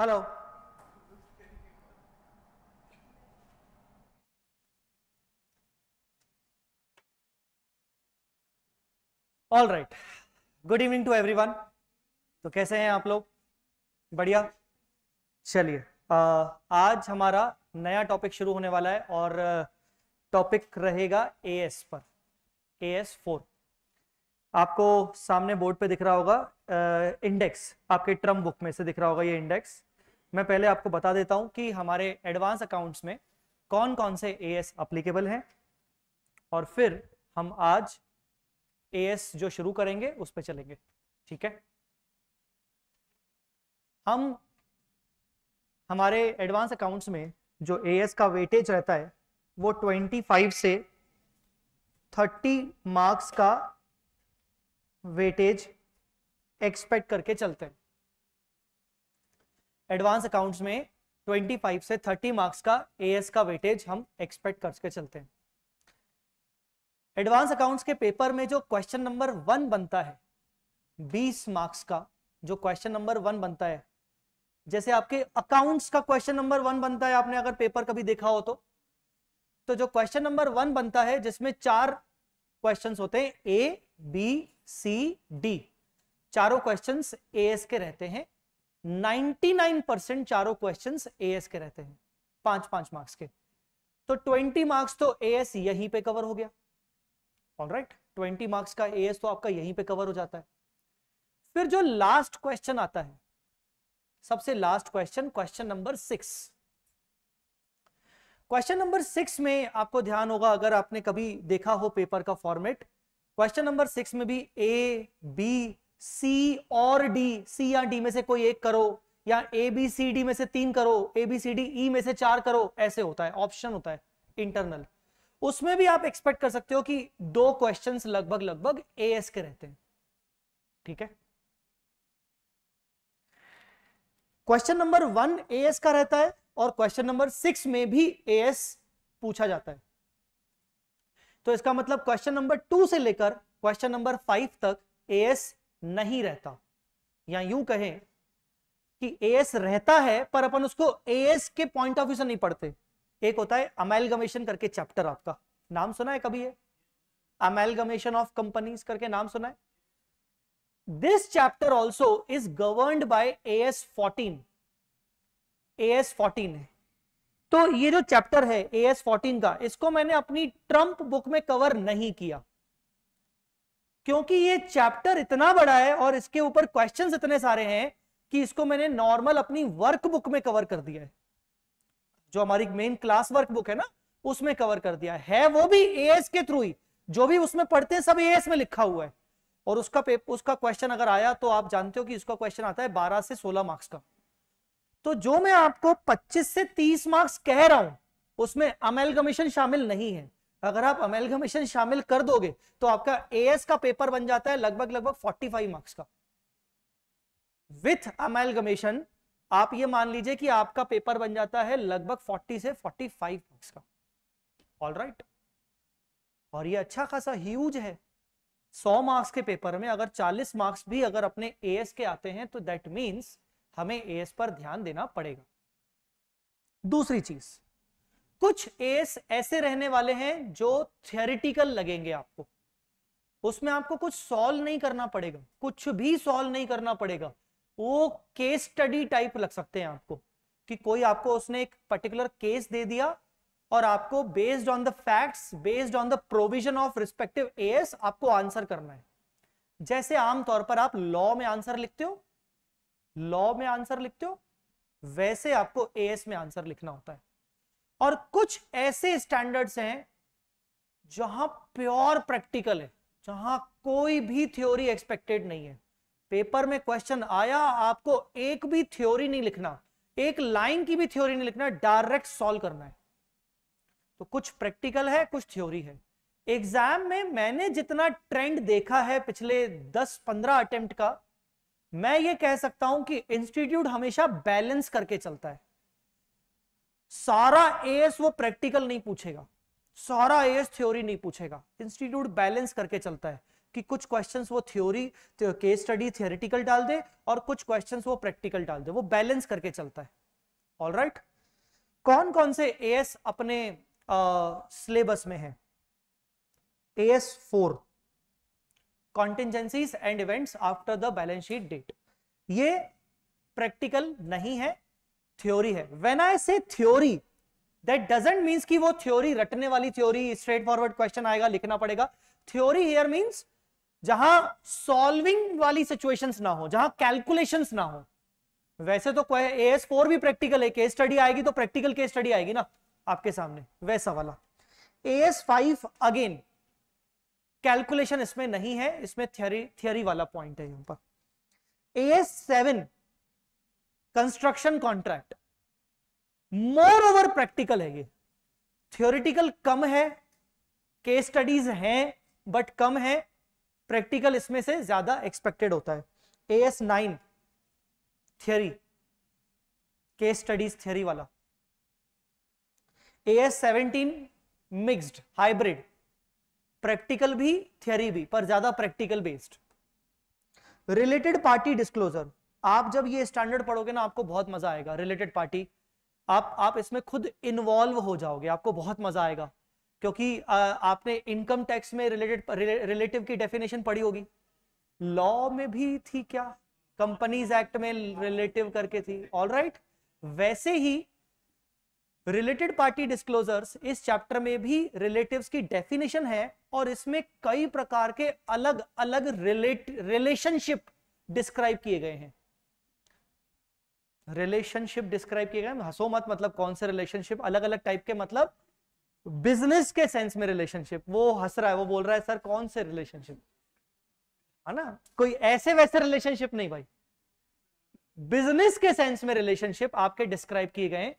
Hello all right good evening to everyone तो कैसे हैं आप लोग बढ़िया चलिए आज हमारा नया टॉपिक शुरू होने वाला है और टॉपिक रहेगा ए एस पर ए एस फोर आपको सामने बोर्ड पे दिख रहा होगा इंडेक्स आपके ट्रम बुक में से दिख रहा होगा ये इंडेक्स मैं पहले आपको बता देता हूं कि हमारे एडवांस अकाउंट्स में कौन कौन से ए एस अप्लीकेबल हैं और फिर हम आज ए एस जो शुरू करेंगे उस पर चलेंगे ठीक है हम हमारे एडवांस अकाउंट्स में जो ए एस का वेटेज रहता है वो 25 से 30 मार्क्स का वेटेज एक्सपेक्ट करके चलते हैं एडवांस अकाउंट्स में 25 से 30 मार्क्स का एएस का वेटेज हम एक्सपेक्ट करके चलते हैं एडवांस अकाउंट्स के पेपर में जो क्वेश्चन नंबर वन बनता है 20 मार्क्स का जो क्वेश्चन नंबर वन बनता है जैसे आपके अकाउंट्स का क्वेश्चन नंबर वन बनता है आपने अगर पेपर कभी देखा हो तो तो जो क्वेश्चन नंबर वन बनता है जिसमें चार क्वेश्चंस होते हैं ए बी सी डी चारों क्वेश्चंस एस के रहते हैं 99 परसेंट चारों क्वेश्चंस एस के रहते हैं पांच पांच मार्क्स के तो 20 मार्क्स तो ए एस यहीं पे कवर हो गया ऑल राइट ट्वेंटी मार्क्स का ए एस तो आपका यहीं पे कवर हो जाता है फिर जो लास्ट क्वेश्चन आता है सबसे last question question number six question number six में आपको ध्यान होगा अगर आपने कभी देखा हो पेपर का फॉर्मेट क्वेश्चन नंबर सिक्स में भी ए बी सी और डी सी या डी में से कोई एक करो या ए बी सी डी में से तीन करो ए बी सी डी ई में से चार करो ऐसे होता है ऑप्शन होता है इंटरनल उसमें भी आप एक्सपेक्ट कर सकते हो कि दो क्वेश्चन लगभग लगभग ए एस के रहते हैं ठीक है question number one A S का रहता है और क्वेश्चन नंबर सिक्स में भी ए एस पूछा जाता है तो इसका मतलब क्वेश्चन नंबर टू से लेकर क्वेश्चन नंबर फाइव तक ए एस नहीं रहता या यूं कहें कि एस रहता है पर अपन उसको एस के पॉइंट ऑफ व्यू से नहीं पढ़ते एक होता है अमेलगमेशन करके चैप्टर आपका नाम सुना है कभी है अमेलगमेशन ऑफ कंपनीज करके नाम सुना है chapter also is govern governed A S fourteen A S fourteen है तो ये जो चैप्टर है ए एस फोर्टीन का इसको मैंने अपनी ट्रम्प बुक में कवर नहीं किया क्योंकि ये चैप्टर इतना बड़ा है और इसके ऊपर क्वेश्चंस इतने सारे हैं कि इसको मैंने नॉर्मल अपनी वर्क बुक में कवर कर दिया है जो हमारी मेन क्लास वर्क बुक है ना उसमें कवर कर दिया है वो भी एएस के थ्रू ही जो भी उसमें पढ़ते हैं सब एएस में लिखा हुआ है और उसका पेपर उसका क्वेश्चन अगर आया तो आप जानते हो कि इसका क्वेश्चन आता है बारह से सोलह मार्क्स का तो जो मैं आपको 25 से 30 मार्क्स कह रहा हूं उसमें कमीशन शामिल नहीं है अगर आप कमीशन शामिल कर दोगे तो आपका ए का पेपर बन जाता है लगभग लगभग 45 मार्क्स का विथ कमीशन आप ये मान लीजिए कि आपका पेपर बन जाता है लगभग 40 से 45 मार्क्स का ऑल राइट right. और ये अच्छा खासा ह्यूज है 100 मार्क्स के पेपर में अगर 40 मार्क्स भी अगर अपने ए के आते हैं तो दैट मीन्स हमें एस पर ध्यान देना पड़ेगा दूसरी चीज कुछ एस ऐसे रहने वाले हैं जो थियोरिटिकल लगेंगे आपको उसमें आपको कुछ सॉल्व नहीं करना पड़ेगा कुछ भी सॉल्व नहीं करना पड़ेगा वो केस स्टडी टाइप लग सकते हैं आपको कि कोई आपको उसने एक पर्टिकुलर केस दे दिया और आपको based on the facts based on the provision of respective AS आपको आंसर करना है जैसे आमतौर पर आप लॉ में आंसर लिखते हो लॉ में आंसर लिखते हो वैसे आपको एएस में आंसर लिखना होता है और कुछ ऐसे स्टैंडर्ड्स हैं जहां प्योर प्रैक्टिकल है जहां कोई भी थ्योरी एक्सपेक्टेड नहीं है पेपर में क्वेश्चन आया आपको एक भी थ्योरी नहीं लिखना एक लाइन की भी थ्योरी नहीं लिखना डायरेक्ट सॉल्व करना है तो कुछ प्रैक्टिकल है कुछ थ्योरी है एग्जाम में मैंने जितना ट्रेंड देखा है पिछले 10-15 अटेम्प्ट का मैं ये कह सकता हूं कि इंस्टीट्यूट हमेशा बैलेंस करके चलता है सारा एस वो प्रैक्टिकल नहीं पूछेगा सारा एस थ्योरी नहीं पूछेगा इंस्टीट्यूट बैलेंस करके चलता है कि कुछ क्वेश्चंस वो थ्योरी केस स्टडी थियोरिटिकल डाल दे और कुछ क्वेश्चंस वो प्रैक्टिकल डाल दे वो बैलेंस करके चलता है ऑल right? कौन कौन से एस अपने सिलेबस में है AS four contingencies and events after the balance sheet date ये प्रैक्टिकल नहीं है थ्योरी है वेन आई से थ्योरी दैट डजेंट मीन्स कि वो थ्योरी रटने वाली थ्योरी स्ट्रेट फॉरवर्ड क्वेश्चन आएगा लिखना पड़ेगा थ्योरी हियर मीन्स जहां सॉल्विंग वाली सिचुएशन ना हो जहां कैलकुलेशन ना हो वैसे तो ए एस फोर भी प्रैक्टिकल है केस स्टडी आएगी तो प्रैक्टिकल केस स्टडी आएगी ना आपके सामने वैसा वाला A S five again calculation इसमें नहीं है इसमें थियोरी थियोरी वाला पॉइंट है यहां पर A S seven construction contract more over practical है ये थियोरिटिकल कम है केस स्टडीज हैं बट कम है प्रैक्टिकल इसमें से ज्यादा एक्सपेक्टेड होता है A S nine theory case studies theory वाला A S seventeen mixed hybrid practical भी थियोरी भी पर ज्यादा practical based related party disclosure आप जब ये स्टैंडर्ड पढ़ोगे ना आपको बहुत मजा आएगा रिलेटेड पार्टी आप आप इसमें खुद इन्वॉल्व हो जाओगे आपको बहुत मजा आएगा क्योंकि आ, आपने इनकम टैक्स में रिलेटेड रिलेटिव की डेफिनेशन पढ़ी होगी लॉ में भी थी क्या कंपनीज एक्ट में रिलेटिव करके थी ऑल राइट right? वैसे ही रिलेटेड पार्टी डिस्क्लोजर्स इस चैप्टर में भी रिलेटिव्स की डेफिनेशन है और इसमें कई प्रकार के अलग अलग रिलेट रिलेशनशिप डिस्क्राइब किए गए हैं रिलेशनशिप डिस्क्राइब किए गए हंसो मत मतलब कौन से रिलेशनशिप अलग अलग टाइप के मतलब बिजनेस के सेंस में रिलेशनशिप वो हंस रहा है वो बोल रहा है सर कौन से रिलेशनशिप है ना कोई ऐसे वैसे रिलेशनशिप नहीं भाई बिजनेस के सेंस में रिलेशनशिप आपके डिस्क्राइब किए गए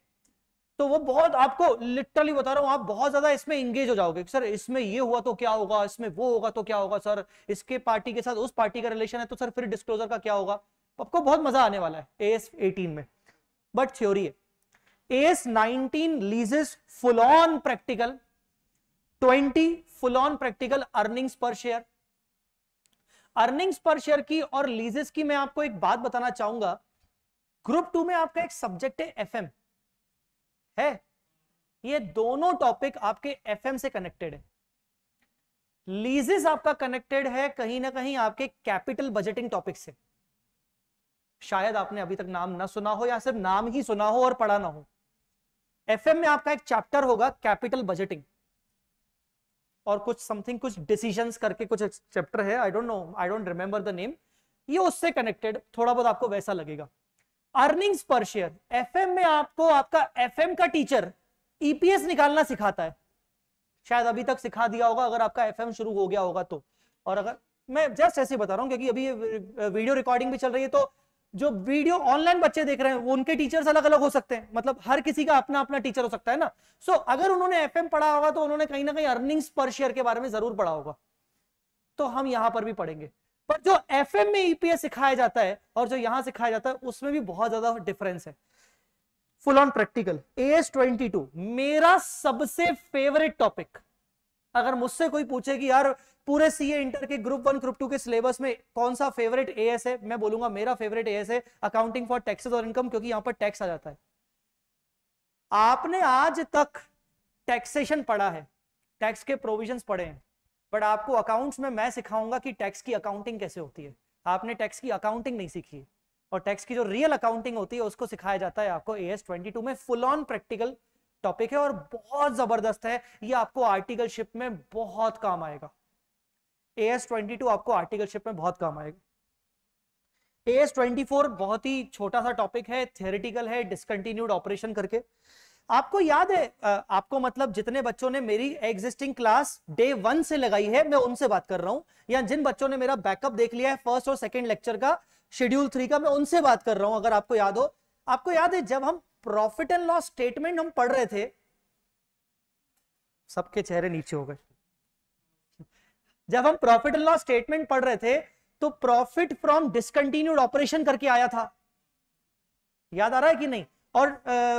तो वो बहुत आपको लिटरली बता रहा हूं आप बहुत ज्यादा इसमें इंगेज हो जाओगे सर इसमें ये हुआ तो क्या होगा इसमें वो होगा तो क्या होगा सर इसके पार्टी के साथ उस पार्टी का रिलेशन है तो सर फिर डिस्क्लोजर का क्या होगा आपको बहुत मजा आने वाला है एस एटीन में बट थ्योरी है AS nineteen leases full on practical twenty full on practical earnings per share earnings per share की और लीजेस की मैं आपको एक बात बताना चाहूंगा ग्रुप टू में आपका एक सब्जेक्ट है एफएम है ये दोनों टॉपिक आपके एफएम से कनेक्टेड है लीजेस आपका कनेक्टेड है कहीं ना कहीं आपके कैपिटल बजटिंग टॉपिक से शायद आपने अभी तक नाम ना सुना हो या सिर्फ नाम ही सुना हो और पढ़ा ना हो एफएम में आपका एक चैप्टर होगा कैपिटल बजटिंग और कुछ समथिंग कुछ डिसीजन करके कुछ चैप्टर है I don't know I don't remember the name ये उससे कनेक्टेड थोड़ा बहुत आपको वैसा लगेगा अर्निंग्स पर शेयर एफएम में आपको आपका एफएम का टीचर ईपीएस निकालना सिखाता है शायद अभी तक सिखा दिया होगा अगर आपका एफएम शुरू हो गया होगा तो और अगर मैं जस्ट ऐसे बता रहा हूँ क्योंकि अभी ये वीडियो रिकॉर्डिंग भी चल रही है तो जो वीडियो ऑनलाइन बच्चे देख रहे हैं वो उनके टीचर्स अलग अलग हो सकते हैं मतलब हर किसी का अपना अपना टीचर हो सकता है ना सो so, अगर उन्होंने एफएम पढ़ा होगा तो उन्होंने कहीं ना कहीं अर्निंग्स पर शेयर के बारे में जरूर पढ़ा होगा तो हम यहां पर भी पढ़ेंगे पर जो एफ में ईपीएस e सिखाया जाता है और जो यहां सिखाया जाता है उसमें भी बहुत ज्यादा डिफरेंस है full on practical AS twenty two मेरा सबसे फेवरेट टॉपिक अगर मुझसे कोई पूछे कि यार पूरे सीए इंटर के ग्रुप वन ग्रुप टू के सिलेबस में कौन सा फेवरेट एएस है मैं बोलूंगा मेरा फेवरेट एएस है अकाउंटिंग फॉर टैक्सेस और इनकम क्योंकि यहां पर टैक्स आ जाता है आपने आज तक टैक्सेशन पढ़ा है टैक्स के प्रोविजंस पढ़े हैं बट आपको अकाउंट्स में मैं सिखाऊंगा कि टैक्स की अकाउंटिंग कैसे होती है आपने टैक्स की अकाउंटिंग नहीं सीखी है और टैक्स की जो रियल अकाउंटिंग होती है उसको सिखाया जाता है आपको ए एस ट्वेंटी टू में फुल ऑन प्रैक्टिकल टॉपिक है और बहुत जबरदस्त है ये आपको आर्टिकलशिप में बहुत काम आएगा ए एस ट्वेंटी टू आपको आर्टिकलशिप में बहुत काम आएगा ए एस ट्वेंटी फोर बहुत ही छोटा सा टॉपिक है थेरेटिकल है डिसकंटिन्यूड ऑपरेशन करके आपको याद है आपको मतलब जितने बच्चों ने मेरी एग्जिस्टिंग क्लास डे वन से लगाई है मैं उनसे बात कर रहा हूं या जिन बच्चों ने मेरा बैकअप देख लिया है फर्स्ट और सेकेंड लेक्चर का शेड्यूल थ्री का मैं उनसे बात कर रहा हूं अगर आपको याद हो आपको याद है जब हम प्रॉफिट एंड लॉस स्टेटमेंट हम पढ़ रहे थे सबके चेहरे नीचे हो गए जब हम प्रॉफिट एंड लॉस स्टेटमेंट पढ़ रहे थे तो प्रॉफिट फ्रॉम डिसकंटिन्यूड ऑपरेशन करके आया था याद आ रहा है कि नहीं और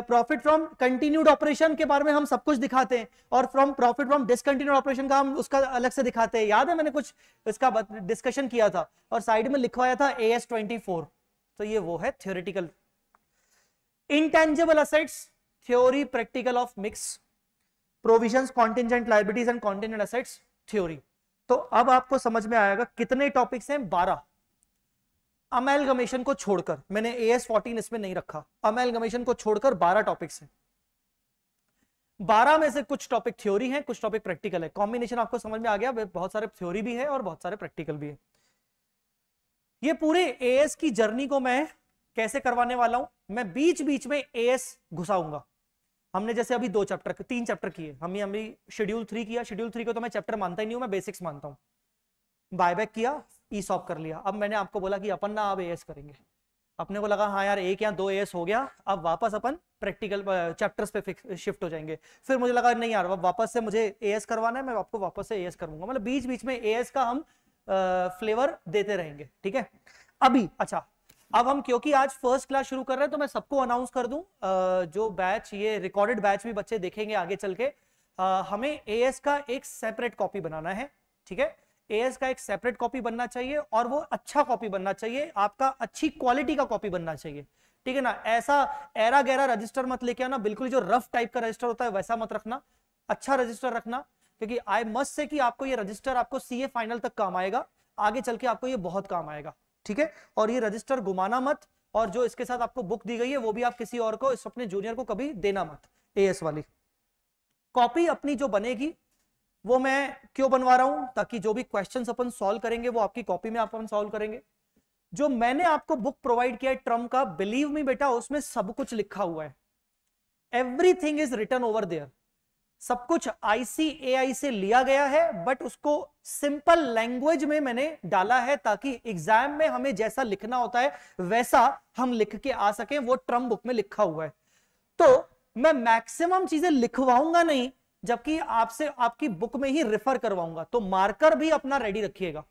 प्रॉफिट फ्रॉम कंटिन्यूड ऑपरेशन के बारे में हम सब कुछ दिखाते हैं और from profit from discontinued operation का हम उसका अलग से दिखाते हैं याद है मैंने कुछ इसका डिस्कशन किया था और साइड में लिखवाया था ए एस ट्वेंटी फोर तो ये वो है theoretical intangible assets theory practical of mix provision contingent liabilities and contingent assets theory तो अब आपको समझ में आएगा कितने टॉपिक्स हैं बारह अमेलगमेशन को छोड़कर मैंने ए एस फोर्टीन इसमें नहीं रखा अमेलगमेशन को छोड़कर बारह टॉपिक्स हैं बारह में से कुछ टॉपिक थ्योरी है कुछ टॉपिक प्रैक्टिकल है कॉम्बिनेशन आपको समझ में आ गया बहुत सारे थ्योरी भी है और बहुत सारे प्रैक्टिकल भी है ये पूरे ए एस की जर्नी को मैं कैसे करवाने वाला हूं मैं बीच बीच में ए एस घुसाऊंगा हमने जैसे अभी दो चैप्टर तीन चैप्टर किए हमने अभी शेड्यूल थ्री किया शेड्यूल थ्री को तो मैं चैप्टर मानता ही नहीं हूं मैं बेसिक्स मानता हूं बायबैक किया ई सॉप कर लिया अब मैंने आपको बोला कि अपन ना अब ए करेंगे अपने को लगा हाँ यार एक या दो एस हो गया अब वापस अपन प्रैक्टिकल चैप्टर्स पे शिफ्ट हो जाएंगे फिर मुझे लगा नहीं यार वापस से मुझे एएस करवाना है मैं आपको वापस से एएस करूंगा मतलब बीच बीच में एएस का हम आ, फ्लेवर देते रहेंगे ठीक है अभी अच्छा अब हम क्योंकि आज फर्स्ट क्लास शुरू कर रहे हैं तो मैं सबको अनाउंस कर दूं आ, जो बैच ये रिकॉर्डेड बैच भी बच्चे देखेंगे आगे चल के आ, हमें एएस का एक सेपरेट कॉपी बनाना है ठीक है एएस का एक सेपरेट कॉपी बनना चाहिए और वो अच्छा कॉपी बनना चाहिए आपका अच्छी क्वालिटी का कॉपी बनना चाहिए ठीक है ना ऐसा एरा गहरा रजिस्टर मत लेके आना बिल्कुल जो रफ टाइप का रजिस्टर होता है वैसा मत रखना अच्छा रजिस्टर रखना क्योंकि आई मस्ट से कि आपको ये रजिस्टर आपको सीए फाइनल तक काम आएगा आगे चल के आपको ये बहुत काम आएगा ठीक है और ये रजिस्टर घुमाना मत और जो इसके साथ आपको बुक दी गई है वो भी आप किसी और को इस अपने जूनियर को कभी देना मत एएस वाली कॉपी अपनी जो बनेगी वो मैं क्यों बनवा रहा हूं ताकि जो भी क्वेश्चन अपन सोल्व करेंगे वो आपकी कॉपी में अपन सोल्व करेंगे जो मैंने आपको बुक प्रोवाइड किया है ट्रम्प का बिलीव मी बेटा उसमें सब कुछ लिखा हुआ है everything is written over there सब कुछ आईसीएआई से लिया गया है बट उसको सिंपल लैंग्वेज में मैंने डाला है ताकि एग्जाम में हमें जैसा लिखना होता है वैसा हम लिख के आ सके वो ट्रम्प बुक में लिखा हुआ है तो मैं मैक्सिमम चीजें लिखवाऊंगा नहीं जबकि आपसे आपकी बुक में ही रेफर करवाऊंगा तो मार्कर भी अपना रेडी रखिएगा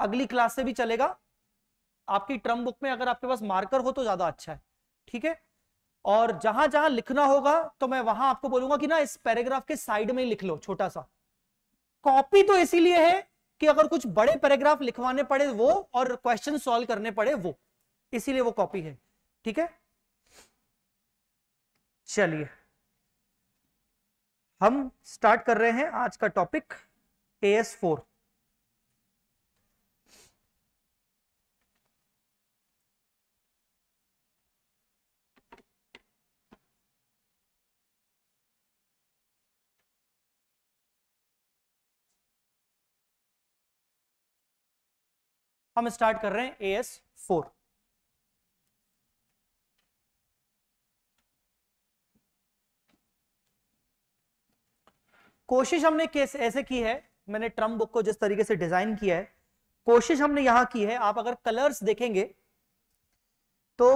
अगली क्लास से भी चलेगा आपकी ट्रम बुक में अगर आपके पास मार्कर हो तो ज्यादा अच्छा है ठीक है और जहां जहां लिखना होगा तो मैं वहां आपको बोलूंगा कि ना इस पैराग्राफ के साइड में ही लिख लो छोटा सा कॉपी तो इसीलिए है कि अगर कुछ बड़े पैराग्राफ लिखवाने पड़े वो और क्वेश्चन सॉल्व करने पड़े वो इसीलिए वो कॉपी है ठीक है चलिए हम स्टार्ट कर रहे हैं आज का टॉपिक ए एस फोर हम स्टार्ट कर रहे हैं ए एस फोर कोशिश हमने ऐसे की है मैंने ट्रम्प बुक को जिस तरीके से डिजाइन किया है कोशिश हमने यहां की है आप अगर कलर्स देखेंगे तो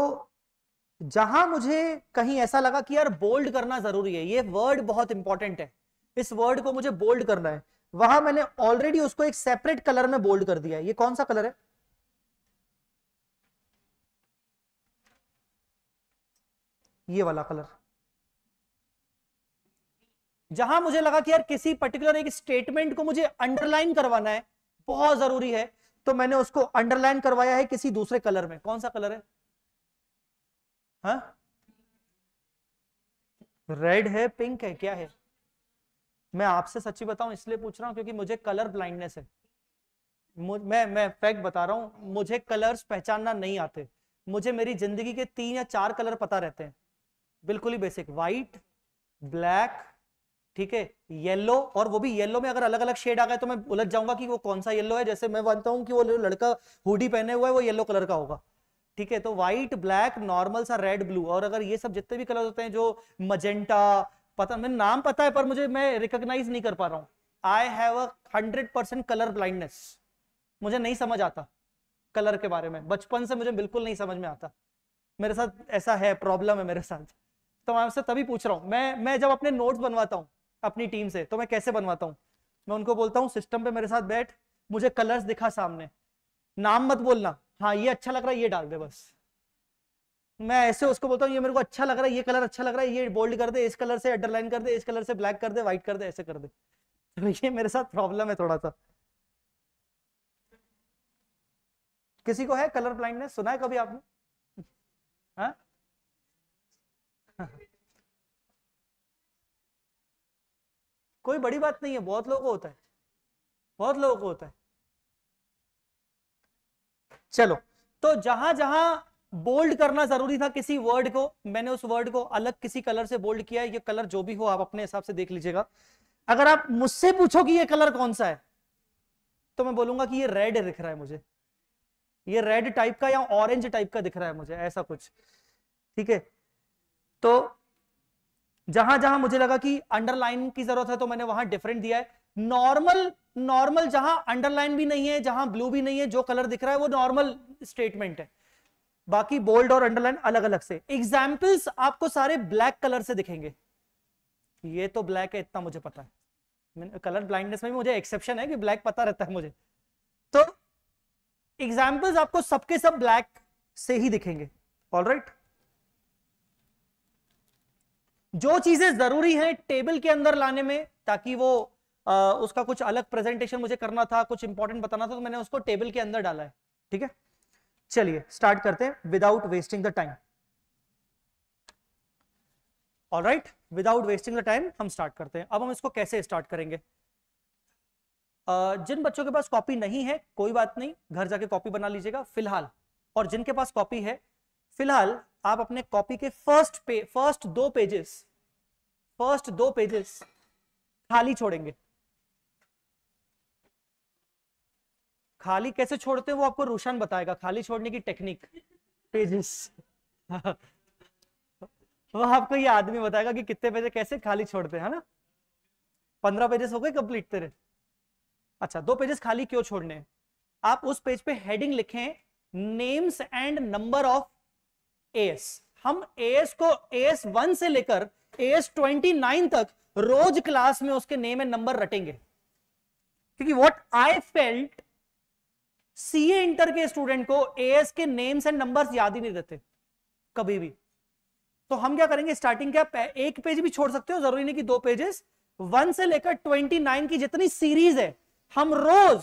जहां मुझे कहीं ऐसा लगा कि यार बोल्ड करना जरूरी है ये वर्ड बहुत इंपॉर्टेंट है इस वर्ड को मुझे बोल्ड करना है वहां मैंने ऑलरेडी उसको एक सेपरेट कलर में बोल्ड कर दिया है ये कौन सा कलर है ये वाला कलर जहां मुझे लगा कि यार किसी पर्टिकुलर एक स्टेटमेंट को मुझे अंडरलाइन करवाना है बहुत जरूरी है तो मैंने उसको अंडरलाइन करवाया है किसी दूसरे कलर में कौन सा कलर है हा? रेड है पिंक है क्या है मैं आपसे सच्ची बताऊं इसलिए पूछ रहा हूं क्योंकि मुझे कलर ब्लाइंडनेस है मैं मैं फैक्ट बता रहा हूं मुझे कलर्स पहचानना नहीं आते मुझे मेरी जिंदगी के तीन या चार कलर पता रहते हैं बिल्कुल ही बेसिक व्हाइट ब्लैक ठीक है येलो और वो भी येलो में अगर अलग अलग शेड आ गए तो मैं उलझ जाऊंगा कि वो कौन सा येलो है जैसे मैं मानता हूँ कि वो लड़का हुडी पहने हुआ है वो येलो कलर का होगा ठीक है तो व्हाइट ब्लैक नॉर्मल सा रेड ब्लू और अगर ये सब जितने भी कलर होते हैं जो मजेंटा पता मैं नाम पता है पर मुझे मैं रिकोगनाइज नहीं कर पा रहा हूँ I have a hundred percent colour blindness मुझे नहीं समझ आता कलर के बारे में बचपन से मुझे बिल्कुल नहीं समझ में आता मेरे साथ ऐसा है प्रॉब्लम है मेरे साथ तो मैं आपसे तभी पूछ रहा हूँ मैं मैं जब अपने नोट्स बनवाता हूँ अपनी टीम से तो मैं कैसे बनवाता हूँ मैं उनको बोलता हूँ सिस्टम पे मेरे साथ बैठ मुझे कलर्स दिखा सामने नाम मत बोलना हाँ ये अच्छा लग रहा है ये डाल दे बस मैं ऐसे उसको बोलता हूँ ये मेरे को अच्छा लग रहा है ये कलर अच्छा लग रहा है ये बोल्ड कर दे इस कलर से अंडरलाइन कर दे इस कलर से ब्लैक कर दे व्हाइट कर दे ऐसे कर दे तो ये मेरे साथ प्रॉब्लम है थोड़ा सा किसी को है कलर ब्लाइंडनेस सुना है कभी आपने हाँ कोई बड़ी बात नहीं है बहुत लोगों को होता है बहुत लोगों को होता है चलो तो जहां जहां बोल्ड करना जरूरी था किसी वर्ड को मैंने उस वर्ड को अलग किसी कलर से बोल्ड किया है ये कलर जो भी हो आप अपने हिसाब से देख लीजिएगा अगर आप मुझसे पूछो कि ये कलर कौन सा है तो मैं बोलूंगा कि ये रेड दिख रहा है मुझे ये रेड टाइप का या ऑरेंज टाइप का दिख रहा है मुझे ऐसा कुछ ठीक है तो जहां जहां मुझे लगा कि अंडरलाइन की जरूरत है तो मैंने वहां डिफरेंट दिया है नॉर्मल नॉर्मल जहां अंडरलाइन भी नहीं है जहां ब्लू भी नहीं है जो कलर दिख रहा है वो नॉर्मल स्टेटमेंट है बाकी बोल्ड और अंडरलाइन अलग अलग से एग्जाम्पल्स आपको सारे ब्लैक कलर से दिखेंगे ये तो ब्लैक है इतना मुझे पता है कलर ब्लाइंडनेस में भी मुझे एक्सेप्शन है कि ब्लैक पता रहता है मुझे तो एग्जाम्पल्स आपको सबके सब ब्लैक से ही दिखेंगे ऑल राइट right? जो चीजें जरूरी हैं टेबल के अंदर लाने में ताकि वो आ, उसका कुछ अलग प्रेजेंटेशन मुझे करना था कुछ इंपॉर्टेंट बताना था तो मैंने उसको टेबल के अंदर डाला है ठीक है चलिए स्टार्ट करते हैं without wasting the time all right without wasting the time हम स्टार्ट करते हैं अब हम इसको कैसे स्टार्ट करेंगे uh, जिन बच्चों के पास कॉपी नहीं है कोई बात नहीं घर जाके कॉपी बना लीजिएगा फिलहाल और जिनके पास कॉपी है फिलहाल आप अपने कॉपी के फर्स्ट पे फर्स्ट दो पेजेस फर्स्ट दो पेजेस खाली छोड़ेंगे खाली कैसे छोड़ते हैं वो आपको रोशन बताएगा खाली छोड़ने की टेक्निक पेजेस वो आपको ये आदमी बताएगा कि कितने पेजे कैसे खाली छोड़ते हैं ना पंद्रह पेजेस हो गए कंप्लीट तेरे अच्छा दो पेजेस खाली क्यों छोड़ने आप उस पेज पे हेडिंग लिखें names and number of AS हम एस को एस वन से लेकर एस ट्वेंटी नाइन तक रोज क्लास में उसके नेम एंड नंबर रटेंगे क्योंकि what I felt CA inter के स्टूडेंट को एस के नेम्स एंड नंबर्स याद ही नहीं रहते कभी भी तो हम क्या करेंगे स्टार्टिंग क्या एक पेज भी छोड़ सकते हो जरूरी नहीं कि दो पेजेस वन से लेकर ट्वेंटी नाइन की जितनी सीरीज है हम रोज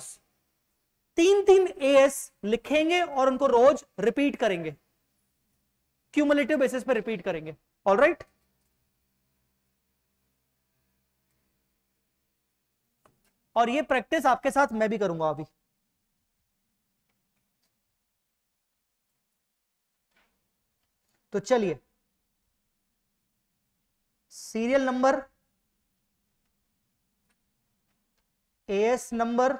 तीन तीन एस लिखेंगे और उनको रोज रिपीट करेंगे क्यूमुलेटिव बेसिस पे रिपीट करेंगे ऑल राइट और ये प्रैक्टिस आपके साथ मैं भी करूंगा अभी तो चलिए serial number AS number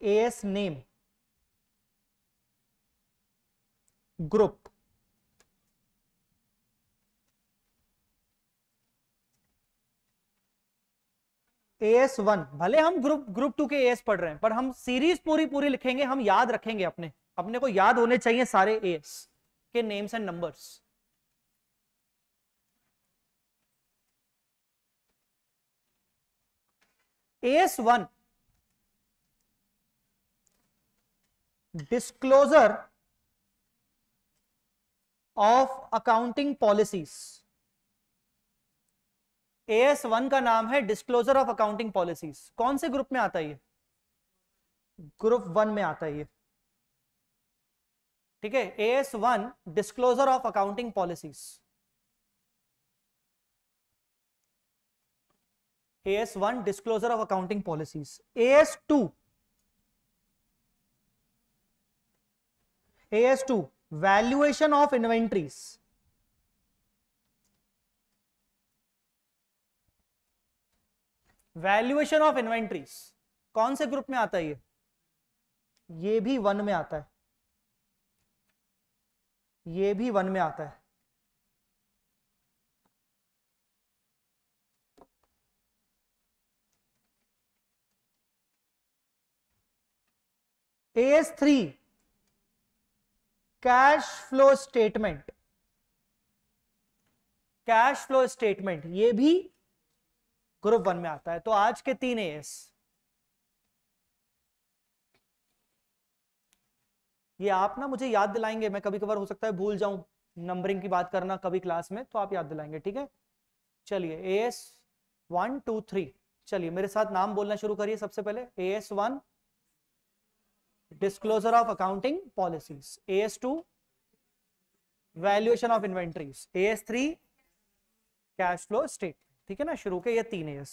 as name group AS one भले हम ग्रुप ग्रुप टू के एस पढ़ रहे हैं पर हम सीरीज पूरी पूरी लिखेंगे हम याद रखेंगे अपने अपने को याद होने चाहिए सारे एस के names and numbers AS one disclosure of accounting policies AS one का नाम है डिस्क्लोजर ऑफ अकाउंटिंग पॉलिसीज कौन से ग्रुप में आता है ये ग्रुप वन में आता है ये ठीक है AS one disclosure of accounting policies AS one disclosure of accounting policies AS two AS two valuation of inventories valuation of inventories कौन से ग्रुप में आता है ये ये भी वन में आता है ये भी वन में आता है AS three cash flow statement cash flow statement ये भी ग्रुप वन में आता है तो आज के तीन एस ये आप ना मुझे याद दिलाएंगे मैं कभी कभार हो सकता है भूल जाऊं नंबरिंग की बात करना कभी क्लास में तो आप याद दिलाएंगे ठीक है चलिए A S one two three चलिए मेरे साथ नाम बोलना शुरू करिए सबसे पहले A S one disclosure of accounting policies as2 valuation of inventories as3 cash flow state ठीक है ना शुरू के ये तीन एस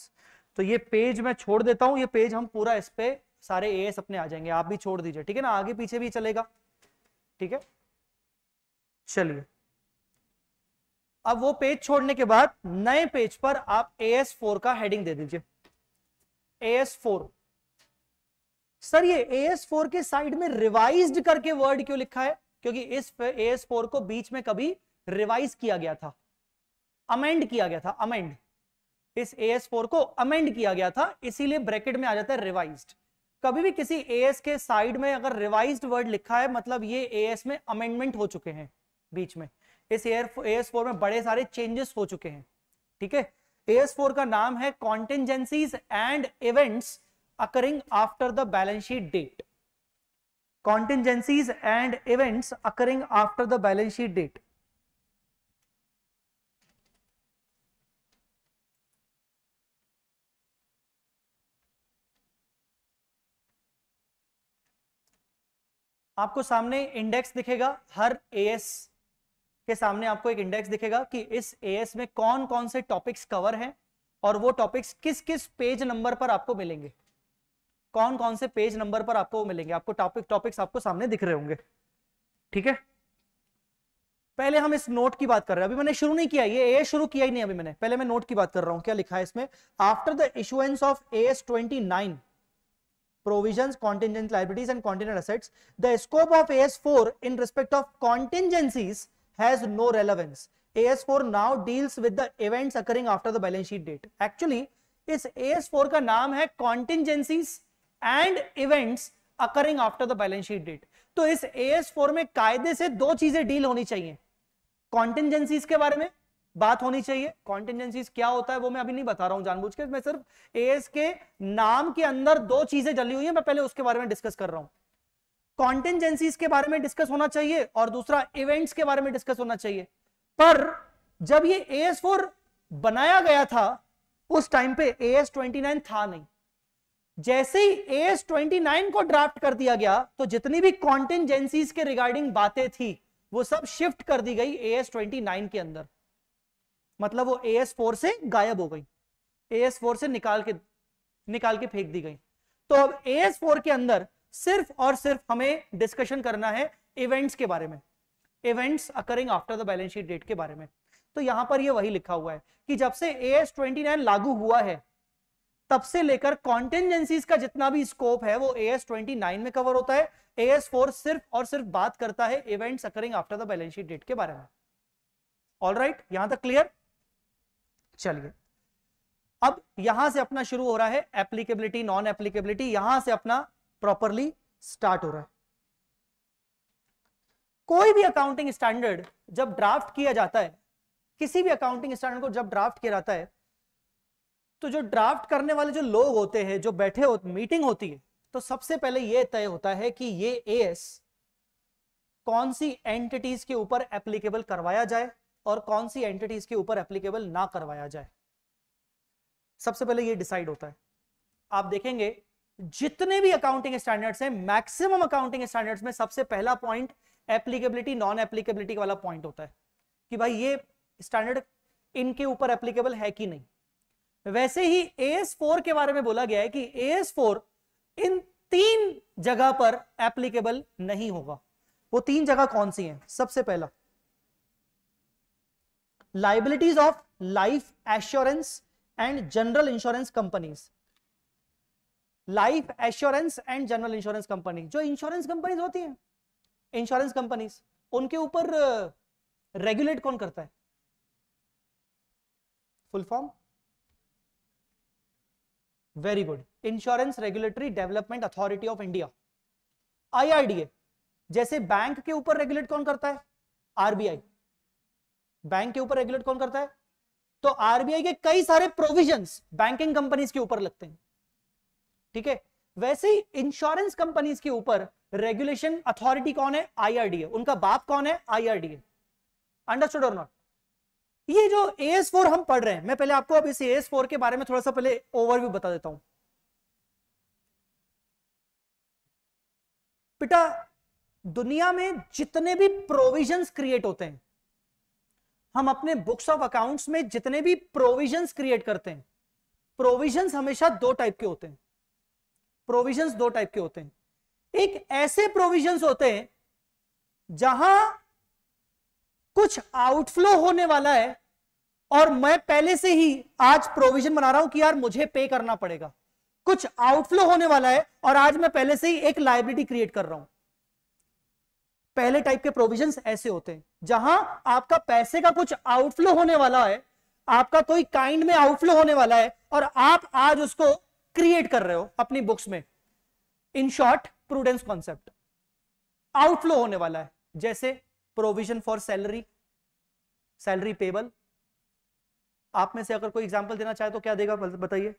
तो ये पेज मैं छोड़ देता हूं ये पेज हम पूरा इस पे सारे एस अपने आ जाएंगे आप भी छोड़ दीजिए ठीक है ना आगे पीछे भी चलेगा ठीक है चलिए अब वो पेज छोड़ने के बाद नए पेज पर आप ए एस फोर का हेडिंग दे दीजिए ए एस फोर सर ये AS4 के साइड में रिवाइज्ड करके वर्ड क्यों लिखा है क्योंकि इस AS4 को बीच में कभी रिवाइज किया गया था अमेंड किया गया था अमेंड इस AS4 को अमेंड किया गया था इसीलिए ब्रैकेट में आ जाता है रिवाइज्ड कभी भी किसी AS के साइड में अगर रिवाइज्ड वर्ड लिखा है मतलब ये AS में अमेंडमेंट हो चुके हैं बीच में इस AS4 में बड़े सारे चेंजेस हो चुके हैं ठीक है AS4 का नाम है contingencies and events occurring after the balance sheet date contingencies and events occurring after the balance sheet date आपको सामने इंडेक्स दिखेगा हर ए एस के सामने आपको एक इंडेक्स दिखेगा कि इस ए एस में कौन कौन से टॉपिक्स कवर हैं और वो टॉपिक्स किस किस पेज नंबर पर आपको मिलेंगे कौन कौन से पेज नंबर पर आपको मिलेंगे आपको टॉपिक टॉपिक्स आपको सामने दिख रहे होंगे ठीक है पहले हम इस नोट की बात कर रहे हैं अभी मैंने शुरू नहीं किया ये ए शुरू किया ही नहीं अभी मैंने पहले मैं नोट की बात कर रहा हूं क्या लिखा है इसमें after the issuance of A S twenty nine provision contingent liabilities and contingent assets the scope of A S four in respect of contingencies has no relevance A S four now deals with the events occurring after the balance sheet date actually इस A S four का नाम है contingencies and events occurring after the balance sheet date तो इस S four में कायदे से दो चीजें डील होनी चाहिए कॉन्टिजेंसी के बारे में बात होनी चाहिए कॉन्टिजेंसी क्या होता है वो मैं अभी नहीं बता रहा हूं जानबूझ के मैं सिर्फ एस के नाम के अंदर दो चीजें जली हुई है मैं पहले उसके बारे में डिस्कस कर रहा हूं कॉन्टिजेंसी के बारे में डिस्कस होना चाहिए और दूसरा इवेंट्स के बारे में डिस्कस होना चाहिए पर जब ये एस फोर बनाया गया था उस टाइम पे एस ट्वेंटी नाइन था नहीं जैसे ही ट्वेंटी 29 को ड्राफ्ट कर दिया गया तो जितनी भी कॉन्टेजेंसी के रिगार्डिंग बातें थी वो सब शिफ्ट कर दी गई एएस 29 के अंदर मतलब वो एस फोर से गायब हो गई एस फोर से निकाल के निकाल के फेंक दी गई तो अब एस फोर के अंदर सिर्फ और सिर्फ हमें डिस्कशन करना है इवेंट्स के बारे में events occurring after the balance sheet date के बारे में तो यहां पर ये वही लिखा हुआ है कि जब से ट्वेंटी नाइन लागू हुआ है तब से लेकर कॉन्टेंजेंसीज का जितना भी स्कोप है वो ए एस ट्वेंटी नाइन में कवर होता है ए एस फोर सिर्फ और सिर्फ बात करता है events occurring after the balance sheet date के बारे में ऑल राइट right, यहां तक क्लियर चलिए अब यहां से अपना शुरू हो रहा है एप्लीकेबिलिटी नॉन एप्लीकेबिलिटी यहां से अपना प्रॉपरली स्टार्ट हो रहा है कोई भी अकाउंटिंग स्टैंडर्ड जब ड्राफ्ट किया जाता है किसी भी अकाउंटिंग स्टैंडर्ड को जब ड्राफ्ट किया जाता है तो जो ड्राफ्ट करने वाले जो लोग होते हैं जो बैठे होते मीटिंग होती है तो सबसे पहले यह तय होता है कि ये ए कौन सी एंटिटीज के ऊपर एप्लीकेबल करवाया जाए और कौन सी एंटिटीज के ऊपर एप्लीकेबल ना करवाया जाए सबसे पहले ये डिसाइड होता है आप देखेंगे जितने भी अकाउंटिंग स्टैंडर्ड्स हैं मैक्सिमम अकाउंटिंग स्टैंडर्ड्स में सबसे पहला पॉइंट एप्लीकेबिलिटी नॉन एप्लीकेबिलिटी वाला पॉइंट होता है कि भाई ये स्टैंडर्ड इनके ऊपर एप्लीकेबल है कि नहीं वैसे ही एस फोर के बारे में बोला गया है कि एस फोर इन तीन जगह पर एप्लीकेबल नहीं होगा वो तीन जगह कौन सी हैं? सबसे पहला liabilities of life assurance and general insurance companies life assurance and general insurance company जो इंश्योरेंस कंपनीज होती हैं इंश्योरेंस कंपनीज उनके ऊपर रेगुलेट कौन करता है full form very good insurance regulatory development authority of India I जैसे बैंक के ऊपर रेगुलेट कौन करता है आरबीआई बैंक के ऊपर रेगुलेट कौन करता है तो आरबीआई के कई सारे प्रोविजंस बैंकिंग कंपनीज के ऊपर लगते हैं ठीक है वैसे ही इंश्योरेंस कंपनीज के ऊपर रेगुलेशन अथॉरिटी कौन है आईआरडीए उनका बाप कौन है आईआरडीए अंडरस्टूड और नॉट ये जो एस फोर हम पढ़ रहे हैं मैं पहले आपको अब इस एस फोर के बारे में थोड़ा सा पहले ओवरव्यू बता देता हूं बेटा दुनिया में जितने भी प्रोविजंस क्रिएट होते हैं हम अपने बुक्स ऑफ अकाउंट्स में जितने भी प्रोविजंस क्रिएट करते हैं प्रोविजंस हमेशा दो टाइप के होते हैं प्रोविजंस दो टाइप के होते हैं एक ऐसे प्रोविजंस होते हैं जहां कुछ आउटफ्लो होने वाला है और मैं पहले से ही आज प्रोविजन बना रहा हूं कि यार मुझे पे करना पड़ेगा कुछ आउटफ्लो होने वाला है और आज मैं पहले से ही एक लाइब्रेरी क्रिएट कर रहा हूं पहले टाइप के प्रोविजन ऐसे होते हैं जहां आपका पैसे का कुछ आउटफ्लो होने वाला है आपका कोई काइंड में आउटफ्लो होने वाला है और आप आज उसको क्रिएट कर रहे हो अपनी बुक्स में in short prudence concept outflow होने वाला है जैसे provision for salary salary payable आप में से अगर कोई एग्जाम्पल देना चाहे तो क्या देगा बताइए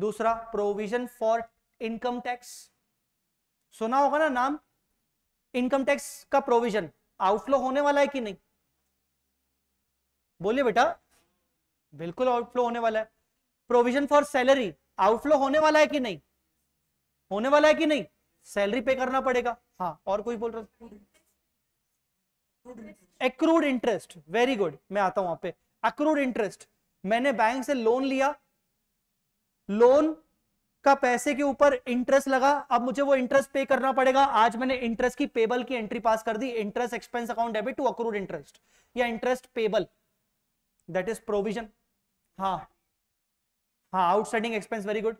दूसरा प्रोविजन फॉर इनकम टैक्स सुना होगा ना नाम इनकम टैक्स का प्रोविजन आउटफ्लो होने वाला है कि नहीं बोलिए बेटा बिल्कुल आउटफ्लो होने वाला है प्रोविजन फॉर सैलरी आउटफ्लो होने वाला है कि नहीं होने वाला है कि नहीं सैलरी पे करना पड़ेगा हाँ और कोई बोल रहा एक्रूड इंटरेस्ट वेरी गुड मैं आता हूं वहां पे अक्रूड इंटरेस्ट मैंने बैंक से लोन लिया लोन का पैसे के ऊपर इंटरेस्ट लगा अब मुझे वो इंटरेस्ट पे करना पड़ेगा आज मैंने इंटरेस्ट की पेबल की एंट्री पास कर दी interest expense account debit to accrued interest या interest payable that is provision हाँ हाँ आउटस्टैंडिंग एक्सपेंस वेरी गुड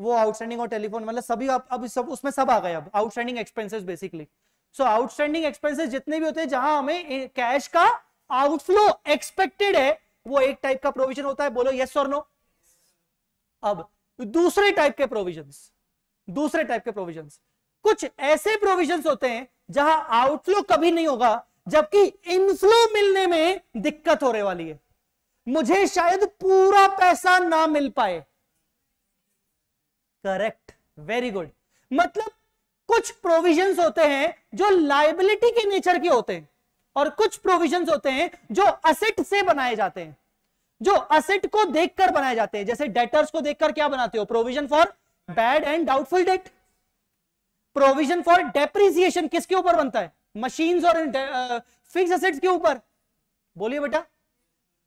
वो आउटस्टैंडिंग और टेलीफोन मतलब सभी अब सब उसमें सब आ गए अब outstanding expenses basically so outstanding expenses जितने भी होते हैं जहां हमें कैश का आउटफ्लो एक्सपेक्टेड है वो एक टाइप का प्रोविजन होता है बोलो यस और नो अब दूसरे टाइप के प्रोविजन दूसरे टाइप के प्रोविजन कुछ ऐसे प्रोविजन होते हैं जहां आउटफ्लो कभी नहीं होगा जबकि इनफ्लो मिलने में दिक्कत होने वाली है मुझे शायद पूरा पैसा ना मिल पाए करेक्ट वेरी गुड मतलब कुछ प्रोविजंस होते हैं जो लाइबिलिटी के नेचर के होते हैं और कुछ प्रोविजंस होते हैं जो असेट से बनाए जाते हैं जो असेट को देखकर बनाए जाते हैं जैसे डेटर्स को देखकर क्या बनाते हो provision for bad and doubtful debt provision for depreciation किसके ऊपर बनता है मशीन और फिक्स असेट्स के ऊपर बोलिए बेटा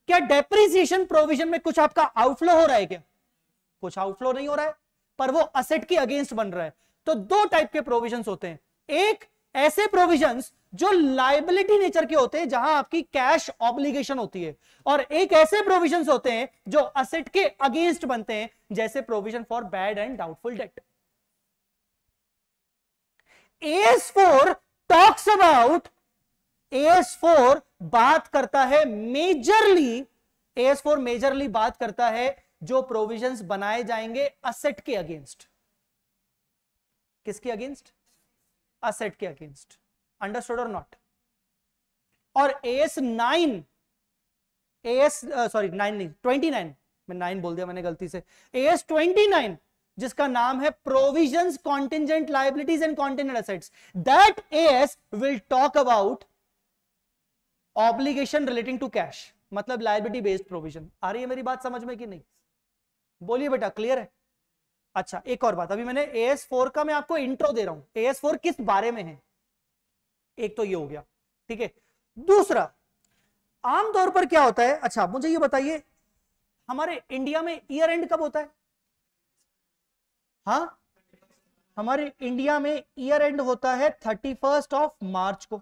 क्या डेप्रिसिएशन प्रोविजन में कुछ आपका आउटफ्लो हो रहा है क्या कुछ आउटफ्लो नहीं हो रहा है पर वो असेट के अगेंस्ट बन रहा है तो दो टाइप के प्रोविजन होते हैं एक ऐसे प्रोविजन जो लाइबिलिटी नेचर के होते हैं जहां आपकी कैश ऑब्लिगेशन होती है और एक ऐसे प्रोविजन होते हैं जो असेट के अगेंस्ट बनते हैं जैसे provision for bad and doubtful debt S four talks about S four बात करता है मेजरली एस फोर मेजरली बात करता है जो प्रोविजंस बनाए जाएंगे असेट के अगेंस्ट किसके अगेंस्ट असेट के अगेंस्ट अंडरस्टूड और नॉट और S nine S sorry nine नहीं ट्वेंटी नाइन मैं नाइन बोल दिया मैंने गलती से एस ट्वेंटी नाइन जिसका नाम है provision contingent liabilities and continent asset that S will talk about obligation relating to cash मतलब लाइबिलिटी बेस्ड प्रोविजन आ रही है मेरी बात समझ में कि नहीं बोलिए बेटा क्लियर है अच्छा एक और बात अभी मैंने ए एस फोर का मैं आपको इंट्रो दे रहा हूं ए एस फोर किस बारे में है एक तो ये हो गया ठीक है दूसरा आमतौर पर क्या होता है अच्छा मुझे ये बताइए हमारे इंडिया में ईयर एंड कब होता है हा हमारे इंडिया में ईयर एंड होता है थर्टी फर्स्ट ऑफ मार्च को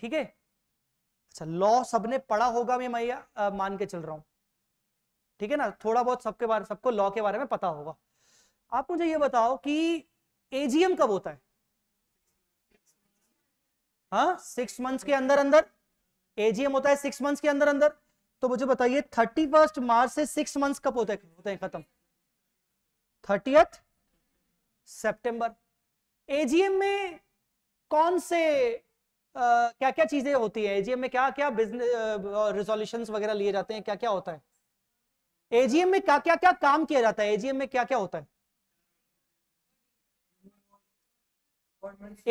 ठीक है अच्छा लॉ सबने पढ़ा होगा मैं मैं मान के चल रहा हूं ठीक है ना थोड़ा बहुत सबके बारे सबको लॉ के बारे में पता होगा आप मुझे ये बताओ कि एजीएम कब होता है हाँ सिक्स मंथ्स के अंदर अंदर एजीएम होता है सिक्स मंथ्स के अंदर अंदर तो मुझे बताइए थर्टी फर्स्ट मार्च से सिक्स मंथ्स कब होते हैं होते हैं खत्म थर्टीएथ सेप्टेंबर एजीएम में कौन से आ, क्या क्या चीजें होती है एजीएम में क्या क्या बिजनेस रिजोल्यूशन वगैरह लिए जाते हैं क्या क्या होता है एजीएम में क्या क्या क्या काम किया जाता है एजीएम में क्या क्या होता है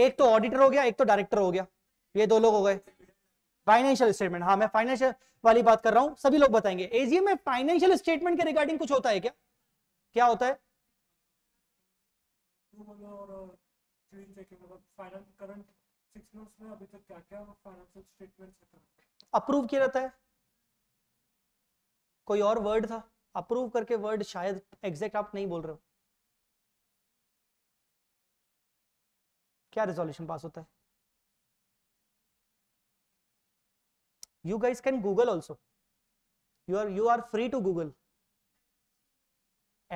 एक तो ऑडिटर हो गया एक तो डायरेक्टर हो गया ये दो लोग हो गए फाइनेंशियल स्टेटमेंट हाँ मैं फाइनेंशियल वाली बात कर रहा हूं सभी लोग बताएंगे एजीएम में फाइनेंशियल स्टेटमेंट के रिगार्डिंग कुछ होता है क्या क्या होता है अप्रूव किया जाता है कोई और वर्ड था अप्रूव करके वर्ड शायद एग्जैक्ट आप नहीं बोल रहे हो क्या रेजोल्यूशन पास होता है you guys can Google also you are you are free to Google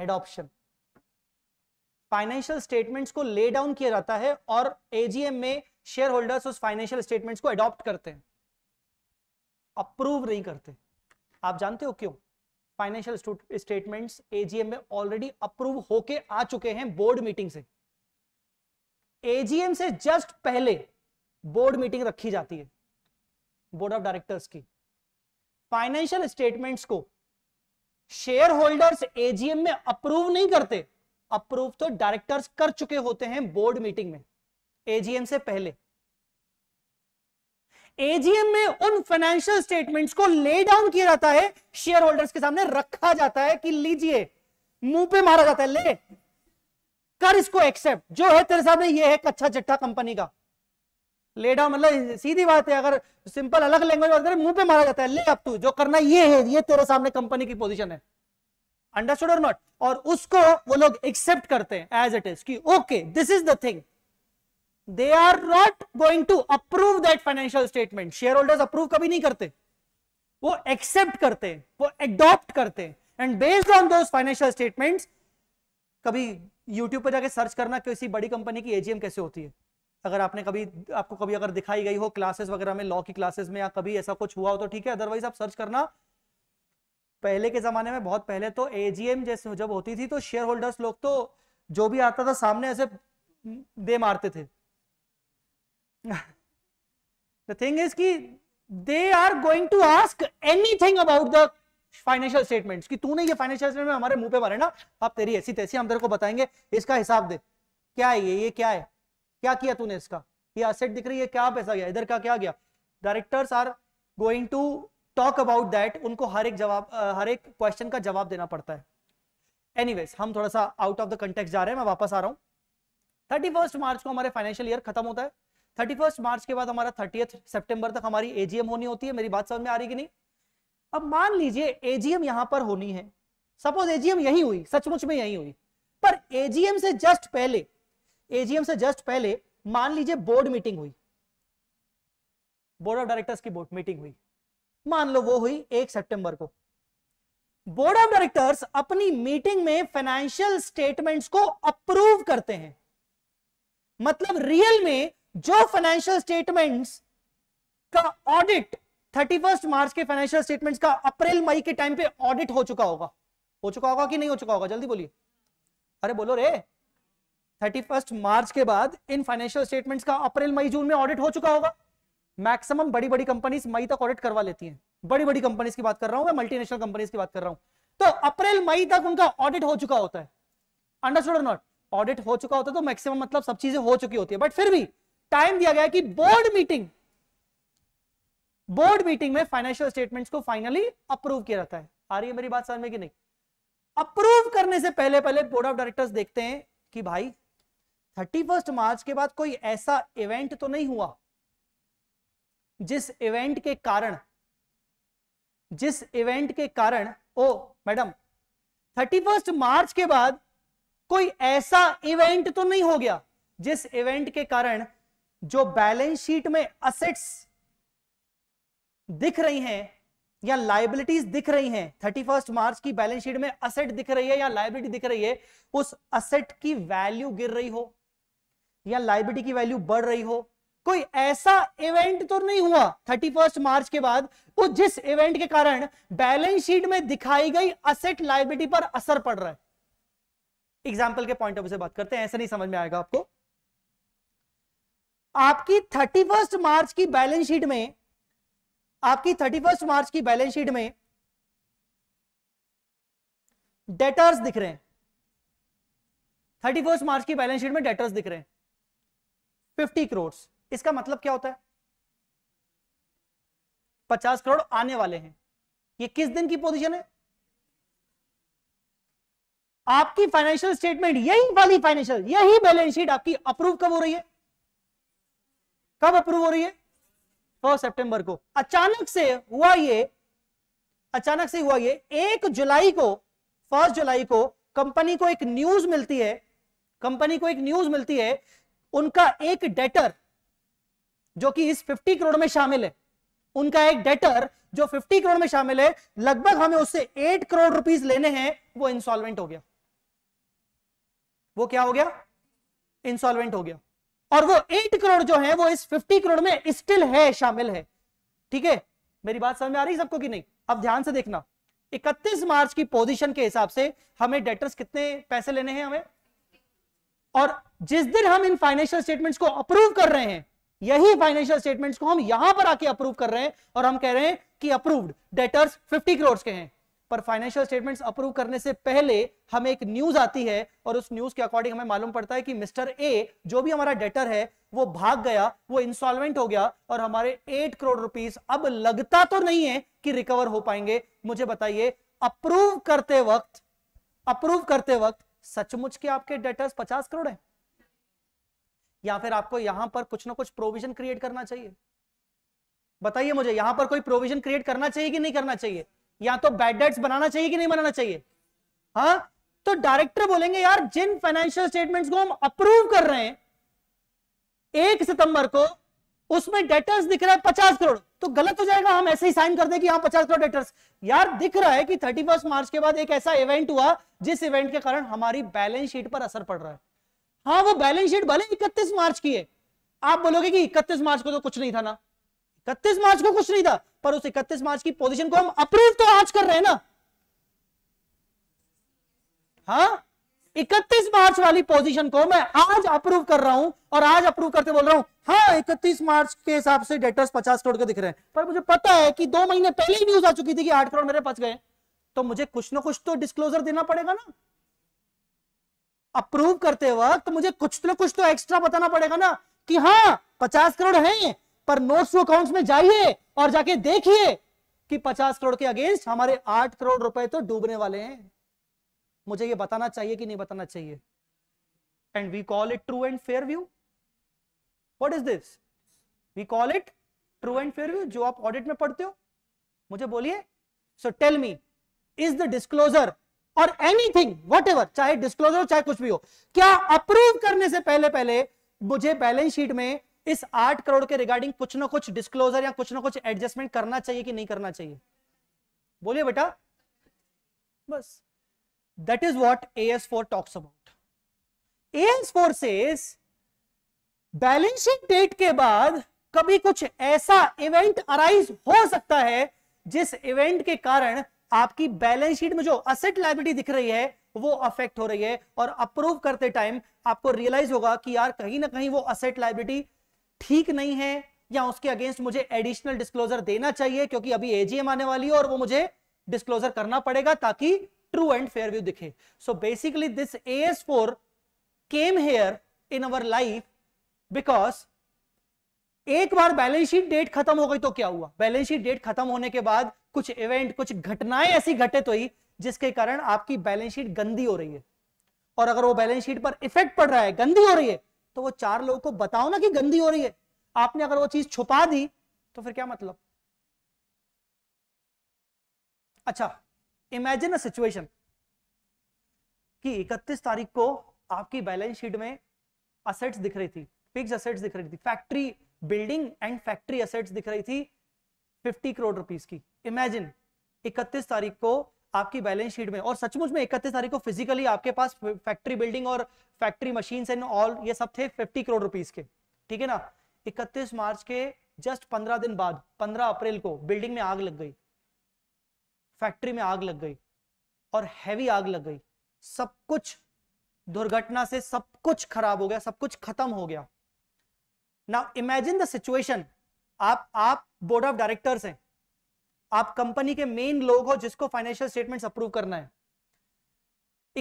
adoption financial statements को ले डाउन किया जाता है और एजीएम में शेयर होल्डर्स उस फाइनेंशियल स्टेटमेंट्स को एडॉप्ट करते हैं अप्रूव नहीं करते आप जानते हो क्यों फाइनेंशियल स्टेटमेंट्स एजीएम में ऑलरेडी अप्रूव होके आ चुके हैं बोर्ड मीटिंग से एजीएम से जस्ट पहले बोर्ड मीटिंग रखी जाती है बोर्ड ऑफ डायरेक्टर्स की फाइनेंशियल स्टेटमेंट्स को शेयर होल्डर्स एजीएम में अप्रूव नहीं करते अप्रूव तो डायरेक्टर्स कर चुके होते हैं बोर्ड मीटिंग में एजीएम से पहले एजीएम में उन फाइनेंशियल स्टेटमेंट्स को ले डाउन किया जाता है शेयर होल्डर्स के सामने रखा जाता है कि लीजिए मुंह पे मारा जाता है ले कर इसको एक्सेप्ट जो है तेरे सामने ये है कच्चा चिट्ठा कंपनी का ले डाउन मतलब सीधी बात है अगर सिंपल अलग लैंग्वेज बात करें मुंह पे मारा जाता है ले अब तू जो करना ये है ये तेरे सामने कंपनी की पोजिशन है अंडरस्टूड और नॉट और उसको वो लोग एक्सेप्ट करते हैं एज इट इज की okay this is the thing they are not going to approve that financial statement shareholders approve कभी नहीं करते वो एक्सेप्ट करते वो एडॉप्ट करते and based on those financial statement कभी यूट्यूब पर जाके सर्च करना किसी बड़ी कंपनी की एजीएम कैसे होती है अगर आपने कभी आपको कभी अगर दिखाई गई हो क्लासेस वगैरह में लॉ की क्लासेस में या कभी ऐसा कुछ हुआ हो तो ठीक है अदरवाइज आप सर्च करना पहले के जमाने में बहुत पहले तो एजीएम जैसे जब होती थी तो शेयर होल्डर्स लोग तो जो भी आता था सामने ऐसे दे मारते थे द थिंग इज की they are going to ask anything about the financial statement कि तू तूने ये फाइनेंशियल स्टेटमेंट हमारे मुंह पे भरे ना आप तेरी ऐसी तैसी हम तेरे को बताएंगे इसका हिसाब दे क्या है ये ये क्या है क्या किया तूने इसका ये असेट दिख रही है क्या पैसा गया इधर का क्या गया directors are going to talk about that उनको हर एक जवाब हर एक क्वेश्चन का जवाब देना पड़ता है एनीवेज हम थोड़ा सा आउट ऑफ द कंटेक्ट जा रहे हैं मैं वापस आ रहा हूँ थर्टी मार्च को हमारे फाइनेंशियल ईयर खत्म होता है थर्टी फर्स्ट मार्च के बाद हमारा थर्टी सेप्टेम्बर तक हमारी एजीएम होनी होती है मेरी बात समझ में आ रही कि नहीं अब मान लीजिए एजीएम यहां पर होनी है सपोज एजीएम यही हुई सचमुच में यही हुई पर एजीएम से जस्ट पहले एजीएम से जस्ट पहले मान लीजिए बोर्ड मीटिंग हुई बोर्ड ऑफ डायरेक्टर्स की बोर्ड मीटिंग हुई मान लो वो हुई एक सितंबर को बोर्ड ऑफ डायरेक्टर्स अपनी मीटिंग में फाइनेंशियल स्टेटमेंट्स को अप्रूव करते हैं मतलब रियल में जो फाइनेंशियल स्टेटमेंट्स का ऑडिट 31 मार्च के फाइनेंशियल स्टेटमेंट्स का अप्रैल मई के टाइम पे ऑडिट हो चुका होगा हो चुका होगा कि नहीं हो चुका होगा जल्दी बोलिए अरे बोलो रे 31 मार्च के बाद इन फाइनेंशियल स्टेटमेंट्स का अप्रैल मई जून में ऑडिट हो चुका होगा मैक्सिमम बड़ी बड़ी कंपनीज मई तक ऑडिट करवा लेती हैं बड़ी बड़ी कंपनीज की बात कर रहा हूं मैं मल्टीनेशनल कंपनीज की बात कर रहा हूं तो अप्रैल मई तक उनका ऑडिट हो चुका होता है अंडरस्टूड नॉट ऑडिट हो चुका होता है तो मैक्सिमम मतलब सब चीजें हो चुकी होती है बट फिर भी टाइम दिया गया कि बोर्ड मीटिंग बोर्ड मीटिंग में फाइनेंशियल स्टेटमेंट्स को फाइनली अप्रूव किया जाता है आ रही है मेरी बात समझ में कि नहीं अप्रूव करने से पहले पहले बोर्ड ऑफ डायरेक्टर्स देखते हैं कि भाई थर्टी फर्स्ट मार्च के बाद कोई ऐसा इवेंट तो नहीं हुआ जिस इवेंट के कारण जिस इवेंट के कारण ओ मैडम थर्टी फर्स्ट मार्च के बाद कोई ऐसा इवेंट तो नहीं हो गया जिस इवेंट के कारण जो बैलेंस शीट में असेट्स दिख रही हैं या लाइबिलिटीज दिख रही हैं थर्टी फर्स्ट मार्च की बैलेंस शीट में असेट दिख रही है या लाइबिलिटी दिख रही है उस असेट की वैल्यू गिर रही हो या लाइबिलिटी की वैल्यू बढ़ रही हो कोई ऐसा इवेंट तो नहीं हुआ थर्टी फर्स्ट मार्च के बाद वो जिस इवेंट के कारण बैलेंस शीट में दिखाई गई असेट लाइबिलिटी पर असर पड़ रहा है एग्जाम्पल के पॉइंट ऑफ से बात करते हैं ऐसा नहीं समझ में आएगा आपको आपकी थर्टी फर्स्ट मार्च की बैलेंस शीट में आपकी थर्टी फर्स्ट मार्च की बैलेंस शीट में डेटर्स दिख रहे हैं थर्टी फर्स्ट मार्च की बैलेंस शीट में डेटर्स दिख रहे हैं फिफ्टी करोड़ इसका मतलब क्या होता है पचास करोड़ आने वाले हैं ये किस दिन की पोजीशन है आपकी फाइनेंशियल स्टेटमेंट यही वाली फाइनेंशियल यही बैलेंस शीट आपकी अप्रूव कब हो रही है कब अप्रूव हो रही है फर्स्ट सेप्टेंबर को अचानक से हुआ ये अचानक से हुआ ये एक जुलाई को फर्स्ट जुलाई को कंपनी को एक न्यूज मिलती है कंपनी को एक न्यूज मिलती है उनका एक डेटर जो कि इस 50 करोड़ में शामिल है उनका एक डेटर जो 50 करोड़ में शामिल है लगभग हमें उससे 8 करोड़ रुपीस लेने हैं वो इंसॉल्वेंट हो गया वो क्या हो गया इंसॉल्वेंट हो गया और वो एट करोड़ जो है वो इस फिफ्टी करोड़ में स्टिल है शामिल है ठीक है मेरी बात समझ में आ रही है सबको कि नहीं अब ध्यान से देखना इकतीस मार्च की पोजिशन के हिसाब से हमें डेटर्स कितने पैसे लेने हैं हमें और जिस दिन हम इन फाइनेंशियल स्टेटमेंट्स को अप्रूव कर रहे हैं यही फाइनेंशियल स्टेटमेंट्स को हम यहां पर आके अप्रूव कर रहे हैं और हम कह रहे हैं कि अप्रूव्ड डेटर्स 50 करोड़ के हैं पर फाइनेंशियल स्टेटमेंट्स अप्रूव करने से पहले हमें एक न्यूज आती है और उस न्यूज के अकॉर्डिंग हमें मालूम पड़ता है कि मिस्टर ए जो भी हमारा डेटर है वो भाग गया वो इंस्टॉलमेंट हो गया और हमारे एट करोड़ रुपीज अब लगता तो नहीं है कि रिकवर हो पाएंगे मुझे बताइए अप्रूव करते वक्त अप्रूव करते वक्त सचमुच के आपके डेटर्स पचास करोड़ है या फिर आपको यहां पर कुछ ना कुछ प्रोविजन क्रिएट करना चाहिए बताइए मुझे यहां पर कोई प्रोविजन क्रिएट करना चाहिए कि नहीं करना चाहिए या तो बैड डेट्स बनाना चाहिए कि नहीं बनाना चाहिए हाँ तो डायरेक्टर बोलेंगे यार जिन फाइनेंशियल स्टेटमेंट्स को हम अप्रूव कर रहे हैं एक सितंबर को उसमें डेटर्स दिख रहा है पचास करोड़ तो गलत हो जाएगा हम ऐसे ही साइन कर दें कि पचास करोड़ डेटर्स यार दिख रहा है कि थर्टी मार्च के बाद एक ऐसा इवेंट हुआ जिस इवेंट के कारण हमारी बैलेंस शीट पर असर पड़ रहा है हाँ वो बैलेंस शीट भले इकतीस मार्च की है आप बोलोगे कि इकतीस मार्च को तो कुछ नहीं था ना इकतीस मार्च को कुछ नहीं था पर उस इकतीस मार्च की पोजीशन को हम अप्रूव तो आज कर रहे हैं ना हाँ इकतीस मार्च वाली पोजीशन को मैं आज अप्रूव कर रहा हूं और आज अप्रूव करते बोल रहा हूं हाँ इकतीस मार्च के हिसाब से डेटर्स पचास करोड़ के दिख रहे हैं पर मुझे पता है कि दो महीने पहले ही न्यूज आ चुकी थी कि आठ करोड़ मेरे पास गए तो मुझे कुछ ना कुछ तो डिस्क्लोजर देना पड़ेगा ना अप्रूव करते वक्त तो मुझे कुछ ना कुछ तो एक्स्ट्रा बताना पड़ेगा ना कि हाँ पचास करोड़ है पर नोट्स टू अकाउंट्स में जाइए और जाके देखिए कि 50 करोड़ के अगेंस्ट हमारे 8 करोड़ रुपए तो डूबने वाले हैं मुझे ये बताना चाहिए कि नहीं बताना चाहिए and we call it true and fair view what is this we call it true and fair view जो आप ऑडिट में पढ़ते हो मुझे बोलिए so tell me is the disclosure और एनीथिंग वट एवर चाहे डिस्क्लोजर चाहे कुछ भी हो क्या अप्रूव करने से पहले पहले मुझे बैलेंस शीट में इस आठ करोड़ के रिगार्डिंग कुछ ना कुछ डिस्क्लोजर या कुछ ना कुछ एडजस्टमेंट करना चाहिए कि नहीं करना चाहिए बोलिए बेटा बस that is what A S four talks about A S four से बैलेंसिंग डेट के बाद कभी कुछ ऐसा इवेंट अराइज हो सकता है जिस इवेंट के कारण आपकी बैलेंस शीट में जो असेट लाइबिलिटी दिख रही है वो अफेक्ट हो रही है और अप्रूव करते टाइम आपको रियलाइज होगा कि यार कहीं ना कहीं वो असेट लाइबिलिटी ठीक नहीं है या उसके अगेंस्ट मुझे एडिशनल डिस्क्लोजर देना चाहिए क्योंकि अभी एजीएम आने वाली है और वो मुझे डिस्क्लोजर करना पड़ेगा ताकि ट्रू एंड फेयर व्यू दिखे so basically this S four came here in our life because एक बार बैलेंस शीट डेट खत्म हो गई तो क्या हुआ बैलेंस शीट डेट खत्म होने के बाद कुछ इवेंट कुछ घटनाएं ऐसी घटित हुई जिसके कारण आपकी बैलेंस शीट गंदी हो रही है और अगर वो बैलेंस शीट पर इफेक्ट पड़ रहा है गंदी हो रही है तो वो चार लोगों को बताओ ना कि गंदी हो रही है आपने अगर वो चीज छुपा दी तो फिर क्या मतलब अच्छा इमेजिन अ सिचुएशन कि 31 तारीख को आपकी बैलेंस शीट में असेट्स दिख रही थी फिक्स असेट्स दिख रही थी factory building and factory assets दिख रही थी 50 करोड़ रुपीस की इमेजिन 31 तारीख को आपकी बैलेंस शीट में और सचमुच में इकतीस तारीख को फिजिकली आपके पास फैक्ट्री बिल्डिंग और फैक्ट्री मशीन एंड ऑल ये सब थे फिफ्टी करोड़ रुपीज के ठीक है ना इकतीस मार्च के जस्ट पंद्रह दिन बाद पंद्रह अप्रैल को बिल्डिंग में आग लग गई फैक्ट्री में आग लग गई और हैवी आग लग गई सब कुछ दुर्घटना से सब कुछ खराब हो गया सब कुछ खत्म हो गया नाउ इमेजिन द सिचुएशन आप आप बोर्ड ऑफ डायरेक्टर्स हैं आप कंपनी के मेन लोग हो जिसको फाइनेंशियल स्टेटमेंट्स अप्रूव करना है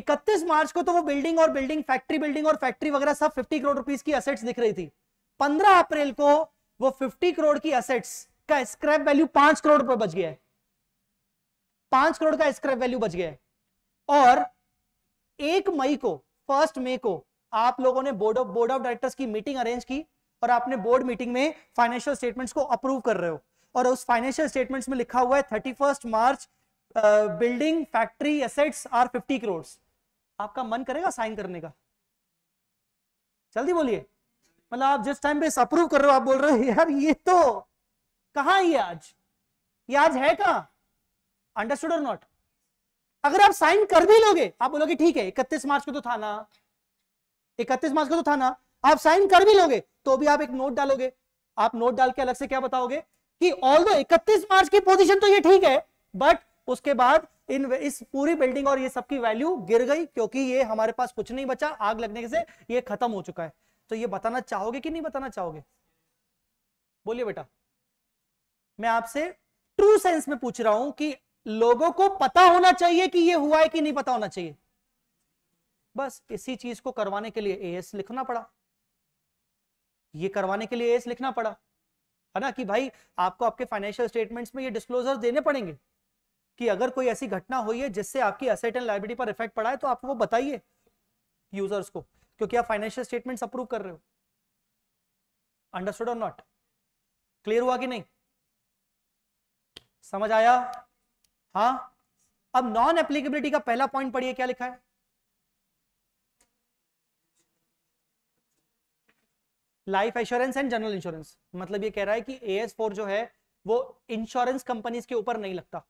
31 मार्च को तो वो बिल्डिंग और बिल्डिंग फैक्ट्री बिल्डिंग और फैक्ट्री वगैरह सब 50 करोड़ रुपीस की असेट्स दिख रही थी 15 अप्रैल को वो 50 करोड़ की असेट्स का स्क्रैप वैल्यू पांच करोड़ रुपए बच गया है पांच करोड़ का स्क्रैप वैल्यू बच गया है और एक मई को फर्स्ट मई को आप लोगों ने board of board of directors की मीटिंग अरेंज की और आपने बोर्ड मीटिंग में फाइनेंशियल स्टेटमेंट्स को अप्रूव कर रहे हो और उस फाइनेंशियल स्टेटमेंट्स में लिखा हुआ है thirty first March building factory assets are fifty crore आपका मन करेगा साइन करने का जल्दी बोलिए मतलब आप जिस टाइम पे अप्रूव कर रहे हो आप बोल रहे हो यार ये तो कहा है ये आज ये आज है कहा अंडरस्टूड और नॉट अगर आप साइन कर भी लोगे आप बोलोगे ठीक है इकतीस मार्च को तो था ना इकतीस मार्च को तो था ना आप साइन कर भी लोगे तो भी आप एक नोट डालोगे आप नोट डाल के अलग से क्या बताओगे कि ऑल दो इकतीस मार्च की पोजिशन तो ये ठीक है बट उसके बाद इन इस पूरी बिल्डिंग और ये सबकी वैल्यू गिर गई क्योंकि ये हमारे पास कुछ नहीं बचा आग लगने से ये खत्म हो चुका है तो ये बताना चाहोगे कि नहीं बताना चाहोगे बोलिए बेटा मैं आपसे ट्रू सेंस में पूछ रहा हूं कि लोगों को पता होना चाहिए कि ये हुआ है कि नहीं पता होना चाहिए बस इसी चीज को करवाने के लिए एएस लिखना पड़ा ये करवाने के लिए एएस लिखना पड़ा है ना कि भाई आपको आपके फाइनेंशियल स्टेटमेंट्स में ये डिस्क्लोजर देने पड़ेंगे कि अगर कोई ऐसी घटना हुई है जिससे आपकी असेट एंड लाइब्रेटी पर इफेक्ट पड़ा है तो आप वो बताइए यूजर्स को क्योंकि आप फाइनेंशियल स्टेटमेंट अप्रूव कर रहे हो अंडरस्टूड और नॉट क्लियर हुआ कि नहीं समझ आया हाँ अब नॉन एप्लीकेबिलिटी का पहला पॉइंट पढ़िए क्या लिखा है life insurance and general insurance मतलब ये कह रहा है कि ए एस फोर जो है वो इंश्योरेंस कंपनीज के ऊपर नहीं लगता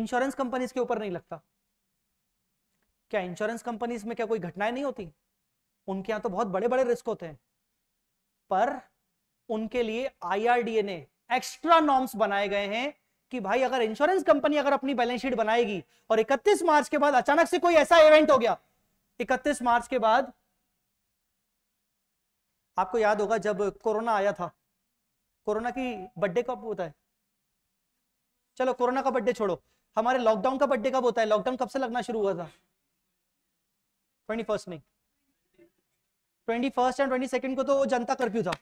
इंश्योरेंस कंपनीज के ऊपर नहीं लगता क्या इंश्योरेंस कंपनीज में क्या कोई घटनाएं नहीं होती उनके यहां तो बहुत बड़े बड़े रिस्क होते हैं पर उनके लिए आईआरडीए ने एक्स्ट्रा नॉर्म्स बनाए गए हैं कि भाई अगर इंश्योरेंस कंपनी अगर अपनी बैलेंस शीट बनाएगी और 31 मार्च के बाद अचानक से कोई ऐसा इवेंट हो गया 31 मार्च के बाद आपको याद होगा जब कोरोना आया था कोरोना की बर्थडे कब होता है चलो कोरोना का बर्थडे छोड़ो हमारे लॉकडाउन का बर्थडे कब होता है लॉकडाउन कब से लगना शुरू हुआ था ट्वेंटी फर्स्ट में twenty first and twenty second को तो जनता कर्फ्यू था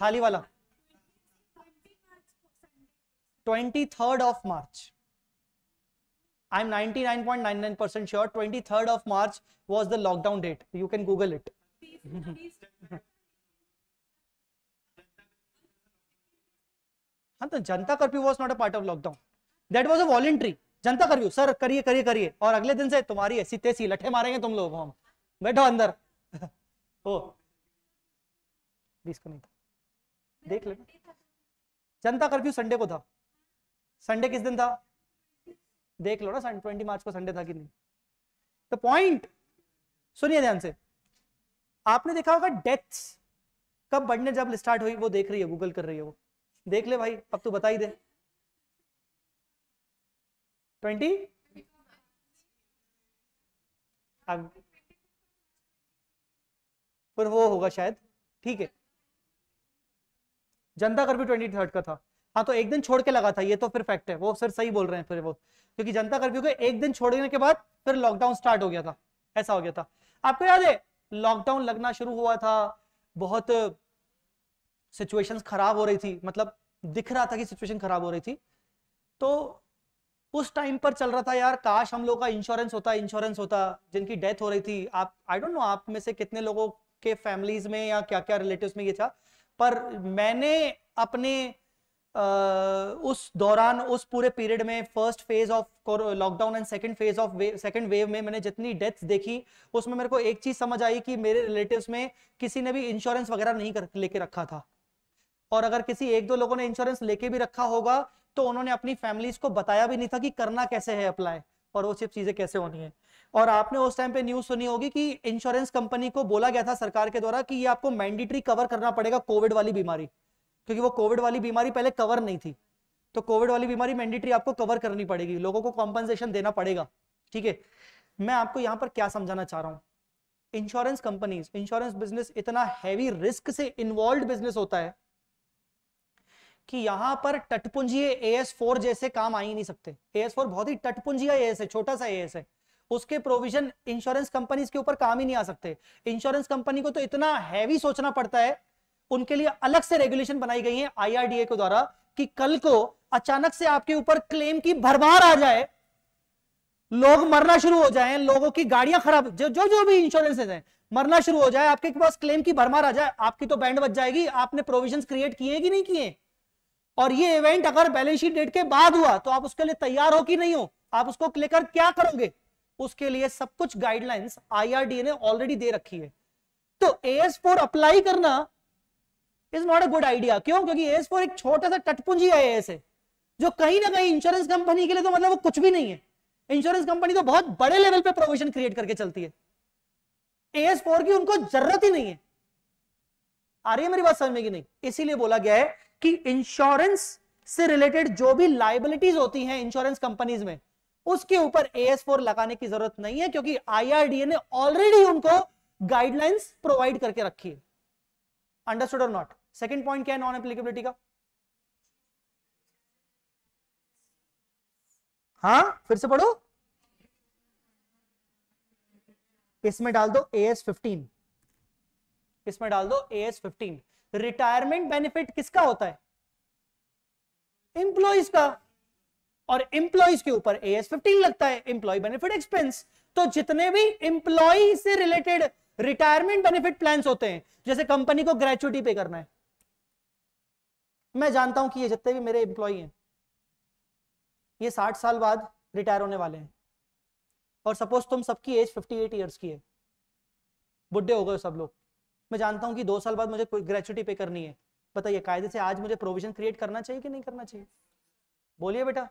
थाली वाला twenty third of March I am ninety nine point nine nine percent sure twenty third of March was the lockdown date you can Google it हाँ तो Janata curfew was not a part of lockdown that was a voluntary Janata curfew sir करिए करिए करिए और अगले दिन से तुम्हारी ऐसी तेसी लठे मारेंगे तुम लोग हम बैठो अंदर ओ इसको नहीं था देख लेना जनता कर्फ्यू संडे को था संडे किस दिन था देख लो ना ट्वेंटी मार्च को संडे था कि नहीं द पॉइंट सुनिए ध्यान से आपने देखा होगा डेथ कब बढ़ने जब स्टार्ट हुई वो देख रही है गूगल कर रही है वो देख ले भाई अब तो बता ही दे ट्वेंटी पर वो होगा शायद ठीक है जनता कर्फ्यू ट्वेंटी थर्ड का था हाँ तो एक दिन छोड़ के लगा था ये तो फिर फैक्ट है वो सर सही बोल रहे हैं फिर वो क्योंकि जनता कर्फ्यू के एक दिन छोड़ने के बाद फिर लॉकडाउन स्टार्ट हो गया था ऐसा हो गया था आपको याद है लॉकडाउन लगना शुरू हुआ था बहुत सिचुएशंस खराब हो रही थी मतलब दिख रहा था कि सिचुएशन खराब हो रही थी तो उस टाइम पर चल रहा था यार काश हम लोग का इंश्योरेंस होता इंश्योरेंस होता जिनकी डेथ हो रही थी आप आई डोंट नो आप में से कितने लोगों के फैमिलीज में या क्या क्या रिलेटिव में ये था पर मैंने अपने उस दौरान उस पूरे पीरियड में first phase of lockdown and second phase of second wave में मैंने जितनी डेथ्स देखी उसमें मेरे को एक चीज समझ आई कि मेरे रिलेटिव्स में किसी ने भी इंश्योरेंस वगैरह नहीं कर लेके रखा था और अगर किसी एक दो लोगों ने इंश्योरेंस लेके भी रखा होगा तो उन्होंने अपनी फैमिलीज को बताया भी नहीं था कि करना कैसे है अप्लाई और वो सिर्फ चीजें कैसे होनी है और आपने उस टाइम पे न्यूज सुनी होगी कि इंश्योरेंस कंपनी को बोला गया था सरकार के द्वारा कि ये आपको मैंडेटरी कवर करना पड़ेगा कोविड वाली बीमारी क्योंकि वो कोविड वाली बीमारी पहले कवर नहीं थी तो कोविड वाली बीमारी मैंडेटरी आपको कवर करनी पड़ेगी लोगों को कॉम्पनसेशन देना पड़ेगा ठीक है मैं आपको यहां पर क्या समझाना चाह रहा हूँ इंश्योरेंस कंपनीज इंश्योरेंस बिजनेस इतना हैवी रिस्क से इन्वॉल्व बिजनेस होता है कि यहां पर ए एस फोर जैसे काम आ ही नहीं सकते ए एस फोर बहुत ही ए एस है छोटा सा ए एस है उसके प्रोविजन इंश्योरेंस कंपनीज के ऊपर काम ही नहीं आ सकते इंश्योरेंस कंपनी को तो इतना हैवी सोचना पड़ता है उनके लिए अलग से रेगुलेशन बनाई गई है आईआरडीए के द्वारा कि कल को अचानक से आपके ऊपर क्लेम की भरमार आ जाए लोग मरना शुरू हो जाए लोगों की गाड़ियां खराब जो जो जो भी इंश्योरेंस है मरना शुरू हो जाए आपके पास क्लेम की भरमार आ जाए आपकी तो बैंड बच जाएगी आपने प्रोविजन क्रिएट किए कि नहीं किए और ये इवेंट अगर बैलेंस शीट डेट के बाद हुआ तो आप उसके लिए तैयार हो कि नहीं हो आप उसको लेकर क्या करोगे उसके लिए सब कुछ गाइडलाइंस आईआरडीए ने ऑलरेडी दे रखी है तो एएस फोर अप्लाई करना is not a good idea क्यों क्योंकि एस फोर एक छोटा सा टटपुंजी है एस जो कहीं ना कहीं इंश्योरेंस कंपनी के लिए तो मतलब वो कुछ भी नहीं है इंश्योरेंस कंपनी तो बहुत बड़े लेवल पे प्रोविजन क्रिएट करके चलती है एस फोर की उनको जरूरत ही नहीं है आ रही है मेरी बात समझ में कि नहीं इसीलिए बोला गया है कि इंश्योरेंस से रिलेटेड जो भी लाइबिलिटीज होती हैं इंश्योरेंस कंपनीज में उसके ऊपर एस फोर लगाने की जरूरत नहीं है क्योंकि आईआरडीए ने ऑलरेडी उनको गाइडलाइंस प्रोवाइड करके रखी है अंडरस्टूड और नॉट सेकेंड पॉइंट क्या है नॉन एप्लीकेबिलिटी का हाँ फिर से पढ़ो इसमें डाल दो ए एस फिफ्टीन इसमें डाल दो A S fifteen retirement benefit किसका होता है इंप्लॉइज का और इंप्लॉइज के ऊपर ए एस फिफ्टीन लगता है इंप्लॉय बेनिफिट एक्सपेंस तो जितने भी इंप्लॉय से रिलेटेड रिटायरमेंट बेनिफिट प्लान होते हैं जैसे कंपनी को ग्रेचुटी पे करना है मैं जानता हूं कि ये जितने भी मेरे एम्प्लॉय हैं ये साठ साल बाद रिटायर होने वाले हैं और सपोज तुम सबकी एज 58 एट की है बुढ़े हो गए सब लोग मैं जानता हूं कि दो साल बाद मुझे कोई ग्रेचुटी पे करनी है बताइए कायदे से आज मुझे प्रोविजन क्रिएट करना चाहिए कि नहीं करना चाहिए बोलिए बेटा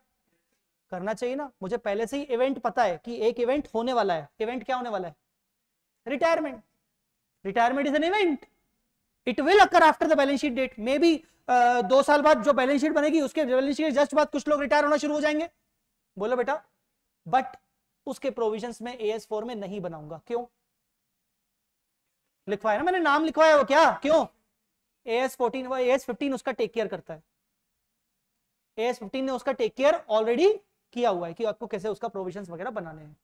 करना चाहिए ना मुझे पहले से ही इवेंट पता है कि एक इवेंट होने वाला है इवेंट क्या होने वाला है retirement retirement is an event it will occur after the balance sheet date may be दो साल बाद जो बैलेंस शीट बनेगी उसके बैलेंस शीट जस्ट बाद कुछ लोग रिटायर होना शुरू हो जाएंगे बोलो बेटा बट उसके प्रोविजन में ए एस फोर में नहीं बनाऊंगा क्यों लिखवाया ना मैंने नाम लिखवाया वो क्या क्यों A S fourteen A S fifteen उसका टेक केयर करता है ए एस फिफ्टीन ने उसका टेक केयर ऑलरेडी किया हुआ है कि आपको कैसे उसका प्रोविजन वगैरह बनाने हैं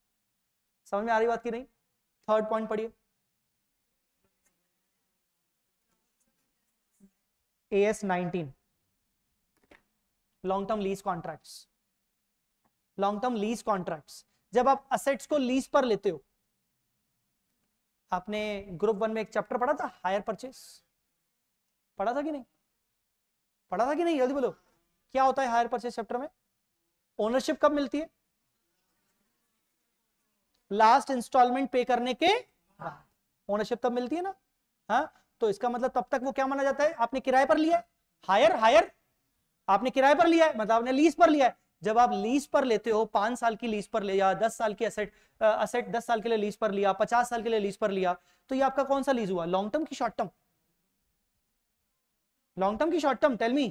समझ में आ रही बात की नहीं थर्ड पॉइंट पढ़िए AS 19 long term lease contracts long term lease contracts जब आप असेट्स को लीज पर लेते हो आपने ग्रुप वन में एक चैप्टर पढ़ा था हायर परचेस पढ़ा था कि नहीं पढ़ा था कि नहीं जल्दी बोलो क्या होता है हायर परचेस चैप्टर में ओनरशिप कब मिलती है लास्ट इंस्टॉलमेंट पे करने के ओनरशिप तब मिलती है ना हाँ तो इसका मतलब तब तक वो क्या माना जाता है आपने किराए पर लिया हायर हायर आपने किराए पर लिया है मतलब आपने लीज पर लिया है जब आप लीज पर लेते हो पांच साल की लीज पर ले या दस साल की असेट असेट दस साल के लिए लीज पर लिया पचास साल के लिए लीज पर लिया तो ये आपका कौन सा लीज हुआ लॉन्ग टर्म की शॉर्ट टर्म लॉन्ग टर्म की short term tell me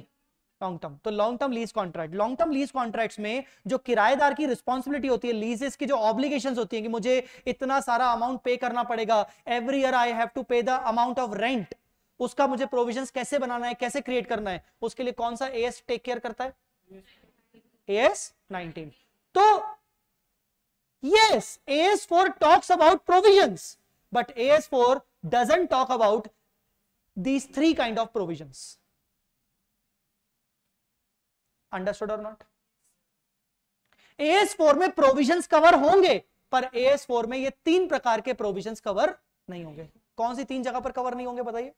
long term तो long term lease contract long term lease contracts में जो किराएदार की रिस्पॉन्सिबिलिटी होती है लीजेस की जो ऑब्लिगेशंस होती है कि मुझे इतना सारा अमाउंट पे करना पड़ेगा every year I have to pay the amount of rent उसका मुझे प्रोविजंस कैसे बनाना है कैसे क्रिएट करना है उसके लिए कौन सा एएस टेक केयर करता है एएस 19 तो yes AS 4 talks about provisions but AS 4 doesn't talk about these three kind of provisions understood और नॉट ए एस फोर में प्रोविजंस कवर होंगे पर ए एस फोर में ये तीन प्रकार के प्रोविजंस कवर नहीं होंगे कौन सी तीन जगह पर कवर नहीं होंगे बताइए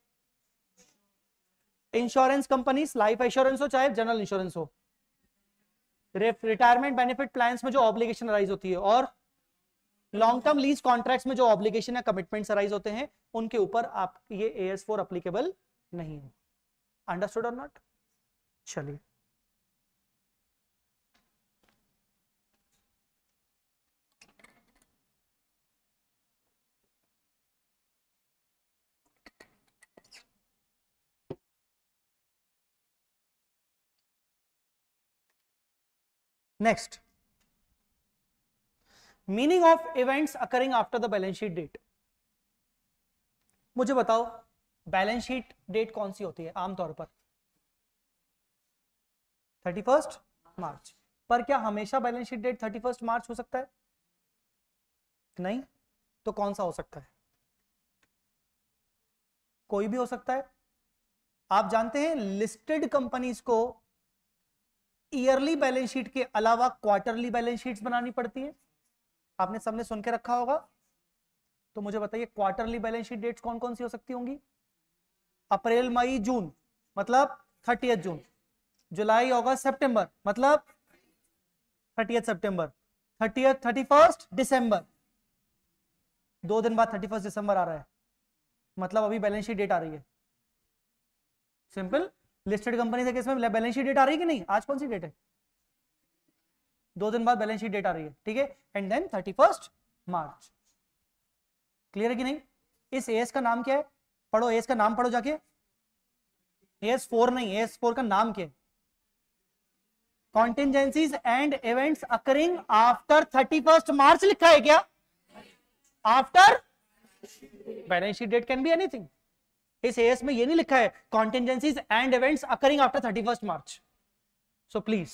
इंश्योरेंस कंपनीज लाइफ इंश्योरेंस हो चाहे जनरल इंश्योरेंस हो रिटायरमेंट बेनिफिट प्लान में जो ऑब्लिगेशन राइज होती है और लॉन्ग टर्म लीज कॉन्ट्रैक्ट्स में जो ऑब्लिगेशन या कमिटमेंट्स अराइज होते हैं उनके ऊपर आप ये ए एस फोर अप्लीकेबल नहीं है अंडरस्टूड और नॉट चलिए Next, meaning of events occurring after the balance sheet date. मुझे बताओ बैलेंस शीट डेट कौन सी होती है आमतौर पर थर्टी फर्स्ट मार्च पर क्या हमेशा balance sheet date thirty first March हो सकता है नहीं तो कौन सा हो सकता है कोई भी हो सकता है आप जानते हैं लिस्टेड कंपनीज को ईयरली बैलेंस शीट के अलावा क्वार्टरली बैलेंस शीट बनानी पड़ती है आपने सबने सुन के रखा होगा तो मुझे बताइए क्वार्टरली बैलेंस शीट डेट्स कौन कौन सी हो सकती होंगी अप्रैल मई जून मतलब थर्टी जून जुलाई अगस्त सितंबर मतलब थर्टी सितंबर थर्टी थर्टी फर्स्ट दिसंबर दो दिन बाद थर्टी फर्स्ट दिसंबर आ रहा है मतलब अभी बैलेंस शीट डेट आ रही है सिंपल लिस्टेड कंपनी है केस बैलेंस शीट डेट आ रही है कि नहीं आज कौन सी डेट है दो दिन बाद बैलेंस शीट डेट आ रही है ठीक है and then thirty first March clear है कि नहीं इस एस का नाम क्या है पढ़ो एस का नाम पढ़ो जाके एस फोर नहीं एस फोर का नाम क्या है contingencies and events occurring after thirty first March लिखा है क्या after balance sheet date can be anything इस एएस में ये नहीं लिखा है contingencies and events occurring after thirty March so please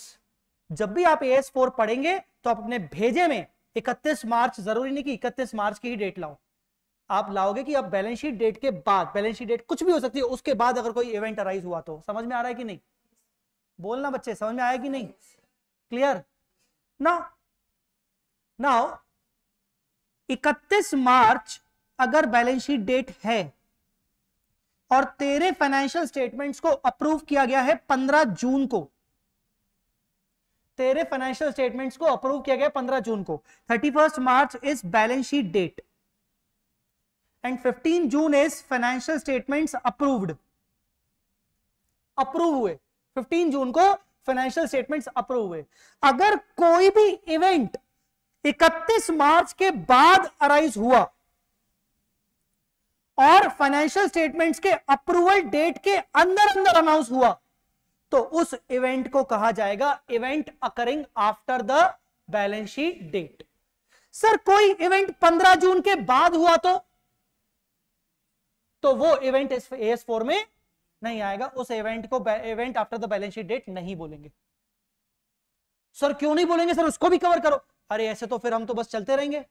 जब भी आप एएस फोर पढ़ेंगे तो आप अपने भेजे में 31 मार्च जरूरी नहीं कि 31 मार्च की ही डेट लाओ आप लाओगे कि आप बैलेंस शीट डेट के बाद बैलेंस शीट डेट कुछ भी हो सकती है उसके बाद अगर कोई इवेंट अराइज हुआ तो समझ में आ रहा है कि नहीं बोलना बच्चे समझ में आया कि नहीं क्लियर ना ना 31 मार्च अगर बैलेंस शीट डेट है और तेरे फाइनेंशियल स्टेटमेंट्स को अप्रूव किया गया है 15 जून को तेरे फाइनेंशियल स्टेटमेंट्स को अप्रूव किया गया 15 जून को 31 मार्च is balance sheet date and 15 जून is financial statements approved approve हुए 15 जून को फाइनेंशियल स्टेटमेंट्स अप्रूव हुए अगर कोई भी इवेंट 31 मार्च के बाद अराइज हुआ और फाइनेंशियल स्टेटमेंट्स के अप्रूवल डेट के अंदर अंदर अनाउंस हुआ तो उस इवेंट को कहा जाएगा event occurring after the balance sheet date sir कोई इवेंट 15 जून के बाद हुआ तो तो वो इवेंट एस फोर में नहीं आएगा उस इवेंट को event after the balance sheet date नहीं बोलेंगे सर क्यों नहीं बोलेंगे सर उसको भी कवर करो अरे ऐसे तो फिर हम तो बस चलते रहेंगे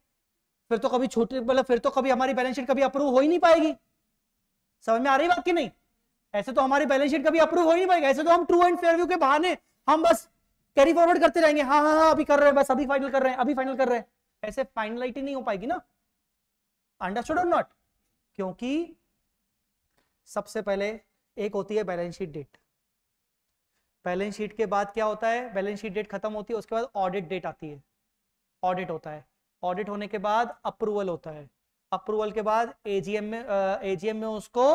फिर तो कभी छोटे मतलब फिर तो कभी हमारी बैलेंस शीट कभी अप्रूव हो ही नहीं पाएगी समझ में आ रही बात की नहीं ऐसे तो हमारी बैलेंस शीट कभी अप्रूव हो ही नहीं पाएगी ऐसे तो हम ट्रू एंड फेयर व्यू के बहाने हम बस कैरी फॉरवर्ड करते रहेंगे हाँ हाँ हाँ अभी कर रहे हैं बस अभी फाइनल कर रहे हैं अभी फाइनल कर रहे हैं ऐसे फाइनलाइटी नहीं हो पाएगी ना अंडरस्टूड और नॉट क्योंकि सबसे पहले एक होती है balance sheet date balance sheet के बाद क्या होता है बैलेंस शीट डेट खत्म होती है उसके बाद ऑडिट डेट आती है ऑडिट होता है ऑडिट होने के बाद अप्रूवल होता है अप्रूवल के बाद एजीएम में एजीएम में उसको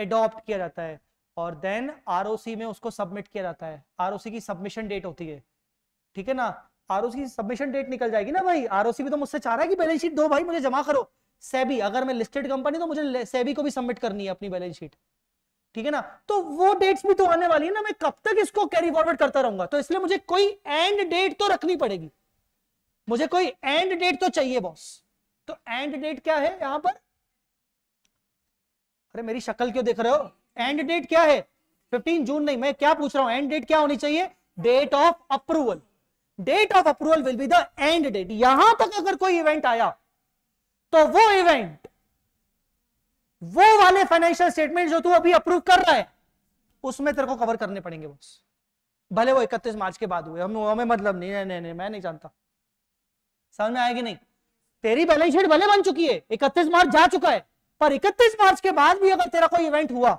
एडॉप्ट किया जाता है और देन आरओसी में उसको सबमिट किया जाता है आरओसी की सबमिशन डेट होती है ठीक है ना आरओसी की सबमिशन डेट निकल जाएगी ना भाई आरओसी भी तो मुझसे चाह रहा है कि बैलेंस शीट दो भाई मुझे जमा करो सेबी अगर मैं लिस्टेड कंपनी तो मुझे सेबी को भी सबमिट करनी है अपनी बैलेंस शीट ठीक है ना तो वो डेट्स भी तो आने वाली है ना मैं कब तक इसको कैरी फॉरवर्ड करता रहूंगा तो इसलिए मुझे कोई एंड डेट तो रखनी पड़ेगी मुझे कोई एंड डेट तो चाहिए बॉस तो एंड डेट क्या है यहां पर अरे मेरी शक्ल क्यों देख रहे हो एंड डेट क्या है 15 जून नहीं मैं क्या पूछ रहा हूं एंड डेट क्या होनी चाहिए date of approval date of approval will be the end date यहां तक अगर कोई इवेंट आया तो वो इवेंट वो वाले फाइनेंशियल स्टेटमेंट जो तू अभी अप्रूव कर रहा है उसमें तेरे को कवर करने पड़ेंगे बॉस भले वो 31 मार्च के बाद हुए हम हमें मतलब नहीं नहीं नहीं मैं नहीं जानता समझ में आएगी नहीं तेरी बैलेंस शीट भले बन चुकी है इकतीस मार्च जा चुका है पर इकतीस मार्च के बाद भी अगर तेरा कोई इवेंट हुआ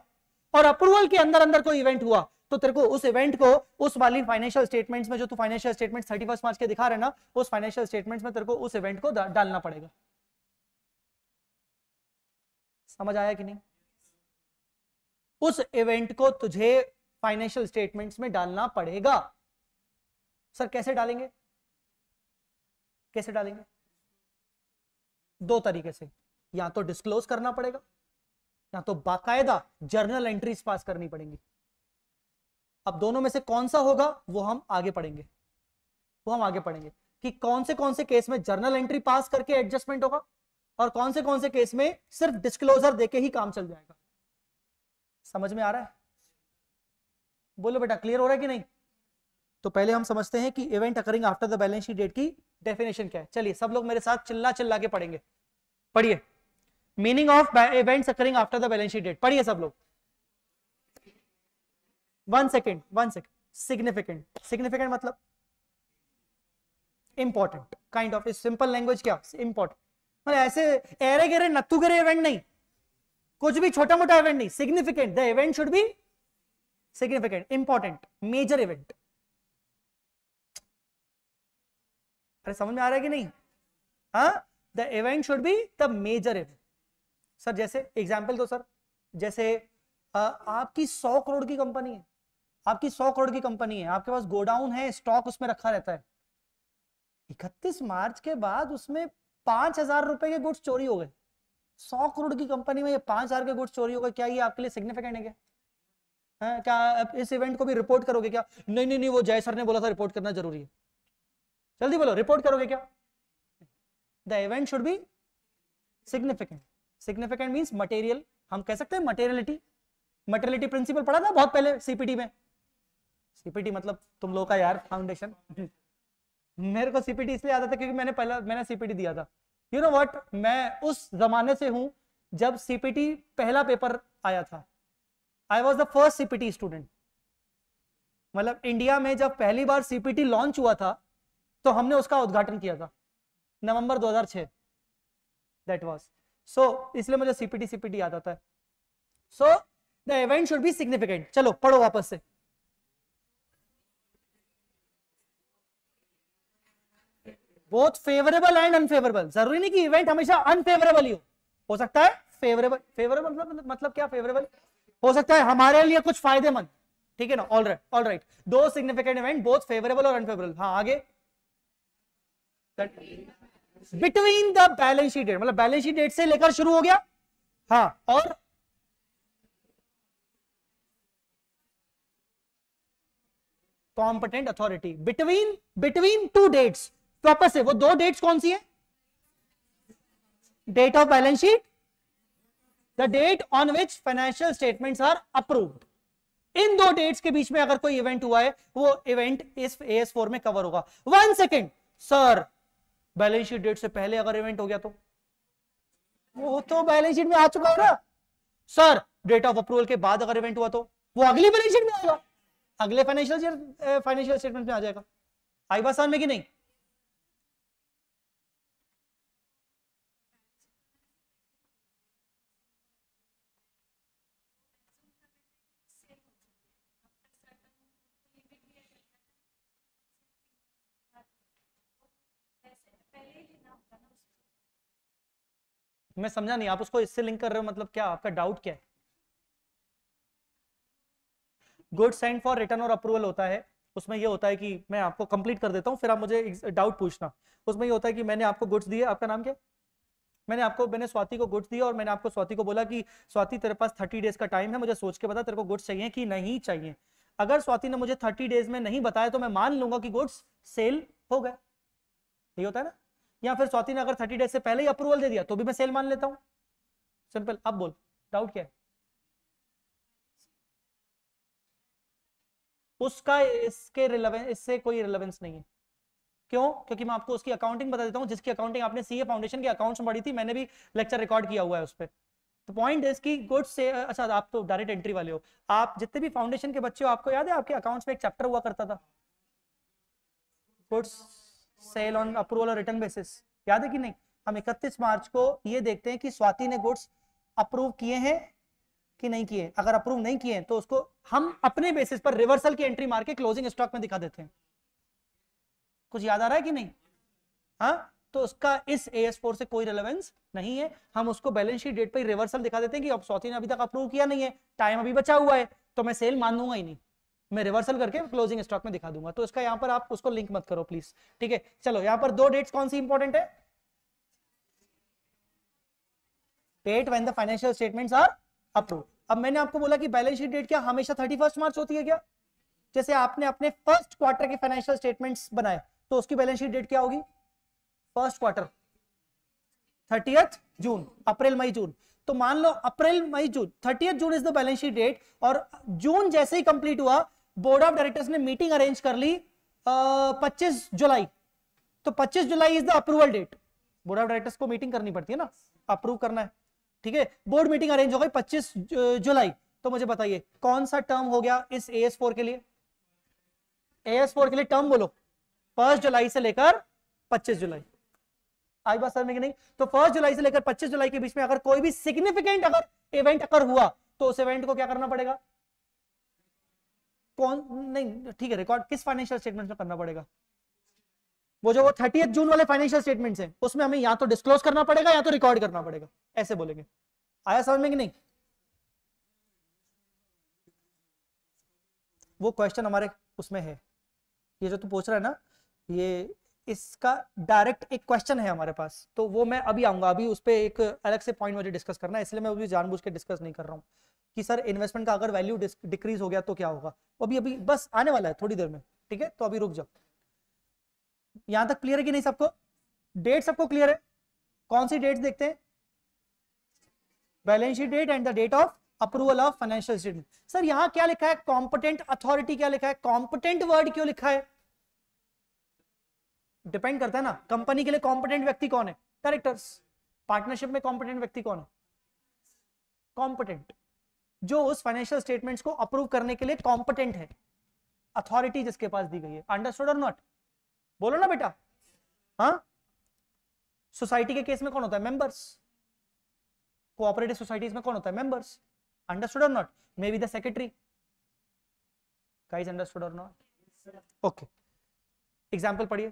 और अप्रूवल के अंदर अंदर कोई इवेंट हुआ तो तेरे को उस इवेंट को उस वाली फाइनेंशियल स्टेटमेंट्स में जो तू financial statement thirty first March के दिखा रहे ना उस फाइनेंशियल स्टेटमेंट्स में तेरे को उस इवेंट को डालना पड़ेगा समझ आया कि नहीं उस इवेंट को तुझे फाइनेंशियल स्टेटमेंट्स में डालना पड़ेगा सर कैसे डालेंगे कैसे डालेंगे दो तरीके से या तो डिस्क्लोज करना पड़ेगा या तो बाकायदा जर्नल एंट्रीज पास करनी पड़ेंगी अब दोनों में से कौन सा होगा वो हम आगे पढ़ेंगे वो हम आगे पढ़ेंगे कि कौन से कौन से केस में जर्नल एंट्री पास करके एडजस्टमेंट होगा और कौन से कौन से केस में सिर्फ डिस्क्लोजर देके ही काम चल जाएगा समझ में आ रहा है बोलो बेटा क्लियर हो रहा है कि नहीं तो पहले हम समझते हैं कि event occurring after the balance sheet date की डेफिनेशन क्या है चलिए सब लोग मेरे साथ चिल्ला चिल्ला के पढ़ेंगे पढ़िए meaning of events occurring after the balance sheet date पढ़िए सब लोग one second one second significant significant मतलब important kind of simple language क्या इंपॉर्टेंट मतलब ऐसे एरे गेरे नत्थु गेरे इवेंट नहीं कुछ भी छोटा मोटा इवेंट नहीं significant the event should be significant important major event अरे समझ में आ रहा है कि नहीं हाँ the event should be the major event sir जैसे एग्जाम्पल दो सर जैसे आ, आपकी सौ करोड़ की कंपनी है आपकी सौ करोड़ की कंपनी है आपके पास गोडाउन है स्टॉक उसमें रखा रहता है इकतीस मार्च के बाद उसमें पांच हजार रुपए के गुड्स चोरी हो गए सौ करोड़ की कंपनी में ये पांच हजार के गुड्स चोरी हो गए क्या ये आपके लिए सिग्निफिकेंट है क्या है हाँ, क्या आप इस इवेंट को भी रिपोर्ट करोगे क्या नहीं नहीं नहीं वो जय सर ने बोला था रिपोर्ट करना जरूरी है जल्दी बोलो रिपोर्ट करोगे क्या the event should be significant significant means material हम कह सकते हैं मटेरियलिटी मटेरियलिटी प्रिंसिपल पढ़ा था बहुत पहले सीपीटी में सीपीटी मतलब तुम लोग का यार फाउंडेशन मेरे को सीपीटी इसलिए आता था क्योंकि मैंने पहला मैंने सीपीटी दिया था यू नो व्हाट मैं उस जमाने से हूं जब सीपीटी पहला पेपर आया था I was the first CPT student मतलब इंडिया में जब पहली बार सीपीटी लॉन्च हुआ था तो हमने उसका उद्घाटन किया था नवंबर 2006 छट वॉज सो इसलिए मुझे सीपीटी सीपीटी याद आता है so the event should be significant चलो पढ़ो वापस से बहुत फेवरेबल एंड अनफेवरेबल जरूरी नहीं कि इवेंट हमेशा अनफेवरेबल ही हो हो सकता है फेवरेबल मतलब, फेवरेबल मतलब मतलब क्या फेवरेबल हो सकता है हमारे लिए कुछ फायदेमंद ठीक है ना ऑल राइट ऑल राइट दो सिग्निफिकेंट इवेंट बहुत फेवरेबल और अनफेवरेबल हाँ आगे between the balance sheet date मतलब बैलेंस शीट डेट से लेकर शुरू हो गया हाँ और competent authority between between two dates वापस से वो दो डेट्स कौन सी है date of balance sheet the date on which financial statements are approved इन दो डेट्स के बीच में अगर कोई इवेंट हुआ है वो इवेंट इस एस फोर में कवर होगा one second sir balance sheet date से पहले अगर इवेंट हो गया तो वो तो बैलेंस शीट में आ चुका है ना सर डेट ऑफ अप्रूवल के बाद अगर इवेंट हुआ तो वो अगली बैलेंस शीट में आएगा अगले फाइनेंशियल फाइनेंशियल स्टेटमेंट में आ जाएगा आई बात समझ में कि नहीं मैं समझा नहीं आप उसको इससे लिंक कर रहे हो मतलब क्या आपका डाउट क्या है गुड साइन फॉर रिटर्न और अप्रूवल होता है उसमें यह होता है कि मैं आपको कंप्लीट कर देता हूँ फिर आप मुझे डाउट पूछना उसमें यह होता है कि मैंने आपको गुड्स दिए आपका नाम क्या मैंने आपको मैंने स्वाति को गुड्स दिया और मैंने आपको स्वाति को बोला कि स्वाति तेरे पास थर्टी डेज का टाइम है मुझे सोच के बता तेरे को गुड्स चाहिए कि नहीं चाहिए अगर स्वाति ने मुझे थर्टी डेज में नहीं बताया तो मैं मान लूंगा कि गुड्स सेल हो गए ये होता है ना या फिर स्वाति ने अगर थर्टी डेज से पहले ही अप्रूवल दे दिया तो भी मैं सेल मान लेता हूं सिंपल अब बोल डाउट क्या है उसका इसके रिलेवेंस इससे कोई रिलेवेंस नहीं है क्यों क्योंकि मैं आपको उसकी अकाउंटिंग बता देता हूं जिसकी अकाउंटिंग आपने सीए फाउंडेशन के अकाउंट्स में पढ़ी थी मैंने भी लेक्चर रिकॉर्ड किया हुआ है उस पर तो पॉइंट इज की गुड से अच्छा आप तो डायरेक्ट एंट्री वाले हो आप जितने भी फाउंडेशन के बच्चे हो आपको याद है आपके अकाउंट्स में एक चैप्टर हुआ करता था गुड्स सेल ऑन अप्रूवल और रिटर्न बेसिस याद है कि नहीं हम 31 मार्च को ये देखते हैं कि स्वाति ने गुड्स अप्रूव किए हैं कि नहीं किए अगर अप्रूव नहीं किए तो उसको हम अपने बेसिस पर रिवर्सल की एंट्री मार के क्लोजिंग स्टॉक में दिखा देते हैं कुछ याद आ रहा है कि नहीं हाँ तो उसका इस एस फोर से कोई रिलेवेंस नहीं है हम उसको बैलेंस शीट डेट पर रिवर्सल दिखा देते हैं कि अब स्वाति ने अभी तक अप्रूव किया नहीं है टाइम अभी बचा हुआ है तो मैं सेल मान लूंगा ही नहीं मैं रिवर्सल करके क्लोजिंग स्टॉक में दिखा दूंगा तो इसका यहाँ पर आप उसको लिंक मत करो प्लीज ठीक है चलो यहाँ पर दो डेट्स कौन सी इंपॉर्टेंट है date when the financial statements are approve अब मैंने आपको बोला कि बैलेंस शीट डेट क्या हमेशा थर्टी मार्च होती है क्या जैसे आपने अपने फर्स्ट क्वार्टर के फाइनेंशियल स्टेटमेंट बनाए तो उसकी बैलेंस शीट डेट क्या होगी फर्स्ट क्वार्टर थर्टीएथ जून अप्रैल मई जून तो मान लो अप्रैल मई जून thirty June is the balance sheet date और जून जैसे ही कंप्लीट हुआ बोर्ड ऑफ डायरेक्टर्स ने मीटिंग अरेंज कर ली पच्चीस जुलाई तो पच्चीस जुलाई is the approval date board of directors को मीटिंग करनी पड़ती है ना अप्रूव करना है ठीक है बोर्ड मीटिंग अरेंज हो गई पच्चीस जुलाई तो मुझे बताइए कौन सा टर्म हो गया इस ए एस फोर के लिए ए एस फोर के लिए टर्म बोलो फर्स्ट जुलाई से लेकर पच्चीस जुलाई आई बात समझ में नहीं तो फर्स्ट जुलाई से लेकर पच्चीस जुलाई के बीच में अगर कोई भी सिग्निफिकेंट अगर इवेंट अगर हुआ तो उस इवेंट को क्या करना पड़ेगा कौन नहीं ठीक है रिकॉर्ड किस फाइनेंशियल स्टेटमेंट में करना पड़ेगा वो जो वो थर्टी जून वाले फाइनेंशियल स्टेटमेंट है उसमें हमें या तो डिस्क्लोज करना पड़ेगा या तो रिकॉर्ड करना पड़ेगा ऐसे बोलेंगे आया समझ में कि नहीं वो क्वेश्चन हमारे उसमें है ये जो तू पूछ रहा है ना ये इसका डायरेक्ट एक क्वेश्चन है हमारे पास तो वो मैं अभी आऊंगा अभी उस पर एक अलग से पॉइंट मुझे डिस्कस करना है इसलिए मैं अभी जानबूझ के डिस्कस नहीं कर रहा हूँ कि सर इन्वेस्टमेंट का अगर वैल्यू डिक्रीज हो गया तो क्या होगा अभी अभी बस आने वाला है थोड़ी देर में ठीक है तो अभी रुक जाओ यहां तक क्लियर है कि नहीं सबको डेट सबको क्लियर है कौन सी डेट देखते हैं balance sheet date and the date of approval of financial statement sir यहां क्या लिखा है कॉम्पिटेंट अथॉरिटी क्या लिखा है कॉम्पिटेंट वर्ड क्यों लिखा है डिपेंड करता है ना कंपनी के लिए कॉम्पिटेंट व्यक्ति कौन है डायरेक्टर्स पार्टनरशिप में कॉम्पिटेंट व्यक्ति कौन है कॉम्पिटेंट जो उस फाइनेंशियल स्टेटमेंट्स को अप्रूव करने के लिए कॉम्पिटेंट है अथॉरिटी जिसके पास दी गई है अंडरस्टूड और नॉट बोलो ना बेटा हाँ सोसाइटी के केस में कौन होता है मेंबर्स कोऑपरेटिव सोसाइटीज में कौन होता है मेंबर्स अंडरस्टूड और not may be the secretary guys understood और नॉट ओके एग्जांपल पढ़िए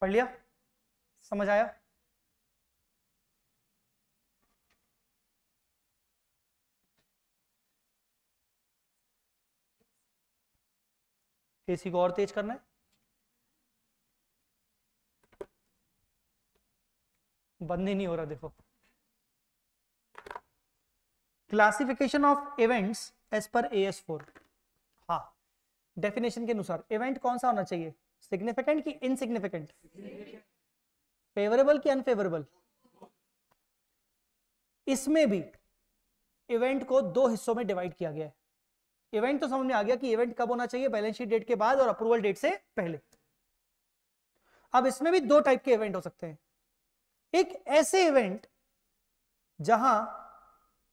पढ़ लिया समझ आया एसी को और तेज करना है बंद ही नहीं हो रहा देखो classification of events as per A S four हाँ डेफिनेशन के अनुसार इवेंट कौन सा होना चाहिए सिग्निफिकेंट की इनसिग्निफिकेंट फेवरेबल की अनफेवरेबल इसमें भी इवेंट को दो हिस्सों में डिवाइड किया गया है इवेंट तो समझ में आ गया कि इवेंट कब होना चाहिए बैलेंस शीट डेट के बाद और अप्रूवल डेट से पहले अब इसमें भी दो टाइप के इवेंट हो सकते हैं एक ऐसे इवेंट जहां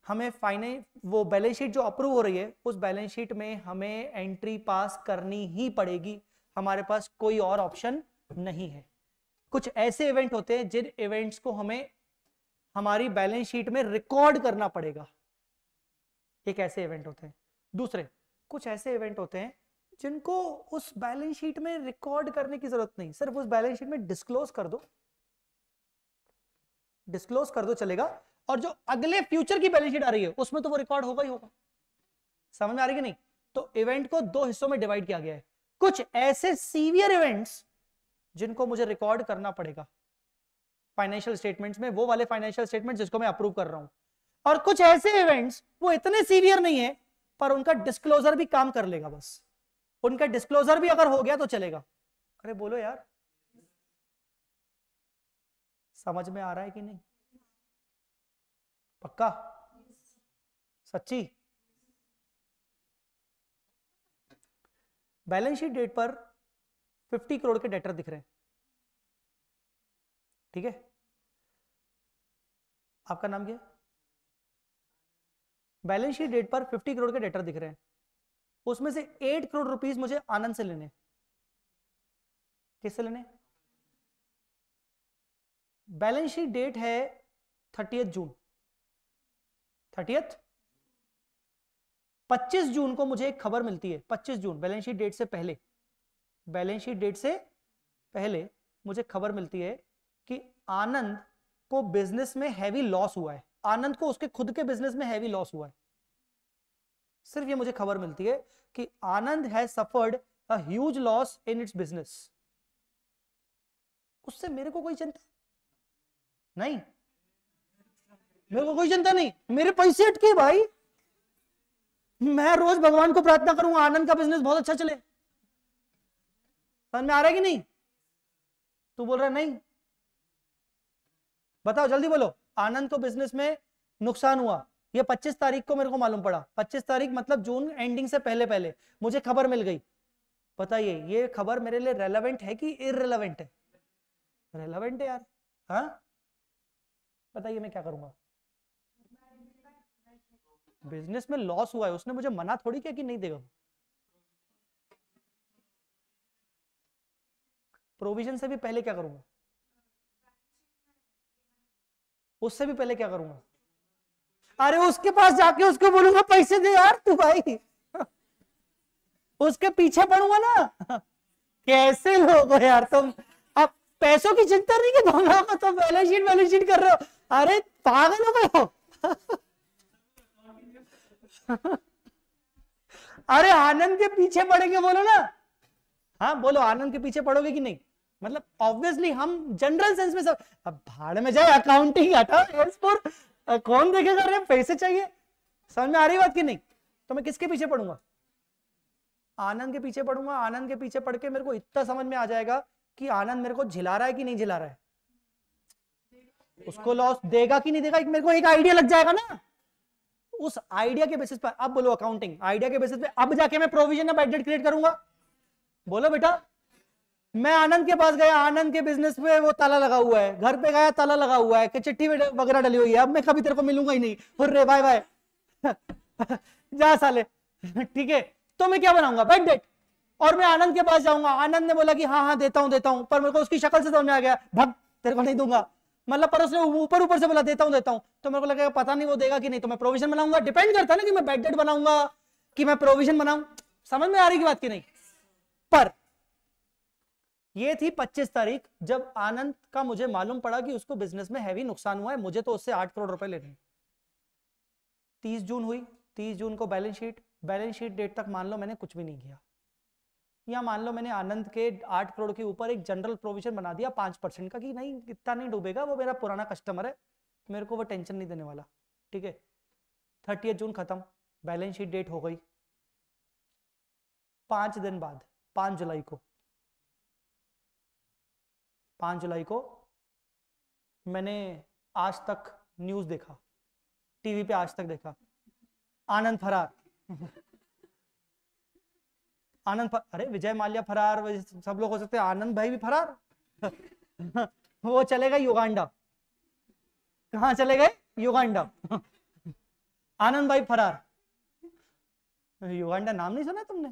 हमें फाइनल वो बैलेंस शीट जो अप्रूव हो रही है उस बैलेंस शीट में हमें एंट्री पास करनी ही पड़ेगी हमारे पास कोई और ऑप्शन नहीं है कुछ ऐसे इवेंट होते हैं जिन इवेंट्स को हमें हमारी बैलेंस शीट में रिकॉर्ड करना पड़ेगा एक ऐसे इवेंट होते हैं दूसरे कुछ ऐसे इवेंट होते हैं जिनको उस बैलेंस शीट में रिकॉर्ड करने की जरूरत नहीं सिर्फ उस बैलेंस शीट में डिस्क्लोज कर दो डिस्क्लोज कर दो चलेगा और जो अगले फ्यूचर की बैलेंस शीट आ रही है उसमें तो वो रिकॉर्ड होगा ही होगा समझ में आ रही कि नहीं तो इवेंट को दो हिस्सों में डिवाइड किया गया है कुछ ऐसे सीवियर इवेंट्स जिनको मुझे रिकॉर्ड करना पड़ेगा फाइनेंशियल स्टेटमेंट्स में वो वाले फाइनेंशियल स्टेटमेंट जिसको मैं अप्रूव कर रहा हूं और कुछ ऐसे इवेंट्स वो इतने सीवियर नहीं है पर उनका डिस्क्लोजर भी काम कर लेगा बस उनका डिस्क्लोजर भी अगर हो गया तो चलेगा अरे बोलो यार समझ में आ रहा है कि नहीं पक्का सच्ची बैलेंस शीट डेट पर 50 करोड़ के डेटर दिख रहे हैं ठीक है आपका नाम क्या बैलेंस शीट डेट पर 50 करोड़ के डेटर दिख रहे हैं उसमें से 8 करोड़ रुपीस मुझे आनंद से लेने किससे लेने बैलेंस शीट डेट है थर्टीएथ जून थर्टीएथ 25 जून को मुझे एक खबर मिलती है 25 जून बैलेंस शीट डेट से पहले बैलेंस शीट डेट से पहले मुझे खबर मिलती है कि आनंद को बिजनेस में हैवी लॉस हुआ है आनंद को उसके खुद के बिजनेस में हैवी लॉस हुआ है सिर्फ ये मुझे खबर मिलती है कि आनंद है suffered a loss in its business उससे मेरे को कोई चिंता नहीं मेरे को कोई चिंता नहीं मेरे पैसे अटके भाई मैं रोज भगवान को प्रार्थना करूंगा आनंद का बिजनेस बहुत अच्छा चले समझ में आ रहा है कि नहीं तू बोल रहा नहीं बताओ जल्दी बोलो आनंद को बिजनेस में नुकसान हुआ ये 25 तारीख को मेरे को मालूम पड़ा 25 तारीख मतलब जून एंडिंग से पहले पहले मुझे खबर मिल गई बताइए ये खबर मेरे लिए रेलेवेंट है कि इरेलेवेंट है रेलेवेंट है यार हाँ बताइए मैं क्या करूंगा बिजनेस में लॉस हुआ है उसने मुझे मना थोड़ी किया कि नहीं देगा प्रोविजन से भी पहले क्या करूंगा उससे भी पहले क्या करूंगा अरे उसके पास जाके उसको बोलूंगा पैसे दे यार तू भाई उसके पीछे पड़ूंगा ना कैसे लोग हो यार तुम अब पैसों की चिंता नहीं कि दोनों को तुम बैलेंस शीट बैलेंस शीट कर रहे हो अरे पागल हो गए अरे आनंद के पीछे पड़ेंगे बोलो ना हाँ बोलो आनंद के पीछे पड़ोगे कि नहीं मतलब ऑब्वियसली हम जनरल सेंस में सब अब भाड़ में जाए अकाउंटिंग हटाओ एस फोर कौन देखेगा अरे पैसे चाहिए समझ में आ रही बात की नहीं तो मैं किसके पीछे पढ़ूंगा आनंद के पीछे पढ़ूंगा आनंद के पीछे पढ़ के मेरे को इतना समझ में आ जाएगा कि आनंद मेरे को झिला रहा है कि नहीं झिला रहा है उसको लॉस देगा कि नहीं देगा मेरे को एक आइडिया लग जाएगा ना उस आइडिया के बेसिस पर अब बोलो अकाउंटिंग आइडिया के बेसिस पे अब जाके मैं प्रोविजन अब एडजेट क्रिएट करूंगा बोलो बेटा मैं आनंद के पास गया आनंद के बिजनेस पे वो ताला लगा हुआ है घर पे गया ताला लगा हुआ है चिट्ठी वगैरह डली हुई है अब मैं कभी तेरे को मिलूंगा ही नहीं हुर्रे बाय बाय जा साले ठीक है तो मैं क्या बनाऊंगा बैड डेट और मैं आनंद के पास जाऊंगा आनंद ने बोला कि हाँ हाँ देता हूं देता हूं पर मेरे को उसकी शक्ल से समझ आ गया भग तेरे को नहीं दूंगा मतलब पर उसने ऊपर ऊपर से बोला देता हूं देता हूं तो मेरे को लगेगा पता नहीं वो देगा कि नहीं तो मैं प्रोविजन बनाऊंगा डिपेंड करता है ना कि मैं डेट बनाऊंगा कि मैं प्रोविजन बनाऊ समझ में आ रही की बात की नहीं पर ये थी 25 तारीख जब आनंद का मुझे मालूम पड़ा कि उसको बिजनेस में हैवी नुकसान हुआ है मुझे तो उससे आठ करोड़ रुपए लेने तीस जून हुई तीस जून को balance sheet balance sheet date तक मान लो मैंने कुछ भी नहीं किया या मान लो मैंने आनंद के आठ करोड़ के ऊपर एक जनरल प्रोविजन बना दिया पांच परसेंट का कि नहीं इतना नहीं डूबेगा वो मेरा पुराना कस्टमर है मेरे को वो टेंशन नहीं देने वाला ठीक है थर्टी जून खत्म बैलेंस शीट डेट हो गई पांच दिन बाद पांच जुलाई को पांच जुलाई को मैंने आज तक न्यूज़ देखा टीवी पे आज तक देखा आनंद फरार आनंद अरे विजय माल्या फरार सब लोग हो सकते आनंद भाई भी फरार वो चले गए युगांडा कहा चले गए युगांडा आनंद भाई फरार युगांडा नाम नहीं सुना तुमने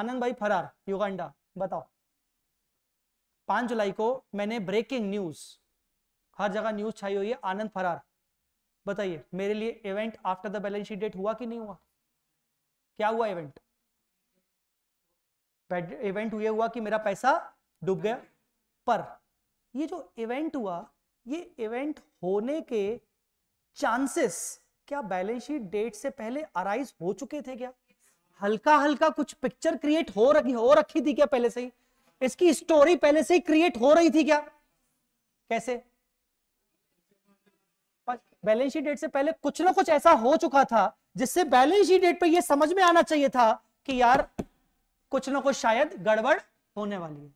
आनंद भाई फरार युगांडा बताओ पांच जुलाई को मैंने ब्रेकिंग न्यूज हर जगह न्यूज छाई हुई है आनंद फरार बताइए मेरे लिए event after the balance sheet date हुआ कि नहीं हुआ क्या हुआ इवेंट इवेंट ये हुआ कि मेरा पैसा डूब गया पर ये जो इवेंट हुआ ये इवेंट होने के चांसेस क्या बैलेंस शीट डेट से पहले अराइज हो चुके थे क्या हल्का हल्का कुछ पिक्चर क्रिएट हो रखी हो रखी थी क्या पहले से ही इसकी स्टोरी पहले से ही क्रिएट हो रही थी क्या कैसे बैलेंस शीट डेट से पहले कुछ ना कुछ ऐसा हो चुका था जिससे बैलेंस शीट डेट पर यह समझ में आना चाहिए था कि यार कुछ ना कुछ शायद गड़बड़ होने वाली है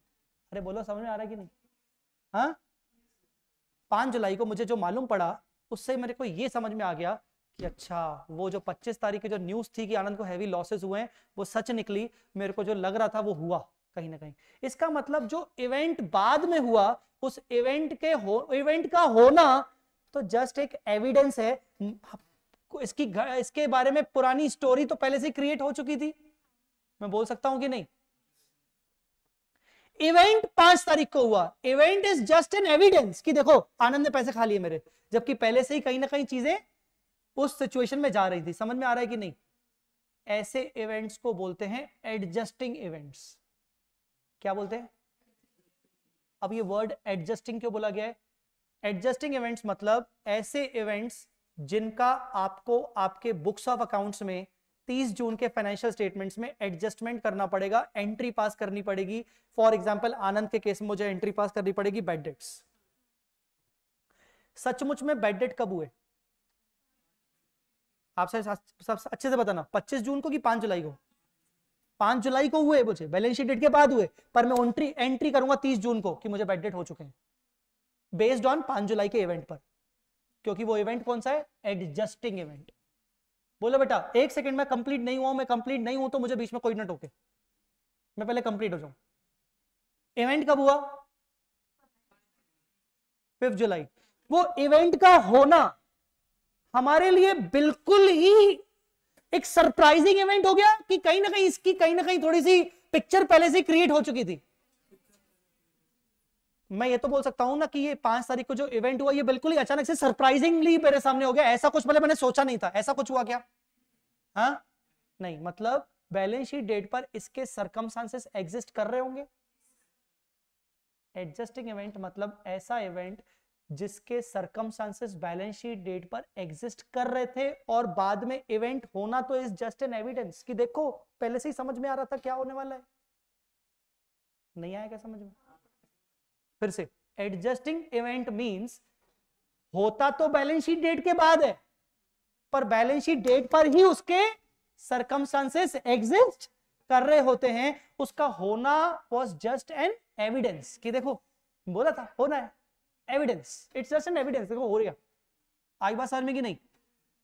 अरे बोलो समझ में आ रहा है कि नहीं हाँ पांच जुलाई को मुझे जो मालूम पड़ा उससे मेरे को ये समझ में आ गया कि अच्छा वो जो 25 तारीख की जो न्यूज थी कि आनंद को हैवी लॉसेस हुए हैं वो सच निकली मेरे को जो लग रहा था वो हुआ कहीं ना कहीं इसका मतलब जो इवेंट बाद में हुआ उस इवेंट के हो इवेंट का होना तो जस्ट एक एविडेंस है इसकी इसके बारे में पुरानी स्टोरी तो पहले से क्रिएट हो चुकी थी मैं बोल सकता हूं कि नहीं इवेंट पांच तारीख को हुआ event is just an evidence कि देखो आनंद ने पैसे खा लिए मेरे जबकि पहले से ही कहीं ना कहीं चीजें उस सिचुएशन में जा रही थी समझ में आ रहा है कि नहीं ऐसे इवेंट्स को बोलते हैं एडजस्टिंग इवेंट्स क्या बोलते हैं अब ये वर्ड एडजस्टिंग क्यों बोला गया है एडजस्टिंग इवेंट्स मतलब ऐसे इवेंट्स जिनका आपको आपके बुक्स ऑफ अकाउंट्स में 30 जून के फाइनेंशियल स्टेटमेंट्स में एडजस्टमेंट करना पड़ेगा एंट्री पास करनी पड़ेगी फॉर एग्जाम्पल आनंद के केस में मुझे एंट्री पास करनी पड़ेगी बेड डेट्स सचमुच में बेड डेट कब हुए आप सब, सब अच्छे से बताना 25 जून को कि 5 जुलाई को 5 जुलाई को हुए मुझे बैलेंस शीट डेट के बाद हुए पर मैं एंट्री एंट्री करूंगा 30 जून को कि मुझे बेड डेट हो चुके हैं बेस्ड ऑन 5 जुलाई के इवेंट पर क्योंकि वो इवेंट कौन सा है एडजस्टिंग इवेंट बोलो बेटा एक सेकंड में कंप्लीट नहीं हुआ मैं कंप्लीट नहीं हूं तो मुझे बीच में कोई ना टोके मैं पहले कंप्लीट हो जाऊं इवेंट कब हुआ फिफ्थ जुलाई वो इवेंट का होना हमारे लिए बिल्कुल ही एक सरप्राइजिंग इवेंट हो गया कि कहीं ना कहीं इसकी कहीं ना कहीं थोड़ी सी पिक्चर पहले से क्रिएट हो चुकी थी मैं ये तो बोल सकता हूं ना कि ये पांच तारीख को जो इवेंट हुआ ये बिल्कुल ही अचानक से सरप्राइजिंगली मेरे सामने हो गया ऐसा कुछ मतलब मैंने सोचा नहीं था ऐसा कुछ हुआ क्या हाँ नहीं मतलब बैलेंस शीट डेट पर इसके सरकम एग्जिस्ट कर रहे होंगे एडजस्टिंग इवेंट मतलब ऐसा इवेंट जिसके सरकमस्टांसेस बैलेंस शीट डेट पर एग्जिस्ट कर रहे थे और बाद में इवेंट होना तो इज जस्ट एन एविडेंस कि देखो पहले से ही समझ में आ रहा था क्या होने वाला है नहीं आएगा समझ में फिर से एडजस्टिंग इवेंट मींस होता तो बैलेंस शीट डेट के बाद है पर बैलेंस शीट डेट पर ही उसके सरकमस्टांसेस एग्जिस्ट कर रहे होते हैं उसका होना वॉज जस्ट एन एविडेंस कि देखो बोला था होना है evidence it's just an evidence देखो हो रहा आई बात समझ में कि नहीं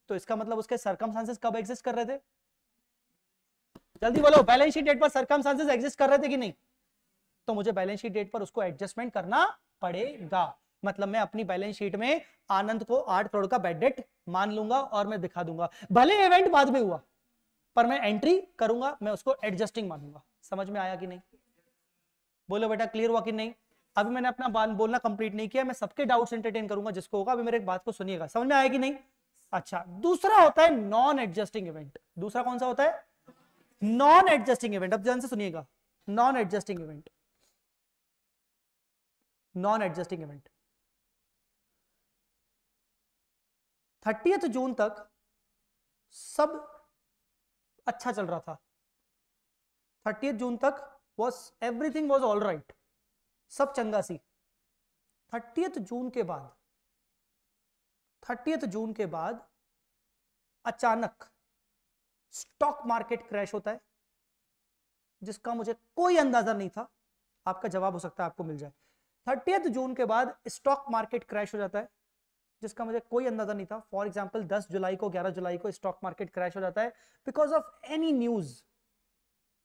तो इसका मतलब उसके सरकमस्टांसेस कब एग्जिस्ट कर रहे थे जल्दी बोलो बैलेंस शीट डेट पर सरकमस्टांसेस एग्जिस्ट कर रहे थे कि नहीं तो मुझे बैलेंस शीट डेट पर उसको एडजस्टमेंट करना पड़ेगा मतलब मैं अपनी बैलेंस शीट में आनंद को आठ करोड़ का बैड डेट मान लूंगा और मैं दिखा दूंगा भले इवेंट बाद में हुआ पर मैं एंट्री करूंगा मैं उसको एडजस्टिंग मानूंगा समझ में आया कि नहीं बोलो बेटा क्लियर हुआ कि नहीं अभी मैंने अपना बात बोलना कंप्लीट नहीं किया मैं सबके डाउट्स एंटरटेन करूंगा जिसको होगा अभी मेरे एक बात को सुनिएगा समझ में आया कि नहीं अच्छा दूसरा होता है नॉन एडजस्टिंग इवेंट दूसरा कौन सा होता है नॉन एडजस्टिंग इवेंट अब ध्यान से सुनिएगा non adjusting event non adjusting event 30th जून तक सब अच्छा चल रहा था थर्टीएथ जून तक was everything was all right सब चंगा सी थर्टीएथ जून के बाद थर्टीएथ जून के बाद अचानक स्टॉक मार्केट क्रैश होता है जिसका मुझे कोई अंदाजा नहीं था आपका जवाब हो सकता है आपको मिल जाए थर्टियथ जून के बाद स्टॉक मार्केट क्रैश हो जाता है जिसका मुझे कोई अंदाजा नहीं था फॉर एग्जाम्पल दस जुलाई को ग्यारह जुलाई को स्टॉक मार्केट क्रैश हो जाता है बिकॉज ऑफ एनी न्यूज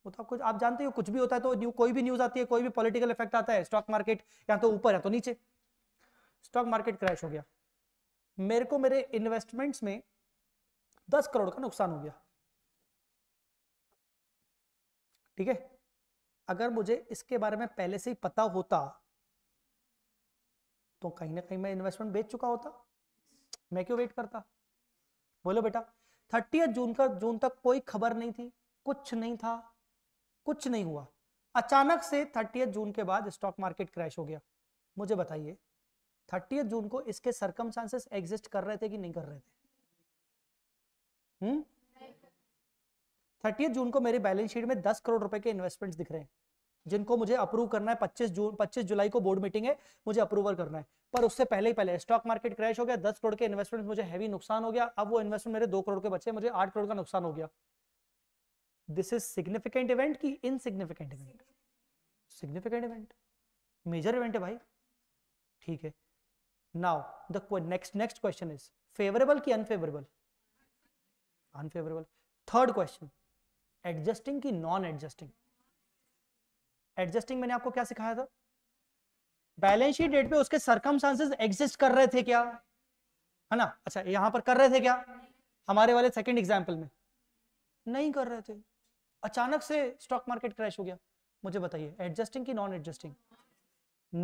वो तो कुछ आप जानते हो कुछ भी होता है तो कोई भी न्यूज आती है कोई भी पॉलिटिकल इफेक्ट आता है स्टॉक मार्केट या तो ऊपर या तो नीचे स्टॉक मार्केट क्रैश हो गया मेरे को मेरे इन्वेस्टमेंट्स में दस करोड़ का नुकसान हो गया ठीक है अगर मुझे इसके बारे में पहले से ही पता होता तो कहीं ना कहीं मैं इन्वेस्टमेंट बेच चुका होता मैं क्यों वेट करता बोलो बेटा थर्टी जून का जून तक कोई खबर नहीं थी कुछ नहीं था कुछ नहीं हुआ अचानक से थर्टी जून के बाद स्टॉक मार्केट क्रैश हो गया मुझे बताइए थर्टी जून को इसके सरकम एग्जिस्ट कर रहे थे कि नहीं कर रहे थे थर्टी हम्म? जून को मेरे बैलेंस शीट में दस करोड़ रुपए के इन्वेस्टमेंट्स दिख रहे हैं जिनको मुझे अप्रूव करना है 25 जून 25 जुलाई को बोर्ड मीटिंग है मुझे अप्रूवल करना है पर उससे पहले ही पहले स्टॉक मार्केट क्रैश हो गया दस करोड़ के इन्वेस्टमेंट मुझे हैवी नुकसान हो गया अब वो इन्वेस्टमेंट मेरे दो करोड़ के बचे मुझे आठ करोड़ का नुकसान हो गया दिस इज सिग्निफिकेंट इवेंट की insignificant event significant event major event है भाई ठीक है now the next next question is favourable की unfavourable unfavourable third question adjusting की नॉन एडजस्टिंग एडजस्टिंग मैंने आपको क्या सिखाया था बैलेंस शीट डेट पे उसके सरकम एग्जिस्ट कर रहे थे क्या है ना अच्छा यहां पर कर रहे थे क्या हमारे वाले सेकंड एग्जाम्पल में नहीं कर रहे थे अचानक से स्टॉक मार्केट क्रैश हो गया मुझे बताइए एडजस्टिंग की non adjusting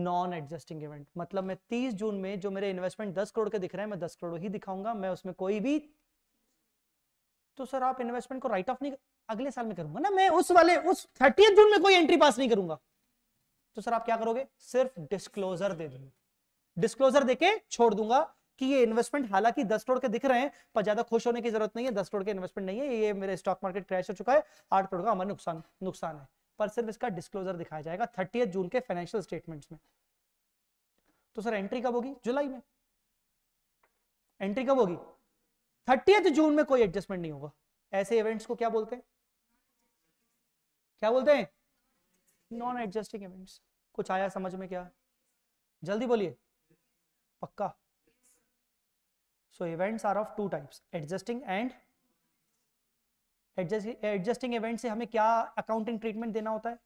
non adjusting event मतलब मैं तीस जून में जो मेरे इन्वेस्टमेंट दस करोड़ के दिख रहे हैं मैं दस करोड़ ही दिखाऊंगा मैं उसमें कोई भी तो सर आप इन्वेस्टमेंट को राइट ऑफ नहीं अगले साल में करूंगा ना मैं उस वाले उस थर्टी जून में कोई एंट्री पास नहीं करूंगा तो सर आप क्या करोगे सिर्फ डिस्क्लोजर दे दूंगा डिस्क्लोजर देके छोड़ दूंगा कि ये इन्वेस्टमेंट हालांकि दस करोड़ के दिख रहे हैं पर ज्यादा खुश होने की जरूरत नहीं है दस करोड़ के इन्वेस्टमेंट नहीं है ये मेरे स्टॉक मार्केट क्रैश हो चुका है आठ करोड़ का हमारा नुकसान नुकसान है पर सिर्फ इसका डिस्क्लोजर दिखाया जाएगा थर्टी जून के फाइनेंशियल स्टेटमेंट में तो सर एंट्री कब होगी जुलाई में एंट्री कब होगी थर्टी जून में कोई एडजस्टमेंट नहीं होगा ऐसे इवेंट्स को क्या बोलते हैं क्या बोलते हैं नॉन एडजस्टिंग इवेंट्स कुछ आया समझ में क्या जल्दी बोलिए पक्का so events are of two types adjusting and adjusting event से हमें क्या अकाउंटिंग ट्रीटमेंट देना होता है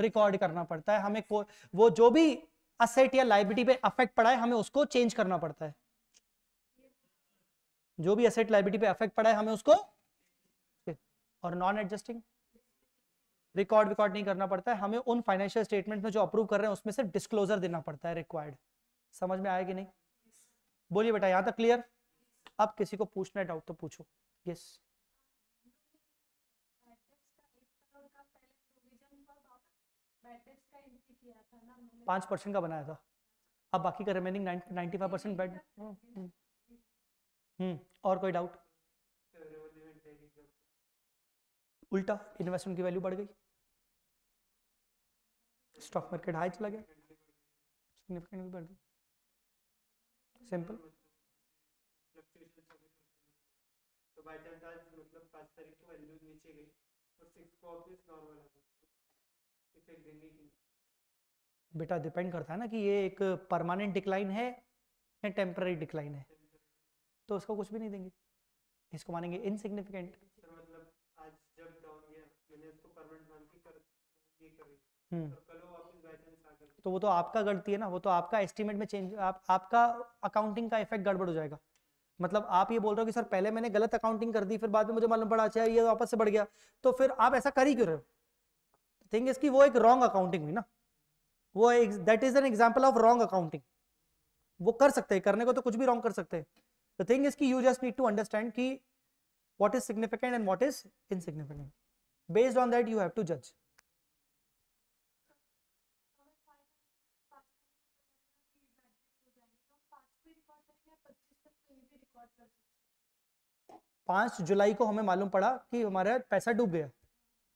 रिकॉर्ड करना पड़ता है हमें को, वो जो भी असेट या लाइबिलिटी पे अफेक्ट पड़ा है हमें उसको चेंज करना पड़ता है जो भी असेट लाइबिलिटी पे अफेक्ट पड़ा है हमें उसको और नॉन एडजस्टिंग रिकॉर्ड विकॉर्ड नहीं करना पड़ता है हमें उन फाइनेंशियल स्टेटमेंट में जो अप्रूव कर रहे हैं उसमें से डिस्क्लोजर देना पड़ता है रिक्वायर्ड समझ में आया कि नहीं बोलिए बेटा यहां तक क्लियर अब किसी को पूछना है डाउट तो पूछो यस पांच परसेंट का बनाया था अब बाकी का remaining ninety five percent bad हम्म और कोई डाउट उल्टा इन्वेस्टमेंट की वैल्यू बढ़ गई स्टॉक मार्केट हाई चला गया सिग्निफिकेंटली बढ़ गई सिंपल बेटा डिपेंड करता है ना कि ये एक परमानेंट डिक्लाइन है या टेम्पररी डिक्लाइन है तो इसको कुछ भी नहीं देंगे इसको मानेंगे इनसिग्निफिकेंट हम्म। तो, तो वो तो आपका गलती है ना वो तो आपका एस्टिमेट में चेंज आप आपका अकाउंटिंग का इफेक्ट गड़बड़ हो जाएगा मतलब आप ये बोल रहे हो कि सर पहले मैंने गलत अकाउंटिंग कर दी फिर बाद में मुझे मालूम पड़ा अच्छा ये वापस से बढ़ गया तो फिर आप ऐसा कर ही क्यों रहे हो थिंग इसकी वो एक रॉन्ग अकाउंटिंग हुई ना वो that is an example of wrong accounting वो कर सकते हैं करने को तो कुछ भी रॉन्ग कर सकते हैं द थिंग इज की you just need to understand की what is significant and what is insignificant based on that you have to जज पांच जुलाई को हमें मालूम पड़ा कि हमारा पैसा डूब गया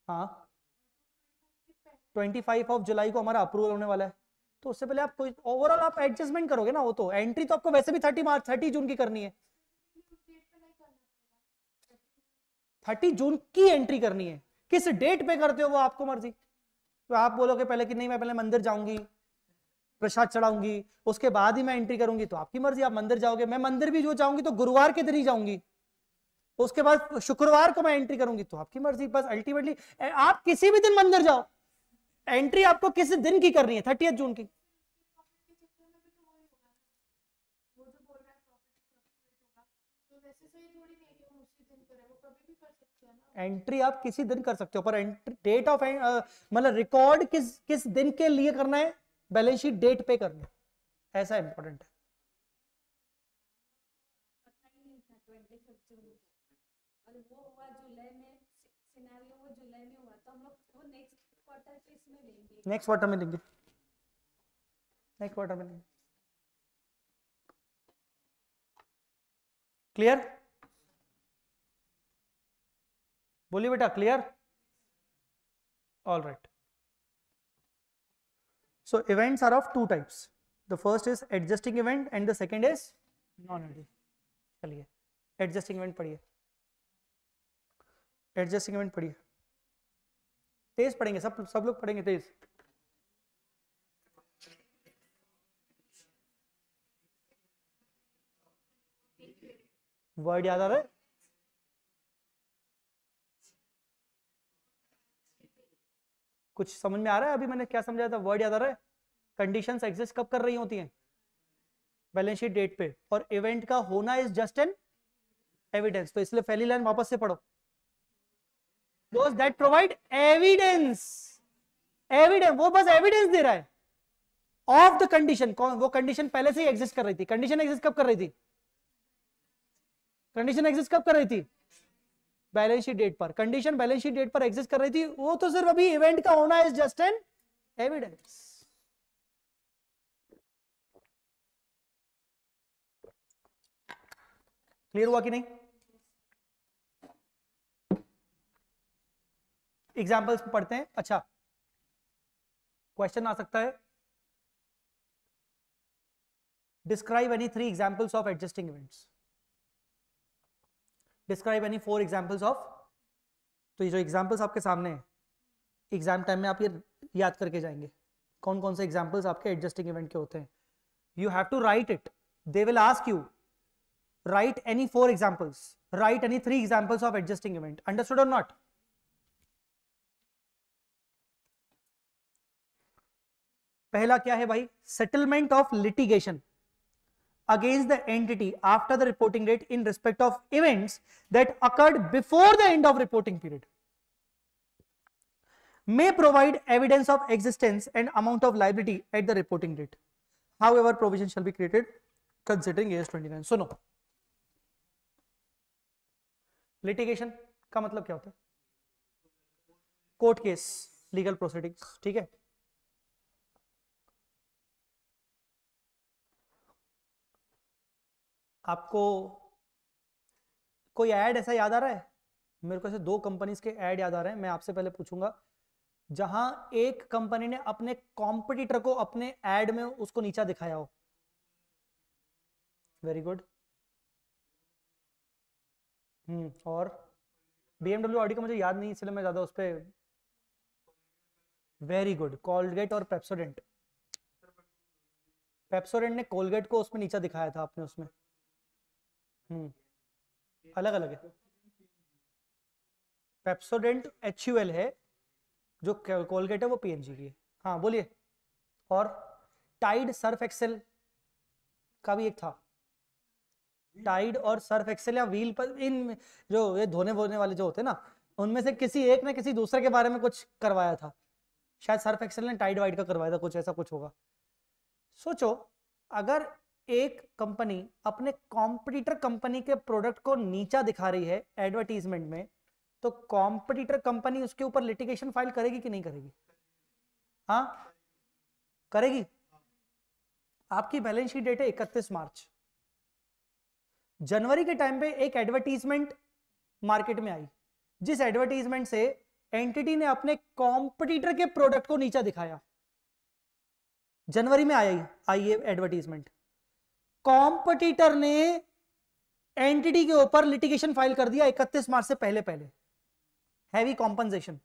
हाँ ट्वेंटी फाइव ऑफ जुलाई को हमारा अप्रूवल होने वाला है तो उससे पहले आप कोई ओवरऑल आप एडजस्टमेंट करोगे ना वो तो एंट्री तो आपको वैसे भी थर्टी मार्च थर्टी जून की करनी है थर्टी जून की एंट्री करनी है किस डेट पे करते हो वो आपको मर्जी तो आप बोलोगे पहले कि नहीं मैं पहले मंदिर जाऊंगी प्रसाद चढ़ाऊंगी उसके बाद ही मैं एंट्री करूंगी तो आपकी मर्जी आप मंदिर जाओगे मैं मंदिर भी जो जाऊंगी तो गुरुवार के दिन ही जाऊंगी उसके बाद शुक्रवार को मैं एंट्री करूंगी तो आपकी मर्जी बस अल्टीमेटली आप किसी भी दिन मंदिर जाओ एंट्री आपको किस दिन की करनी है थर्टी जून की एंट्री आप किसी दिन कर सकते हो पर डेट ऑफ मतलब रिकॉर्ड किस किस दिन के लिए करना है बैलेंस शीट डेट पे करना है ऐसा इंपॉर्टेंट है नेक्स्ट क्वार्टर में देंगे नेक्स्ट क्वार्टर में देंगे क्लियर बोलिए बेटा clear all right so events are of two types the first is adjusting event and the second is non adjust चलिए एडजस्टिंग इवेंट पढ़िए एडजस्टिंग इवेंट पढ़िए तेज पढ़ेंगे सब सब लोग पढ़ेंगे तेज़ वर्ड याद आ रहा है कुछ समझ में आ रहा है अभी मैंने क्या समझाया था वर्ड याद आ रहा है कंडीशन एग्जिस्ट कब कर रही होती हैं बैलेंस शीट डेट पे और इवेंट का होना इज जस्ट एन एविडेंस तो इसलिए पहली लाइन वापस से पढ़ो दोस्त दैट प्रोवाइड एविडेंस एविडेंस वो बस एविडेंस दे रहा है ऑफ द कंडीशन वो कंडीशन पहले से ही एग्जिस्ट कर रही थी कंडीशन एग्जिस्ट कब कर रही थी कंडीशन एग्जिस्ट कब कर रही थी बैलेंस शीट डेट पर कंडीशन बैलेंस शीट डेट पर एग्जिस्ट कर रही थी वो तो सिर्फ अभी इवेंट का होना is just an evidence clear हुआ कि नहीं एग्जाम्पल्स पढ़ते हैं अच्छा क्वेश्चन आ सकता है describe any three examples of adjusting events describe any four examples of तो ये जो एग्जाम्पल्स आपके सामने हैं एग्जाम टाइम में आप ये याद करके जाएंगे कौन कौन से एग्जाम्पल्स आपके एडजस्टिंग इवेंट के होते हैं you have to write it they will ask you write any four examples write any three examples of adjusting event understood और नॉट पहला क्या है भाई settlement of litigation against the entity after the reporting date in respect of events that occurred before the end of reporting period may provide evidence of existence and amount of liability at the reporting date. However, provision shall be created considering AS 29. So, no. litigation. का मतलब क्या होता है court case legal proceedings ठीक है आपको कोई add ऐसा याद आ रहा है मेरे को ऐसे दो कंपनीज के ऐड याद आ रहे हैं मैं आपसे पहले पूछूंगा जहां एक कंपनी ने अपने कॉम्पिटिटर को अपने एड में उसको नीचा दिखाया हो वेरी गुड हम्म और बीएमडब्ल्यू ऑडी का मुझे याद नहीं इसलिए मैं ज्यादा उस पर वेरी गुड कोलगेट और पेप्सोडेंट पेप्सोडेंट ने कोलगेट को उसमें नीचा दिखाया था आपने उसमें हम्म अलग अलग है पेप्सोडेंट एच यू एल है जो कोलगेट है वो पीएनजी की है हाँ बोलिए और टाइड सर्फ एक्सेल का भी एक था टाइड और सर्फ एक्सेल या व्हील पर इन जो ये धोने वोने वाले जो होते हैं ना उनमें से किसी एक ने किसी दूसरे के बारे में कुछ करवाया था शायद सर्फ एक्सेल ने टाइड वाइड का करवाया था कुछ ऐसा कुछ होगा सोचो अगर एक कंपनी अपने कॉम्पिटिटर कंपनी के प्रोडक्ट को नीचा दिखा रही है एडवर्टीजमेंट में तो कॉम्पिटिटर कंपनी उसके ऊपर लिटिगेशन फाइल करेगी कि नहीं करेगी हाँ करेगी आपकी बैलेंस शीट डेट है इकतीस मार्च जनवरी के टाइम पे एक एडवर्टीजमेंट मार्केट में आई जिस एडवर्टीजमेंट से एंटिटी ने अपने कॉम्पिटिटर के प्रोडक्ट को नीचा दिखाया जनवरी में आई आई ये एडवर्टीजमेंट कॉम्पिटिटर ने एंटिटी के ऊपर लिटिगेशन फाइल कर दिया 31 मार्च से पहले पहले हैवी कॉम्पनसेशन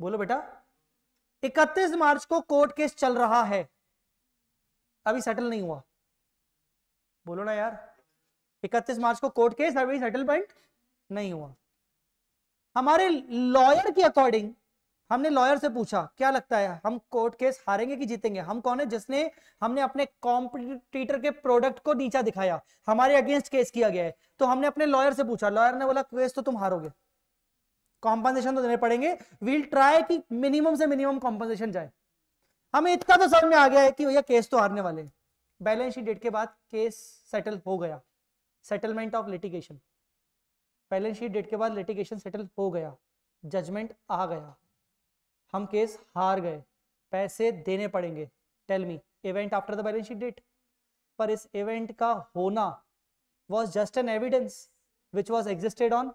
बोलो बेटा 31 मार्च को कोर्ट केस चल रहा है अभी सेटल नहीं हुआ बोलो ना यार 31 मार्च को कोर्ट केस अभी सेटलमेंट नहीं हुआ हमारे लॉयर के अकॉर्डिंग हमने लॉयर से पूछा क्या लगता है हम कोर्ट केस हारेंगे कि जीतेंगे हम कौन है जिसने हमने अपने कॉम्पिटिटर के प्रोडक्ट को नीचा दिखाया हमारे अगेंस्ट केस किया गया है तो हमने अपने लॉयर से पूछा लॉयर ने बोला केस तो तुम हारोगे कॉम्पनसेशन तो देने पड़ेंगे वील ट्राई कि मिनिमम से मिनिमम कॉम्पनसेशन जाए हमें इतना तो समझ में आ गया है कि भैया केस तो हारने वाले बैलेंस शीट डेट के बाद केस सेटल हो गया settlement of litigation balance sheet date के बाद लिटिगेशन सेटल हो गया जजमेंट आ गया हम केस हार गए पैसे देने पड़ेंगे tell me event after the balance sheet date पर इस इवेंट का होना was just an evidence which was existed on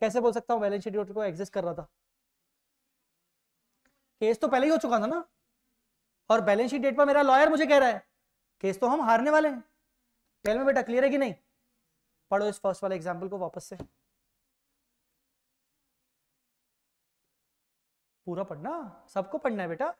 कैसे बोल सकता हूँ बैलेंस शीट डेट को एग्जिस्ट कर रहा था केस तो पहले ही हो चुका था ना और बैलेंस शीट डेट पर मेरा लॉयर मुझे कह रहा है केस तो हम हारने वाले हैं टेल में बेटा क्लियर है कि नहीं पढ़ो इस फर्स्ट वाले एग्जाम्पल को वापस से पूरा पढ़ना सबको पढ़ना है बेटा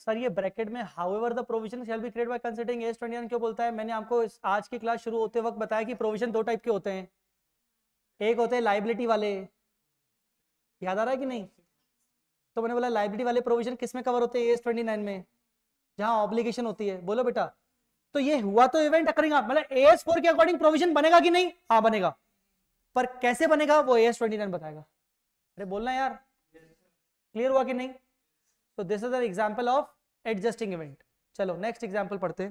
सर ये ब्रैकेट में however the provision shall be create by considering S 21 क्यों बोलता है मैंने आपको आज की क्लास शुरू होते वक्त बताया कि प्रोविजन दो टाइप के होते हैं एक होते हैं लाइबिलिटी वाले याद आ रहा है कि नहीं तो मैंने बोला लाइबिलिटी वाले प्रोविजन किस में कवर होते हैं एज 29 में जहां ऑब्लिगेशन होती है बोलो बेटा तो ये हुआ तो इवेंट अकरिंग मतलब एस फोर के अकॉर्डिंग प्रोविजन बनेगा कि नहीं हाँ बनेगा पर कैसे बनेगा वो एस ट्वेंटी बताएगा अरे बोलना यार क्लियर हुआ कि नहीं तो this is example of adjusting event चलो नेक्स्ट एग्जाम्पल पढ़ते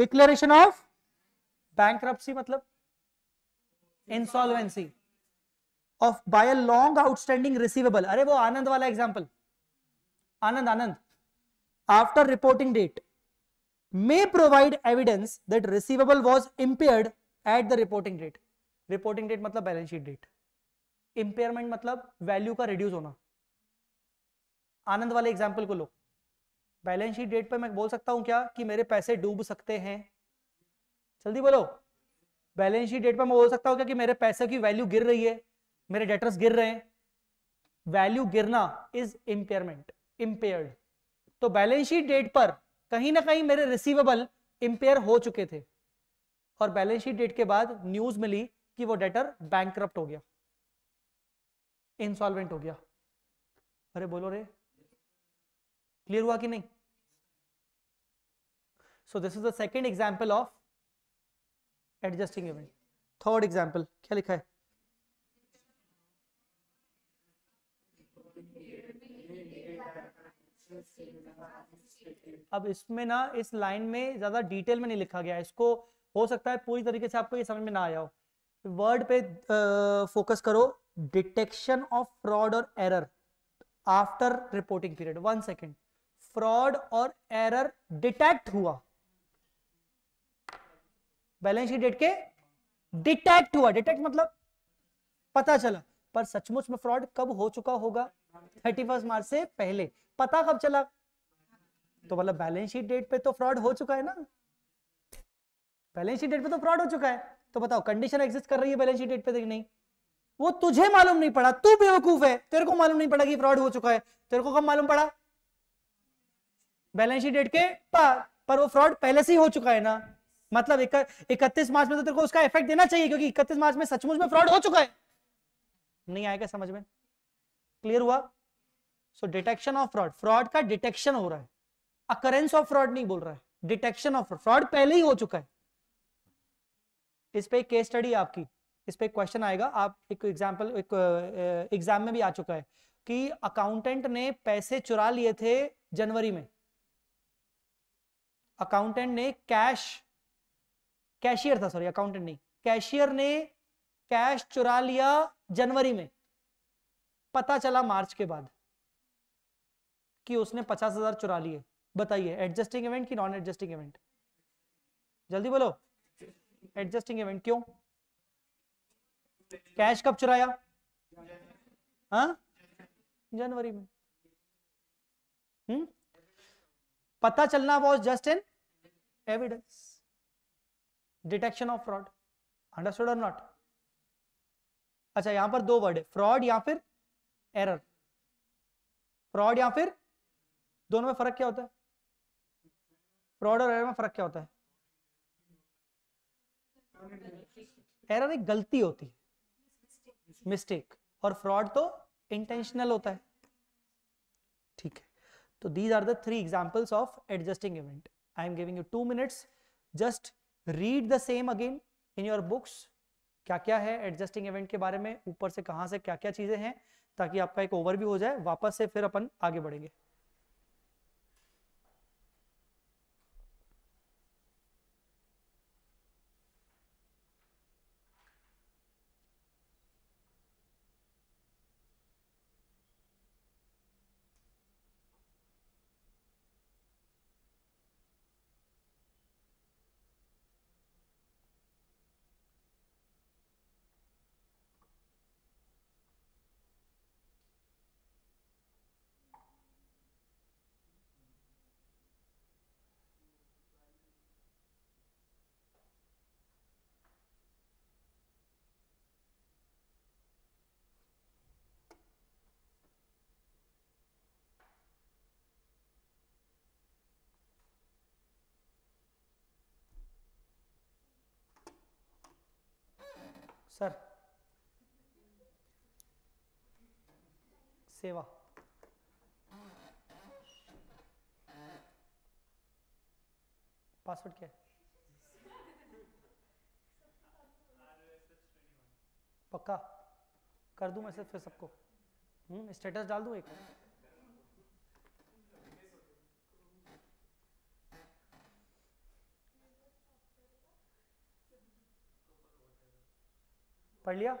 डिक्लेरेशन ऑफ बैंक मतलब insolvency of by a long outstanding receivable अरे वो आनंद वाला example Anand Anand after reporting date may provide evidence that receivable was impaired at the reporting date reporting date मतलब balance sheet date impairment मतलब value का reduce होना आनंद वाले example को लो balance sheet date पर मैं बोल सकता हूं क्या कि मेरे पैसे डूब सकते हैं जल्दी बोलो बैलेंस शीट डेट पर मैं बोल सकता हूं क्या कि मेरे पैसे की वैल्यू गिर रही है मेरे डेटर्स गिर रहे हैं वैल्यू गिरना इज इंपेयरमेंट इम्पेयर्ड तो बैलेंस शीट डेट पर कहीं ना कहीं मेरे रिसीवेबल इंपेयर हो चुके थे और बैलेंस शीट डेट के बाद न्यूज मिली कि वो डेटर बैंक हो गया इंसॉल्वेंट हो गया अरे बोलो रे क्लियर हुआ कि नहीं so this is the second example of adjusting event third example क्या लिखा है अब इसमें ना इस लाइन में ज्यादा डिटेल में नहीं लिखा गया इसको हो सकता है पूरी तरीके से आपको ये समझ में ना आया हो वर्ड पे फोकस करो डिटेक्शन ऑफ फ्रॉड और error after reporting period one second fraud और एरर डिटेक्ट हुआ बैलेंस शीट डेट के डिटेक्ट हुआ डिटेक्ट मतलब पता चला पर सचमुच में फ्रॉड कब हो चुका होगा थर्टी फर्स्ट मार्च से पहले पता कब चला तो मतलब बैलेंस शीट डेट पे तो फ्रॉड हो चुका है ना बैलेंस शीट डेट पे तो फ्रॉड हो चुका है तो बताओ कंडीशन एग्जिस्ट कर रही है बैलेंस शीट डेट पे नहीं वो तुझे मालूम नहीं पड़ा तू बेवकूफ है तेरे को मालूम नहीं पड़ा कि फ्रॉड हो चुका है तेरे को कब मालूम पड़ा बैलेंस शीट डेट के पर पर वो फ्रॉड पहले से ही हो चुका है ना मतलब इकतीस मार्च में तो तेरे को उसका इफेक्ट देना चाहिए क्योंकि इकतीस मार्च में सचमुच में फ्रॉड हो चुका है नहीं आएगा समझ में क्लियर हुआ so detection of fraud fraud का डिटेक्शन हो रहा है अकरेंस ऑफ फ्रॉड नहीं बोल रहा है डिटेक्शन ऑफ फ्रॉड पहले ही हो चुका है इस पे केस स्टडी आपकी इस पर क्वेश्चन आएगा आप एक एग्जाम्पल एक एग्जाम में भी आ चुका है कि अकाउंटेंट ने पैसे चुरा लिए थे जनवरी में अकाउंटेंट ने कैश कैशियर था सॉरी अकाउंटेंट नहीं कैशियर ने कैश चुरा लिया जनवरी में पता चला मार्च के बाद कि उसने पचास हजार चुरा लिए बताइए एडजस्टिंग इवेंट की नॉन एडजस्टिंग इवेंट जल्दी बोलो एडजस्टिंग इवेंट क्यों कैश कब चुराया हाँ? जनवरी में हम्म पता चलना was just in evidence detection of fraud understood और नॉट अच्छा यहां पर दो वर्ड है फ्रॉड या फिर एरर फ्रॉड या फिर दोनों में फर्क क्या होता है फ्रॉड और एरर में फर्क क्या होता है एरर एक गलती होती है मिस्टेक और फ्रॉड तो इंटेंशनल होता है ठीक है तो these are the three examples of adjusting event I am giving you two minutes just read the same again in your books क्या क्या है एडजस्टिंग इवेंट के बारे में ऊपर से कहा से क्या क्या चीजें हैं ताकि आपका एक ओवरव्यू हो जाए वापस से फिर अपन आगे बढ़ेंगे सर सेवा पासवर्ड क्या है पक्का कर दूं मैसेज फिर सबको स्टेटस हम्म, डाल दूं एक पढ़ लिया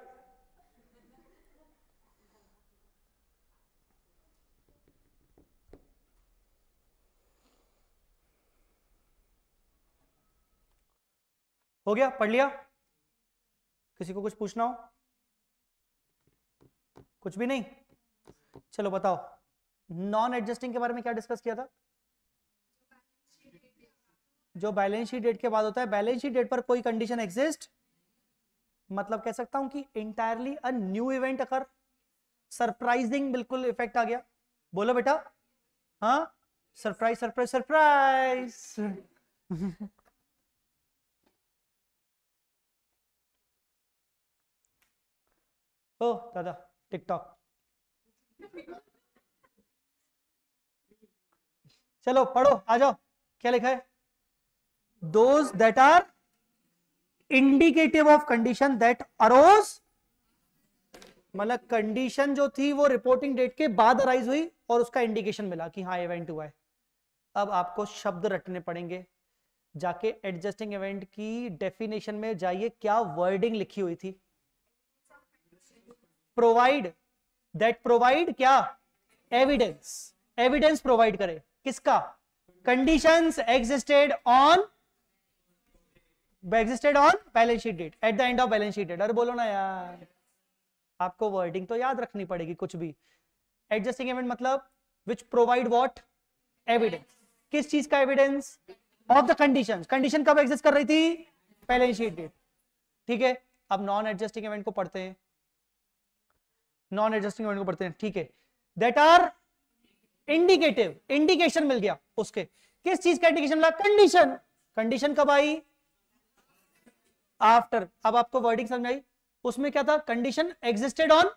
हो गया पढ़ लिया किसी को कुछ पूछना हो कुछ भी नहीं चलो बताओ नॉन एडजस्टिंग के बारे में क्या डिस्कस किया था जो बैलेंस शीट डेट के बाद होता है बैलेंस शीट डेट पर कोई कंडीशन एग्जिस्ट मतलब कह सकता हूं कि entirely a new event occur surprising बिल्कुल इफेक्ट आ गया बोलो बेटा हाँ सरप्राइज सरप्राइज सरप्राइज ओ दादा टिकटॉक चलो पढ़ो आ जाओ क्या लिखा है those that are indicative of condition that arose मतलब कंडीशन जो थी वो रिपोर्टिंग डेट के बाद अराइज हुई और उसका इंडिकेशन मिला कि हाँ इवेंट हुआ है अब आपको शब्द रटने पड़ेंगे जाके एडजस्टिंग इवेंट की डेफिनेशन में जाइए क्या वर्डिंग लिखी हुई थी प्रोवाइड दैट प्रोवाइड क्या एविडेंस एविडेंस प्रोवाइड करे किसका conditions existed on existed on balance sheet date at the end of balance sheet date अरे बोलो ना यार आपको वर्डिंग तो याद रखनी पड़ेगी कुछ भी एडजस्टिंग इवेंट मतलब विच प्रोवाइड वॉट एविडेंस किस चीज का evidence of the condition condition कब एग्जिस्ट कर रही थी बैलेंस शीट डेट ठीक है अब नॉन एडजस्टिंग इवेंट को पढ़ते हैं नॉन एडजस्टिंग इवेंट को पढ़ते हैं ठीक है दैट आर इंडिकेटिव इंडिकेशन मिल गया उसके किस चीज का इंडिकेशन मिला कंडीशन कंडीशन कब आई आफ्टर अब आपको वर्डिंग समझ आई उसमें क्या था condition existed on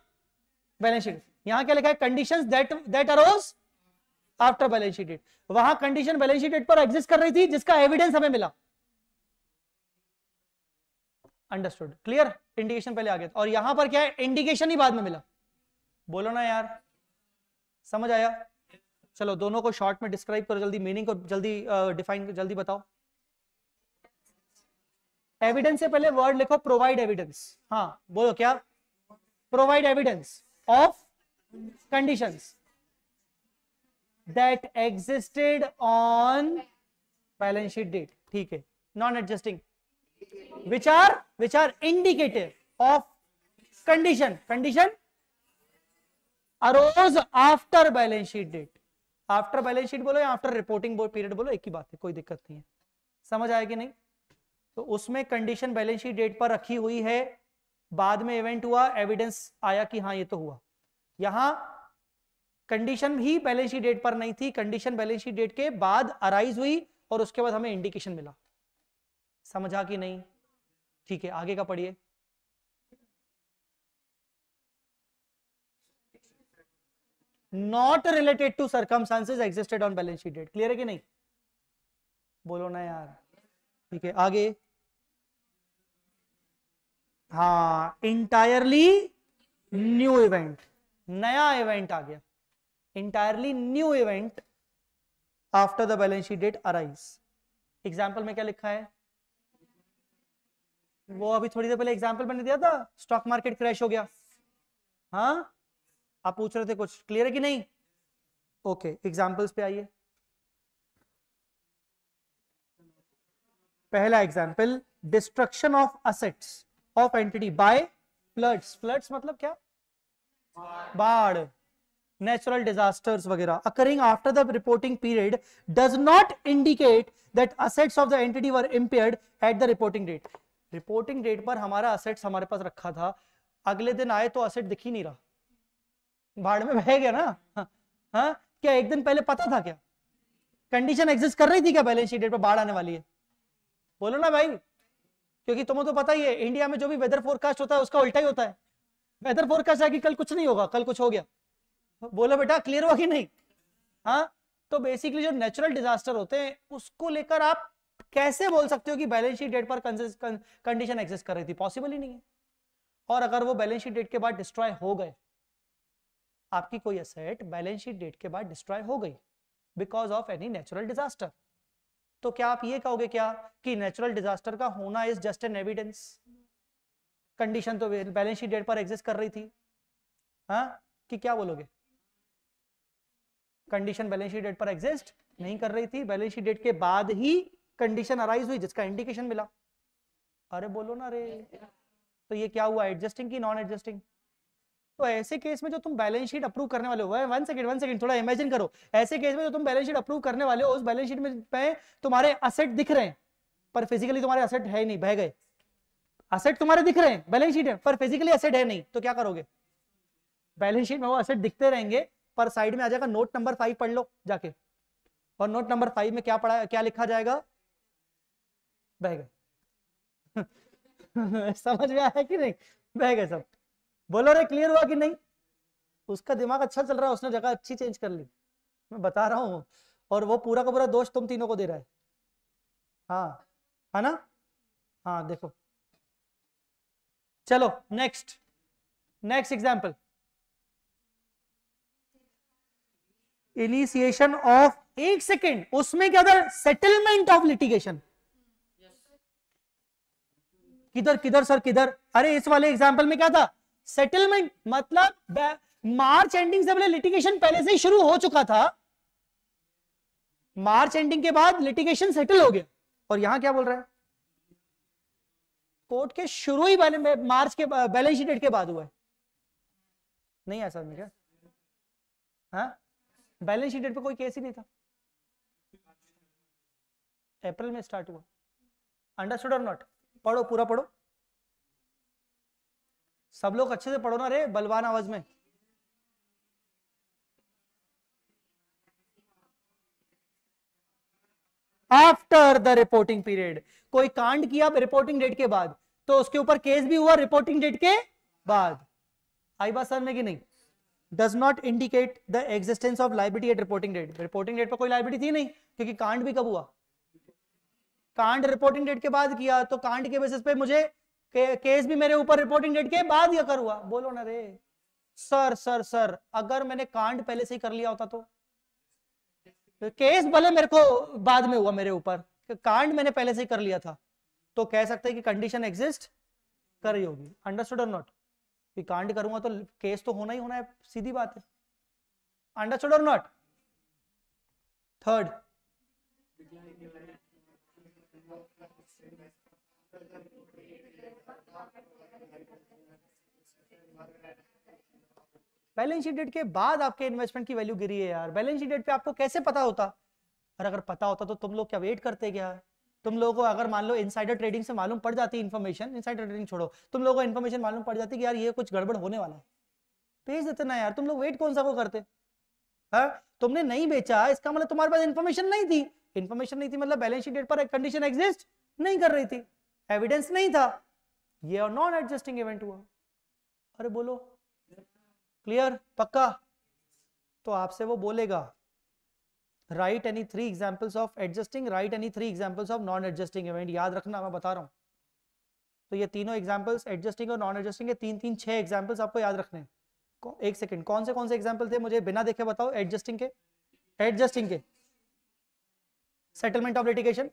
balance sheet यहां क्या लिखा है condition that arose after balance sheet date वहां कंडीशन बैलेंस शीट डेट पर एग्जिस्ट कर रही थी जिसका एविडेंस हमें मिला अंडरस्टूड क्लियर इंडिकेशन पहले आ गया और यहां पर क्या है इंडिकेशन ही बाद में मिला बोलो ना यार समझ आया चलो दोनों को शॉर्ट में डिस्क्राइब करो जल्दी मीनिंग को जल्दी डिफाइन uh, जल्दी बताओ एविडेंस से पहले वर्ड लिखो प्रोवाइड एविडेंस हाँ बोलो क्या provide evidence of condition that existed on balance sheet date ठीक है non adjusting which are which are indicative of condition condition arose after balance sheet date after balance sheet बोलो या after reporting period बोलो एक ही बात है कोई दिक्कत नहीं है समझ आएगी नहीं तो उसमें कंडीशन बैलेंस शीट डेट पर रखी हुई है बाद में इवेंट हुआ एविडेंस आया कि हाँ ये तो हुआ यहां कंडीशन भी बैलेंस शीट डेट पर नहीं थी कंडीशन बैलेंस शीट डेट के बाद अराइज हुई और उसके बाद हमें इंडिकेशन मिला समझा कि नहीं ठीक है आगे का पढ़िए not related to circumstances existed on balance sheet date clear है कि नहीं बोलो ना यार ठीक है आगे हाँ इंटायरली न्यू इवेंट नया इवेंट आ गया entirely new event after the balance sheet date arise example में क्या लिखा है वो अभी थोड़ी देर पहले एग्जाम्पल मैंने दिया था स्टॉक मार्केट क्रैश हो गया हाँ आप पूछ रहे थे कुछ क्लियर है कि नहीं ओके okay, एग्जाम्पल्स पे आइए पहला example destruction of assets of entity by floods floods मतलब क्या बाढ़ नेचुरल डिजास्टर्स वगैरह occurring after the reporting period does not indicate that assets of the entity were impaired at the reporting date reporting date पर हमारा assets हमारे पास रखा था अगले दिन आए तो असेट दिख ही नहीं रहा बाढ़ में बह गया ना हाँ क्या एक दिन पहले पता था क्या कंडीशन एग्जिस्ट कर रही थी क्या बैलेंस शीट डेट पर बाढ़ आने वाली है बोलो ना भाई क्योंकि तुम्हें तो पता ही है इंडिया में जो भी वेदर फोरकास्ट होता है उसका उल्टा ही होता है वेदर फोरकास्ट है कि कल कुछ नहीं होगा कल कुछ हो गया बोलो बेटा क्लियर हुआ कि नहीं हाँ तो बेसिकली जो नेचुरल डिजास्टर होते हैं उसको लेकर आप कैसे बोल सकते हो कि बैलेंस शीट डेट पर कंडीशन एग्जिस्ट कर रही थी पॉसिबल ही नहीं है और अगर वो बैलेंस शीट डेट के बाद डिस्ट्रॉय हो गए आपकी कोई असेट बैलेंस शीट डेट के बाद डिस्ट्रॉय हो गई because of any natural disaster तो क्या आप ये कहोगे क्या कि नेचुरल डिजास्टर का होना is just an evidence condition तो बैलेंस शीट डेट पर एग्जिस्ट कर रही थी हा? कि क्या बोलोगे कंडीशन बैलेंस शीट डेट पर एग्जिस्ट नहीं कर रही थी बैलेंस शीट डेट के बाद ही कंडीशन अराइज हुई जिसका इंडिकेशन मिला अरे बोलो ना अरे तो ये क्या हुआ एडजस्टिंग की नॉन एडजस्टिंग तो ऐसे केस में जो तुम बैलेंस शीट अप्रूव करने वाले हो वन सेकंड वन सेकंड थोड़ा इमेजिन करो ऐसे केस में जो तुम बैलेंस शीट अप्रूव करने वाले हो उस बैलेंस शीट में तुम्हारे असेट दिख रहे हैं पर फिजिकली तुम्हारे असेट है नहीं बह गए असेट तुम्हारे दिख रहे हैं बैलेंस शीट है पर फिजिकली असेट है नहीं तो क्या करोगे बैलेंस शीट में वो असेट दिखते रहेंगे पर साइड में आ जाएगा नोट नंबर फाइव पढ़ लो जाके और नोट नंबर फाइव में क्या पढ़ा क्या लिखा जाएगा बह गए समझ में आया कि नहीं बह गए सब बोलो रे क्लियर हुआ कि नहीं उसका दिमाग अच्छा चल रहा है उसने जगह अच्छी चेंज कर ली मैं बता रहा हूँ और वो पूरा का पूरा दोष तुम तीनों को दे रहा है हाँ है ना हाँ देखो चलो next next example initiation of एक सेकेंड उसमें क्या था सेटलमेंट ऑफ लिटिगेशन किधर किधर सर किधर अरे इस वाले एग्जाम्पल में क्या था सेटलमेंट मतलब मार्च एंडिंग से पहले लिटिगेशन पहले से ही शुरू हो चुका था मार्च एंडिंग के बाद लिटिगेशन सेटल हो गया और यहां क्या बोल रहा है कोर्ट के शुरू ही मार्च के बैलेंस शीट डेट के बाद हुआ है नहीं ऐसा क्या हाँ बैलेंस शीट डेट पे कोई केस ही नहीं था अप्रैल में स्टार्ट हुआ अंडरस्टूड और नॉट पढ़ो पूरा पढ़ो सब लोग अच्छे से पढ़ो ना रे बलवान आवाज में आफ्टर द रिपोर्टिंग पीरियड कोई कांड किया रिपोर्टिंग डेट के बाद तो उसके ऊपर केस भी हुआ रिपोर्टिंग डेट के बाद आई बात समझ में कि नहीं does not indicate the existence of liability at reporting date reporting date पर कोई लाइबिलिटी थी नहीं क्योंकि कांड भी कब हुआ कांड रिपोर्टिंग डेट के बाद किया तो कांड के बेसिस पे मुझे के, केस भी मेरे ऊपर रिपोर्टिंग डेट के बाद यह कर हुआ बोलो ना रे सर सर सर अगर मैंने कांड पहले से ही कर लिया होता तो केस भले मेरे को बाद में हुआ मेरे ऊपर कांड मैंने पहले से ही कर लिया था तो कह सकते हैं कि कंडीशन एग्जिस्ट कर रही होगी अंडरस्टूड और नॉट कि कांड करूंगा तो केस तो होना ही होना है सीधी बात है अंडरस्टूड और not third balance sheet date के बाद आपके इन्वेस्टमेंट की वैल्यू गिरी है यार बैलेंस शीट डेट पे आपको कैसे पता होता और अगर पता होता तो तुम लोग क्या वेट करते क्या तुम लोगों को अगर मान लो इनसाइडर ट्रेडिंग से मालूम पड़ जाती इन्फॉर्मेशन इनसाइडर ट्रेडिंग छोड़ो तुम लोगों को इन्फॉर्मेशन मालूम पड़ जाती कि यार ये कुछ गड़बड़ होने वाला है भेज देते ना यार तुम लोग वेट कौन सा को करते हा? तुमने नहीं बेचा इसका मतलब तुम्हारे पास इन्फॉर्मेशन नहीं थी इन्फॉर्मेशन नहीं थी मतलब बैलेंस शीट डेट पर एक कंडीशन एग्जिस्ट नहीं कर रही थी एविडेंस नहीं था ये और नॉन एडजस्टिंग इवेंट हुआ अरे बोलो क्लियर पक्का तो आपसे वो बोलेगा write any three examples of adjusting write any three examples of non adjusting event याद रखना मैं बता रहा हूं तो ये तीनों एग्जाम्पल्स एडजस्टिंग और नॉन एडजस्टिंग के तीन तीन छह एग्जाम्पल्स आपको याद रखने एक सेकेंड कौन से कौन से एग्जाम्पल थे मुझे बिना देखे बताओ एडजस्टिंग के एडजस्टिंग के सेटलमेंट ऑफ लिटिगेशन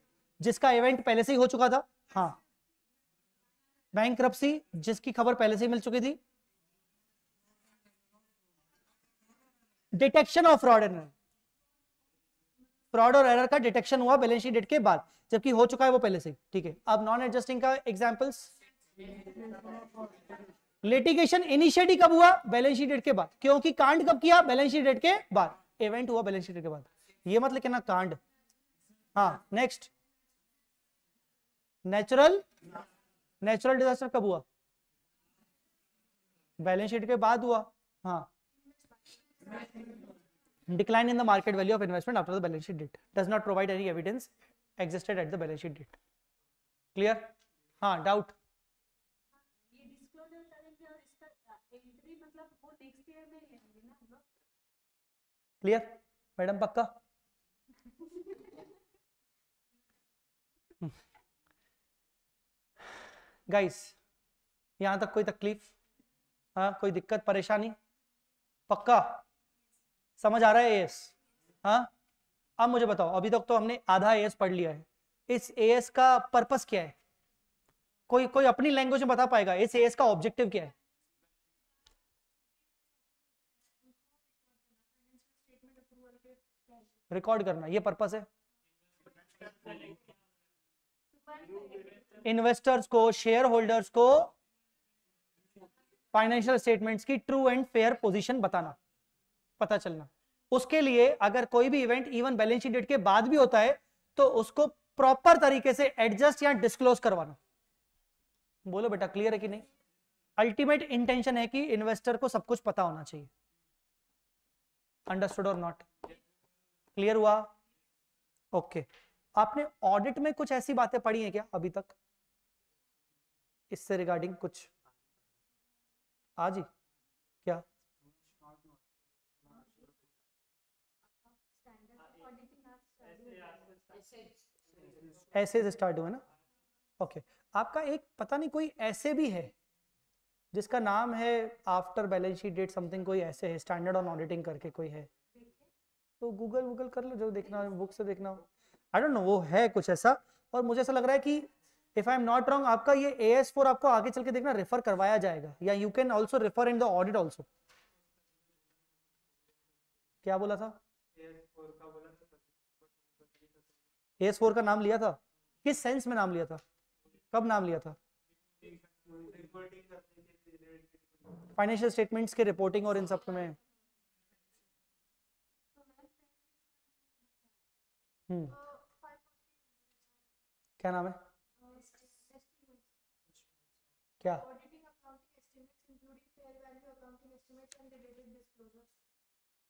जिसका इवेंट पहले से ही हो चुका था हाँ बैंक जिसकी खबर पहले से मिल चुकी थी detection of fraud and fraud और एरर का डिटेक्शन हुआ बैलेंस शीट डेट के बाद जबकि हो चुका है वो पहले से ठीक है अब नॉन एडजस्टिंग का एग्जाम्पल्स लिटिगेशन इनिशिएटिव कब हुआ बैलेंस शीट डेट के बाद क्योंकि कांड कब किया बैलेंस शीट डेट के बाद इवेंट हुआ बैलेंस शीट के बाद ये मत ना कांड हाँ नेक्स्ट नेचुरल नेचुरल डिजास्टर कब हुआ बैलेंस शीट के बाद हुआ हाँ decline in the market value of investment after the balance sheet date does not provide any evidence existed at the balance sheet date clear हाँ डाउट क्लियर मैडम पक्का guys यहां तक कोई तकलीफ हाँ कोई दिक्कत परेशानी पक्का समझ आ रहा है एस हाँ अब मुझे बताओ अभी तक तो हमने आधा एस पढ़ लिया है इस एस का पर्पस क्या है कोई कोई अपनी लैंग्वेज में बता पाएगा इस एस का ऑब्जेक्टिव क्या है रिकॉर्ड करना ये पर्पस है इन्वेस्टर्स को शेयर होल्डर्स को फाइनेंशियल स्टेटमेंट्स की ट्रू एंड फेयर पोजीशन बताना पता चलना उसके लिए अगर कोई भी इवेंट इवन बैलेंस डेट के बाद भी होता है तो उसको प्रॉपर तरीके से एडजस्ट या डिस्क्लोज करवाना बोलो बेटा क्लियर है कि नहीं अल्टीमेट इंटेंशन है कि इन्वेस्टर को सब कुछ पता होना चाहिए अंडरस्टूड और नॉट क्लियर हुआ ओके okay. आपने ऑडिट में कुछ ऐसी बातें पढ़ी हैं क्या अभी तक इससे रिगार्डिंग कुछ आज हाँ ही क्या ऐसे से स्टार्ट हुआ ना ओके okay. आपका एक पता नहीं कोई ऐसे भी है जिसका नाम है after balance sheet date something कोई ऐसे है स्टैंडर्ड ऑन ऑडिटिंग करके कोई है तो गूगल वूगल कर लो जो देखना बुक से देखना हो आई डोंट नो वो है कुछ ऐसा और मुझे ऐसा लग रहा है कि if I am not wrong आपका ये ए एस फोर आपको आगे चल के देखना रेफर करवाया जाएगा या you can also refer in the audit also क्या बोला था ए एस फोर का नाम लिया था किस सेंस में नाम लिया था कब नाम लिया था फाइनेंशियल स्टेटमेंट्स के रिपोर्टिंग और इन सब में हम्म क्या नाम है क्या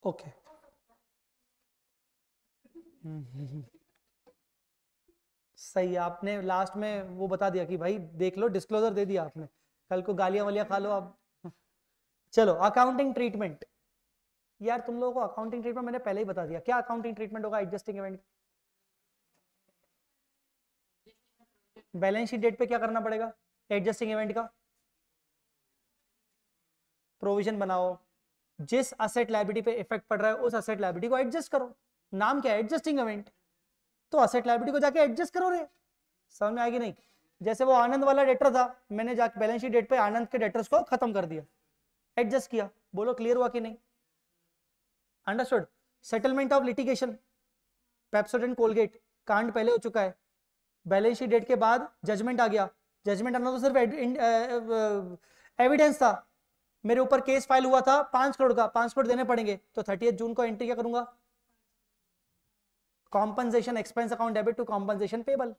ओके सही आपने लास्ट में वो बता दिया कि भाई देख लो डिस्क्लोजर दे दिया आपने कल को गालियां वालियां खा लो आप चलो अकाउंटिंग ट्रीटमेंट यार तुम लोगों को अकाउंटिंग ट्रीटमेंट मैंने पहले ही बता दिया क्या अकाउंटिंग ट्रीटमेंट होगा adjusting event balance sheet date पे क्या करना पड़ेगा एडजस्टिंग इवेंट का प्रोविजन बनाओ जिस असेट लाइबिलिटी पे इफेक्ट पड़ रहा है उस असेट लाइबिलिटी को एडजस्ट करो नाम क्या है एडजस्टिंग इवेंट तो असेट लाइबिलिटी को जाके एडजस्ट करो रे समझ में आएगी नहीं जैसे वो आनंद वाला डेटर था मैंने जाके बैलेंस शीट डेट पे आनंद के डेटर्स को खत्म कर दिया एडजस्ट किया बोलो क्लियर हुआ कि नहीं understood settlement of litigation Pepsodent Colgate कांड पहले हो चुका है बैलेंस शीट डेट के बाद जजमेंट आ गया जजमेंट आना तो सिर्फ एविडेंस था मेरे ऊपर केस फाइल हुआ था पांच करोड़ का पांच करोड़ देने पड़ेंगे तो थर्टी जून को एंट्री क्या करूंगा compensation expense account debit to compensation payable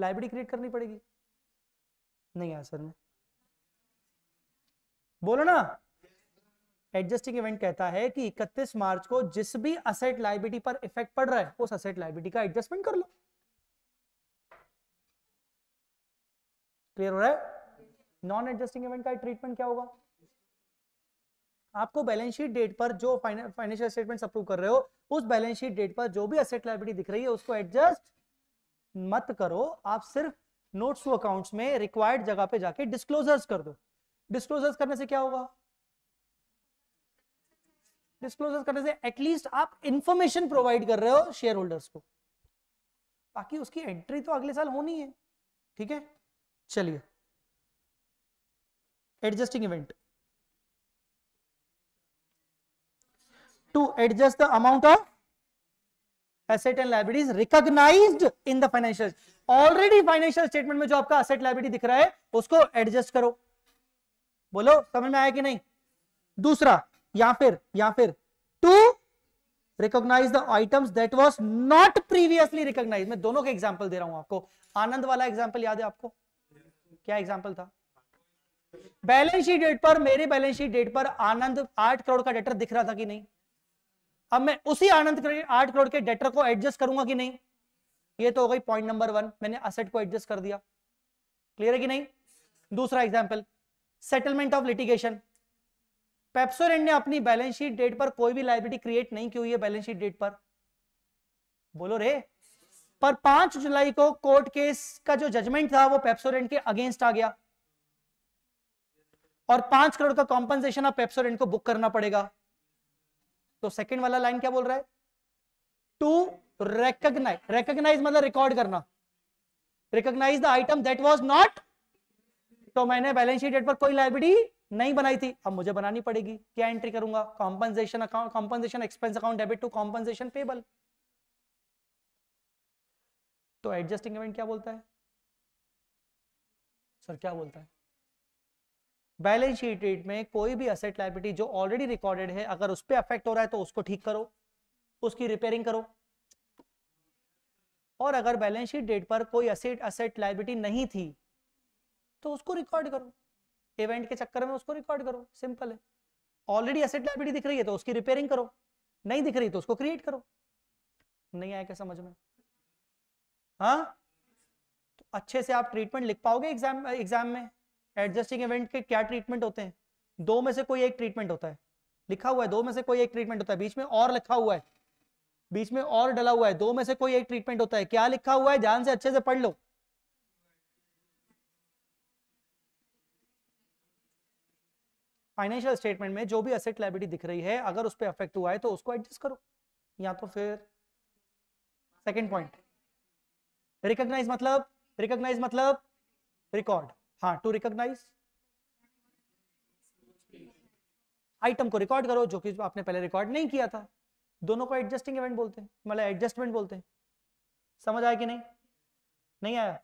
library create करनी पड़ेगी नहीं आया सर मैं बोलो ना एडजस्टिंग इवेंट कहता है कि 31 मार्च को जिस भी असेट लाइबिलिटी पर इफेक्ट पड़ रहा है उस असेट लाइबिलिटी का एडजस्टमेंट कर लो क्लियर हो रहा है नॉन एडजस्टिंग इवेंट का ट्रीटमेंट क्या होगा आपको बैलेंस शीट डेट पर जो फाइनेंशियल स्टेटमेंट अप्रूव कर रहे हो उस बैलेंस शीट डेट पर जो भी असेट लाइबिलिटी दिख रही है उसको एडजस्ट मत करो आप सिर्फ नोट्स टू अकाउंट्स में रिक्वायर्ड जगह पे जाके डिस्क्लोजर्स कर दो डिस्क्लोजर्स करने से क्या होगा डिस्क्लोजर्स करने से एटलीस्ट आप इंफॉर्मेशन प्रोवाइड कर रहे हो शेयर होल्डर्स को बाकी उसकी एंट्री तो अगले साल होनी है ठीक है चलिए adjusting event to adjust the amount of asset and libraries recognise in the financial already financial statement में जो आपका असेट लाइब्रेडी दिख रहा है उसको एडजस्ट करो बोलो समझ में आया कि नहीं दूसरा या फिर या फिर to recognise the items that was not previously recognise मैं दोनों के एग्जांपल दे रहा हूं आपको आनंद वाला एग्जाम्पल याद है आपको क्या एग्जाम्पल था बैलेंस शीट डेट पर मेरे बैलेंस शीट डेट पर आनंद आठ करोड़ का डेटर दिख रहा था कि नहीं अब मैं उसी आनंद आठ करोड़ के डेटर को एडजस्ट करूंगा कि नहीं ये तो हो गई पॉइंट नंबर वन मैंने असेट को एडजस्ट कर दिया क्लियर है कि नहीं दूसरा example settlement of litigation Pepsodent ने अपनी बैलेंस शीट डेट पर कोई भी लाइबिलिटी क्रिएट नहीं की हुई है बैलेंस शीट डेट पर बोलो रे पर पांच जुलाई को कोर्ट केस का जो जजमेंट था वो पेप्सोरेंट के अगेंस्ट आ गया और पांच करोड़ का कॉम्पनसेशन आप पेप्सोरेंट को बुक करना पड़ेगा तो सेकंड वाला लाइन क्या बोल रहा है टू रेकग्नाइज रेकग्नाइज मतलब रिकॉर्ड करना recognise the item that was not तो मैंने बैलेंस शीट डेट पर कोई लाइबिलिटी नहीं बनाई थी अब मुझे बनानी पड़ेगी क्या एंट्री करूंगा compensation account compensation expense account debit to compensation payable तो एडजस्टिंग इवेंट क्या बोलता है सर क्या बोलता है बैलेंस शीट रेट में कोई भी असेट लाइबिलिटी जो ऑलरेडी रिकॉर्डेड है अगर उस पर अफेक्ट हो रहा है तो उसको ठीक करो उसकी रिपेयरिंग करो और अगर बैलेंस शीट डेट पर कोई असेट असेट लाइबिलिटी नहीं थी तो उसको रिकॉर्ड करो इवेंट के चक्कर में उसको रिकॉर्ड करो सिंपल है ऑलरेडी असेट लाइबिलिटी दिख रही है तो उसकी रिपेयरिंग करो नहीं दिख रही तो उसको क्रिएट करो नहीं आया क्या समझ में हाँ तो अच्छे से आप ट्रीटमेंट लिख पाओगे एग्जाम एग्जाम में एडजस्टिंग इवेंट के क्या ट्रीटमेंट होते हैं दो में से कोई एक ट्रीटमेंट होता है लिखा हुआ है दो में से कोई एक ट्रीटमेंट होता है बीच में और लिखा हुआ है बीच में और डला हुआ है दो में से कोई एक ट्रीटमेंट होता है क्या लिखा हुआ है ध्यान से अच्छे से पढ़ लो फाइनेंशियल स्टेटमेंट में जो भी असेट लाइबिलिटी दिख रही है अगर उस पर अफेक्ट हुआ है तो उसको एडजस्ट करो या तो फिर सेकेंड पॉइंट रिकॉग्नाइज मतलब रिकॉग्नाइज मतलब रिकॉर्ड हाँ टू रिकॉग्नाइज आइटम को रिकॉर्ड करो जो कि आपने पहले रिकॉर्ड नहीं किया था दोनों को एडजस्टिंग इवेंट बोलते हैं मतलब एडजस्टमेंट बोलते हैं समझ आया कि नहीं नहीं आया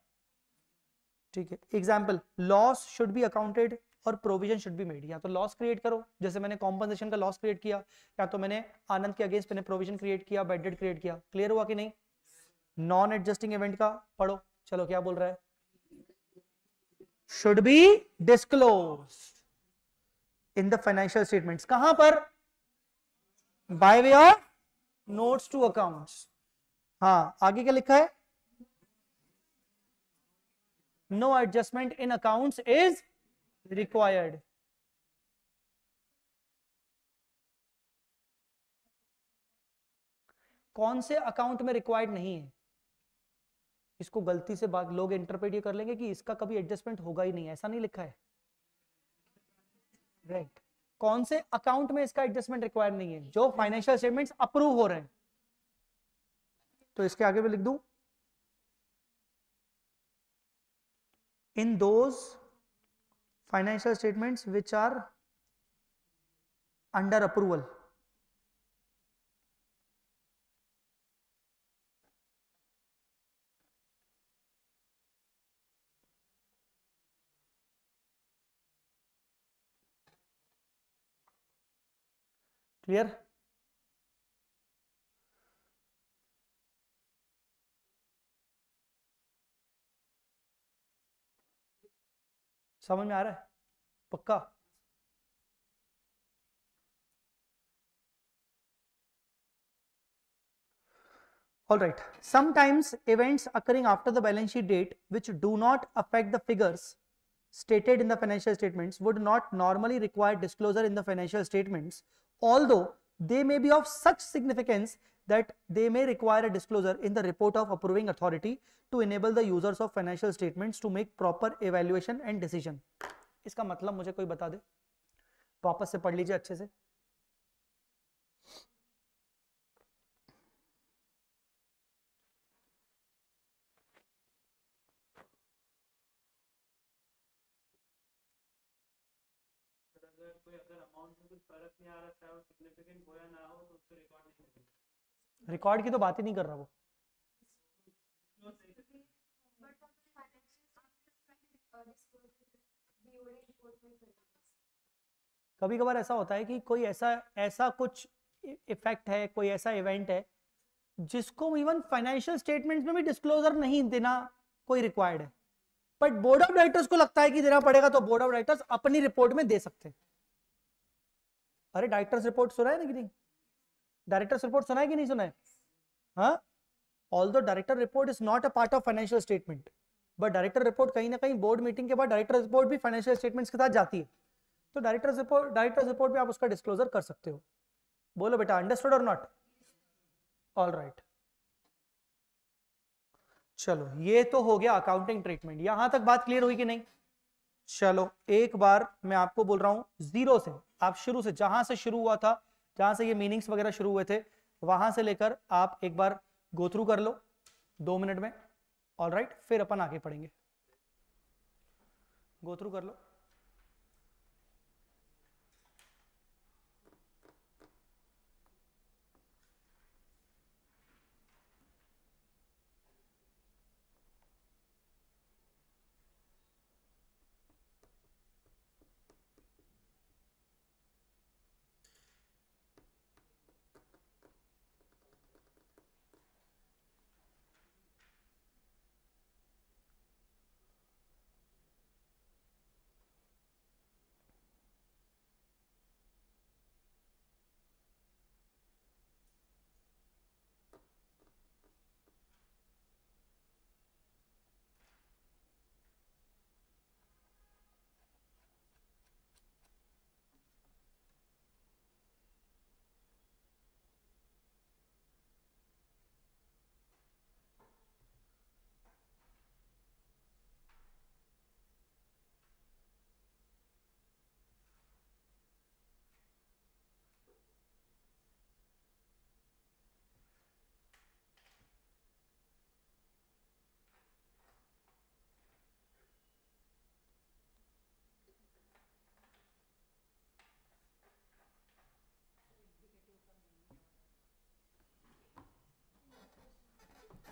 ठीक है example loss should be accounted और प्रोविजन शुड बी मेड या तो लॉस क्रिएट करो जैसे मैंने कॉम्पनसेशन का लॉस क्रिएट किया या तो मैंने आनंद के अगेंस्ट मैंने प्रोविजन क्रिएट किया बेडेड क्रिएट किया क्लियर हुआ कि नहीं नॉन एडजस्टिंग इवेंट का पढ़ो चलो क्या बोल रहा है should be disclose in the financial statements कहां पर by way of notes to accounts हाँ आगे क्या लिखा है no adjustment in accounts is required कौन से अकाउंट में रिक्वायर्ड नहीं है इसको गलती से बात लोग इंटरप्रेट ये कर लेंगे कि इसका कभी एडजस्टमेंट होगा ही नहीं ऐसा नहीं लिखा है राइट right. कौन से अकाउंट में इसका एडजस्टमेंट रिक्वायर नहीं है जो फाइनेंशियल स्टेटमेंट अप्रूव हो रहे हैं तो इसके आगे मैं लिख दू in those financial statements which are under approval clear समझ में आ रहा है पक्का All right. Sometimes events occurring after the balance sheet date which do not affect the figures stated in the financial statements would not normally require disclosure in the financial statements although they may be of such significance that they may require a disclosure in the report of approving authority to enable the users of financial statements to make proper evaluation and decision इसका मतलब मुझे कोई बता दे वापस से पढ़ लीजिए अच्छे से रिकॉर्ड अच्छा, तो की तो बात ही नहीं कर रहा वो कभी कभार ऐसा होता है कि कोई ऐसा ऐसा कुछ इफेक्ट है कोई ऐसा इवेंट है जिसको इवन फाइनेंशियल स्टेटमेंट्स में भी डिस्क्लोजर नहीं देना कोई रिक्वायर्ड है बट बोर्ड ऑफ डायरेक्टर्स को लगता है कि देना पड़ेगा तो बोर्ड ऑफ डायरेक्टर्स अपनी रिपोर्ट में दे सकते हैं अरे डायरेक्टर्स रिपोर्ट सुना है ना कि नहीं डायरेक्टर्स रिपोर्ट सुना है कि नहीं सुना है हाँ although director report is not a part of financial statement but director report कहीं ना कहीं बोर्ड मीटिंग के बाद डायरेक्टर रिपोर्ट भी फाइनेंशियल स्टेटमेंट्स के साथ जाती है तो डायरेक्टर रिपोर्ट डायरेक्टर रिपोर्ट भी आप उसका डिस्क्लोजर कर सकते हो बोलो बेटा अंडरस्टूड और नॉट ऑल राइट चलो ये तो हो गया अकाउंटिंग ट्रीटमेंट यहां तक बात क्लियर हुई कि नहीं चलो एक बार मैं आपको बोल रहा हूं जीरो से आप शुरू से जहां से शुरू हुआ था जहां से ये मीनिंग्स वगैरह शुरू हुए थे वहां से लेकर आप एक बार गो थ्रू कर लो दो मिनट में ऑल राइट फिर अपन आगे पढ़ेंगे गो थ्रू कर लो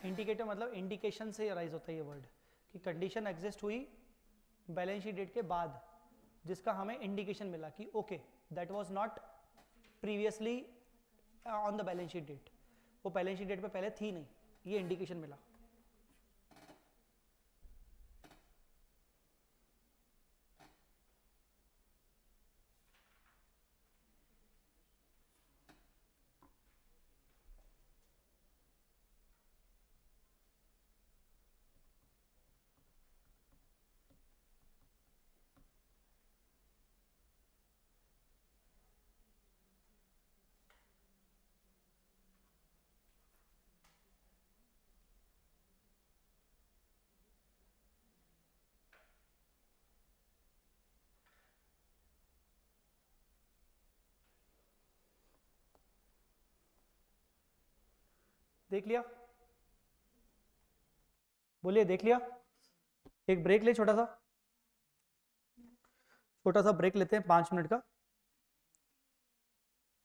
इंडिकेटर मतलब इंडिकेशन से अराइज होता है ये वर्ड कि कंडीशन एग्जिस्ट हुई बैलेंस शीट डेट के बाद जिसका हमें इंडिकेशन मिला कि okay that was not previously on the balance sheet date वो बैलेंस शीट डेट पे पहले थी नहीं ये इंडिकेशन मिला देख लिया बोलिए देख लिया एक ब्रेक ले छोटा सा छोटा सा ब्रेक लेते हैं पांच मिनट का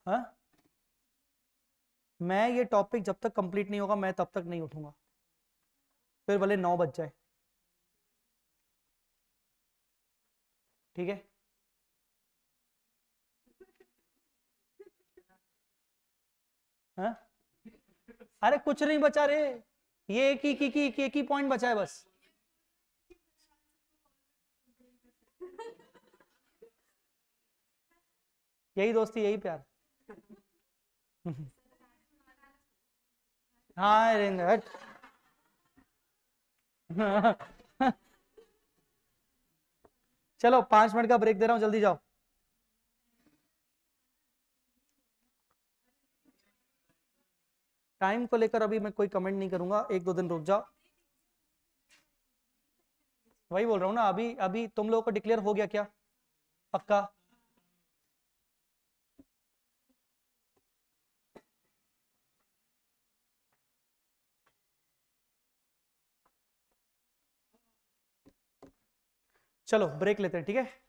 हा? मैं ये टॉपिक जब तक कंप्लीट नहीं होगा मैं तब तक नहीं उठूंगा फिर भले नौ बज जाए ठीक है हाँ अरे कुछ नहीं बचा रे ये एक ही की, की, की, की पॉइंट बचा है बस यही दोस्ती यही प्यार हाँ चलो पांच मिनट का ब्रेक दे रहा हूं जल्दी जाओ टाइम को लेकर अभी मैं कोई कमेंट नहीं करूंगा एक दो दिन रुक जाओ वही बोल रहा हूँ ना अभी अभी तुम लोगों को डिक्लेयर हो गया क्या पक्का चलो ब्रेक लेते हैं ठीक है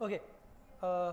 Okay. Uh,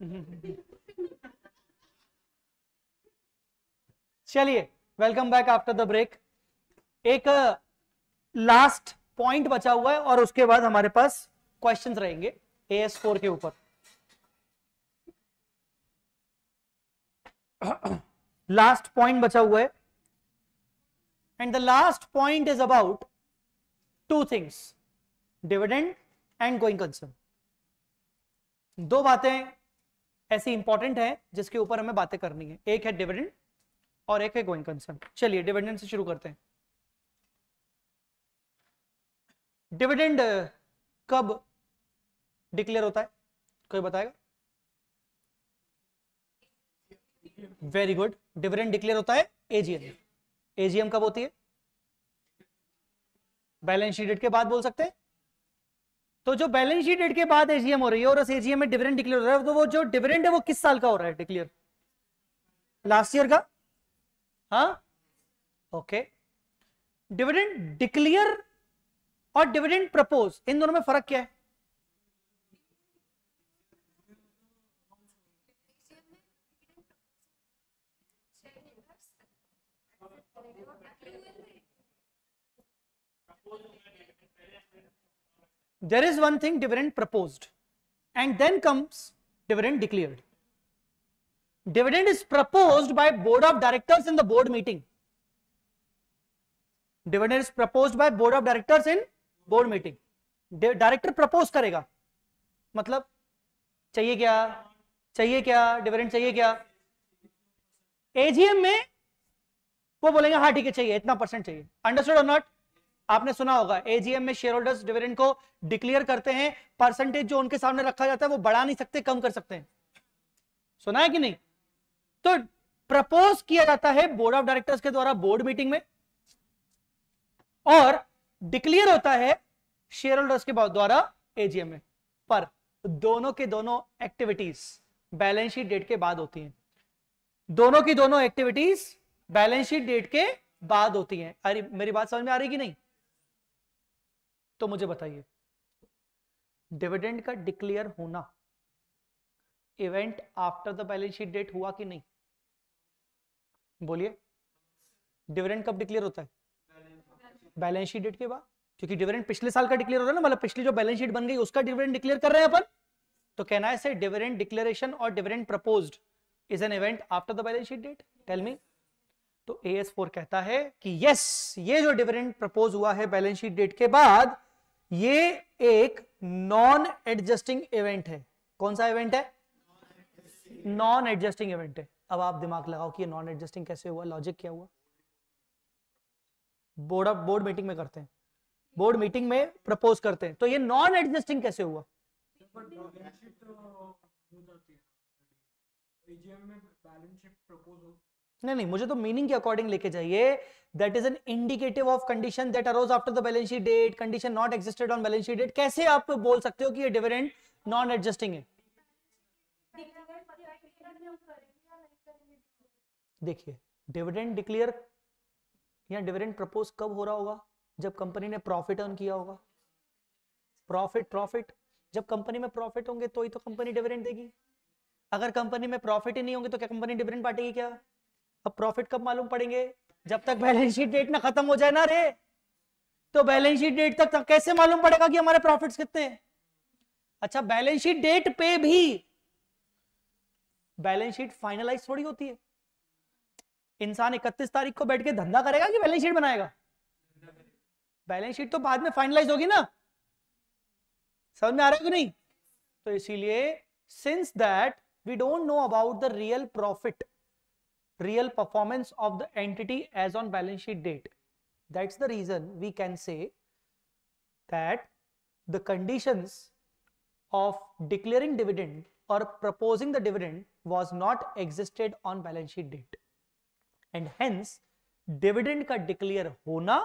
चलिए welcome back after the break एक लास्ट uh, पॉइंट बचा हुआ है और उसके बाद हमारे पास क्वेश्चंस रहेंगे ए एस फोर के ऊपर लास्ट पॉइंट बचा हुआ है and the last point is about two things dividend and going concern दो बातें ऐसे इंपॉर्टेंट है जिसके ऊपर हमें बातें करनी है एक है डिविडेंड और एक है गोइंग कंसर्न चलिए डिविडेंड से शुरू करते हैं डिविडेंड कब डिक्लेयर होता है कोई बताएगा वेरी गुड डिविडेंड डिक्लेयर होता है एजीएम एजीएम कब होती है बैलेंस शीट के बाद बोल सकते हैं तो जो बैलेंस शीट डेट के बाद एजीएम हो रही है और उस एजीएम में डिविडेंड डिक्लेयर हो रहा है तो वो जो डिविडेंड है वो किस साल का हो रहा है डिक्लेयर लास्ट ईयर का हा ओके डिविडेंड डिक्लेयर और डिविडेंड प्रपोज इन दोनों में फर्क क्या है there is one thing dividend proposed and then comes dividend declared. Dividend is proposed by board of directors in the board meeting. Dividend is proposed by board of directors in board meeting. director propose karega matlab chahiye kya chahiye kya dividend chahiye kya agm mein वो बोलेंगे हाँ ठीक है चाहिए इतना percent चाहिए understood और not आपने सुना होगा एजीएम में शेयर होल्डर्स डिविडेंड को डिक्लेयर करते हैं परसेंटेज जो उनके सामने रखा जाता है वो बढ़ा नहीं सकते कम कर सकते हैं सुना है कि नहीं तो प्रपोज किया जाता है बोर्ड ऑफ डायरेक्टर्स के द्वारा बोर्ड मीटिंग में और डिक्लेयर होता है शेयर होल्डर्स के द्वारा एजीएम में पर दोनों के दोनों एक्टिविटीज बैलेंस शीट डेट के बाद होती हैं दोनों की दोनों एक्टिविटीज बैलेंस शीट डेट के बाद होती हैं अरे मेरी बात समझ में आ रही कि नहीं तो मुझे बताइए डिविडेंड का डिक्लेयर होना event after the balance sheet date हुआ कि नहीं बोलिए डिविडेंड कब डिक्लेयर होता है बैलेंस शीट डेट के बाद क्योंकि डिविडेंड पिछले साल का डिक्लेयर हो रहा है ना मतलब पिछली जो बैलेंस शीट बन गई उसका डिविडेंड डिक्लेयर कर रहे हैं अपन तो कहना है से डिविडेंड डिक्लेरेशन और dividend proposed is an event after the balance sheet date tell me तो ए कहता है कि यस ये जो डिविडेंड प्रपोज हुआ है बैलेंस शीट डेट के बाद ये एक नॉन एडजस्टिंग इवेंट है कौन सा इवेंट है नॉन एडजस्टिंग इवेंट है अब आप दिमाग लगाओ कि नॉन एडजस्टिंग कैसे हुआ लॉजिक क्या हुआ बोर्ड ऑफ बोर्ड मीटिंग में करते हैं बोर्ड मीटिंग में प्रपोज करते हैं तो ये नॉन एडजस्टिंग कैसे हुआ तो नहीं नहीं मुझे तो मीनिंग के अकॉर्डिंग लेके जाइए that is an indicative of condition that arose after the balance sheet date condition not existed on balance sheet date कैसे आप बोल सकते हो कि ये डिविडेंड नॉन एडजस्टिंग है देखिए डिविडेंड डिक्लेयर या डिविडेंड प्रपोज कब हो रहा होगा जब कंपनी ने प्रॉफिट अर्न किया होगा प्रॉफिट प्रॉफिट जब कंपनी में प्रॉफिट होंगे तो ही तो कंपनी डिविडेंड देगी अगर कंपनी में प्रॉफिट ही नहीं होंगे तो क्या कंपनी डिविडेंड बांटेगी क्या अब प्रॉफिट कब मालूम पड़ेंगे जब तक बैलेंस शीट डेट ना खत्म हो जाए ना रे तो बैलेंस शीट डेट तक, कैसे मालूम पड़ेगा कि हमारे प्रॉफिट कितने हैं अच्छा बैलेंस शीट डेट पे भी बैलेंस शीट फाइनलाइज थोड़ी होती है इंसान 31 तारीख को बैठ के धंधा करेगा कि बैलेंस शीट बनाएगा बैलेंस शीट तो बाद में फाइनलाइज होगी ना समझ में आ रहा है कि नहीं तो इसीलिए since that we don't know about the real profit real performance of the entity as on balance sheet date. That's the reason we can say that the conditions of declaring dividend or proposing the dividend was not existed on balance sheet date. And hence, dividend ka declare hona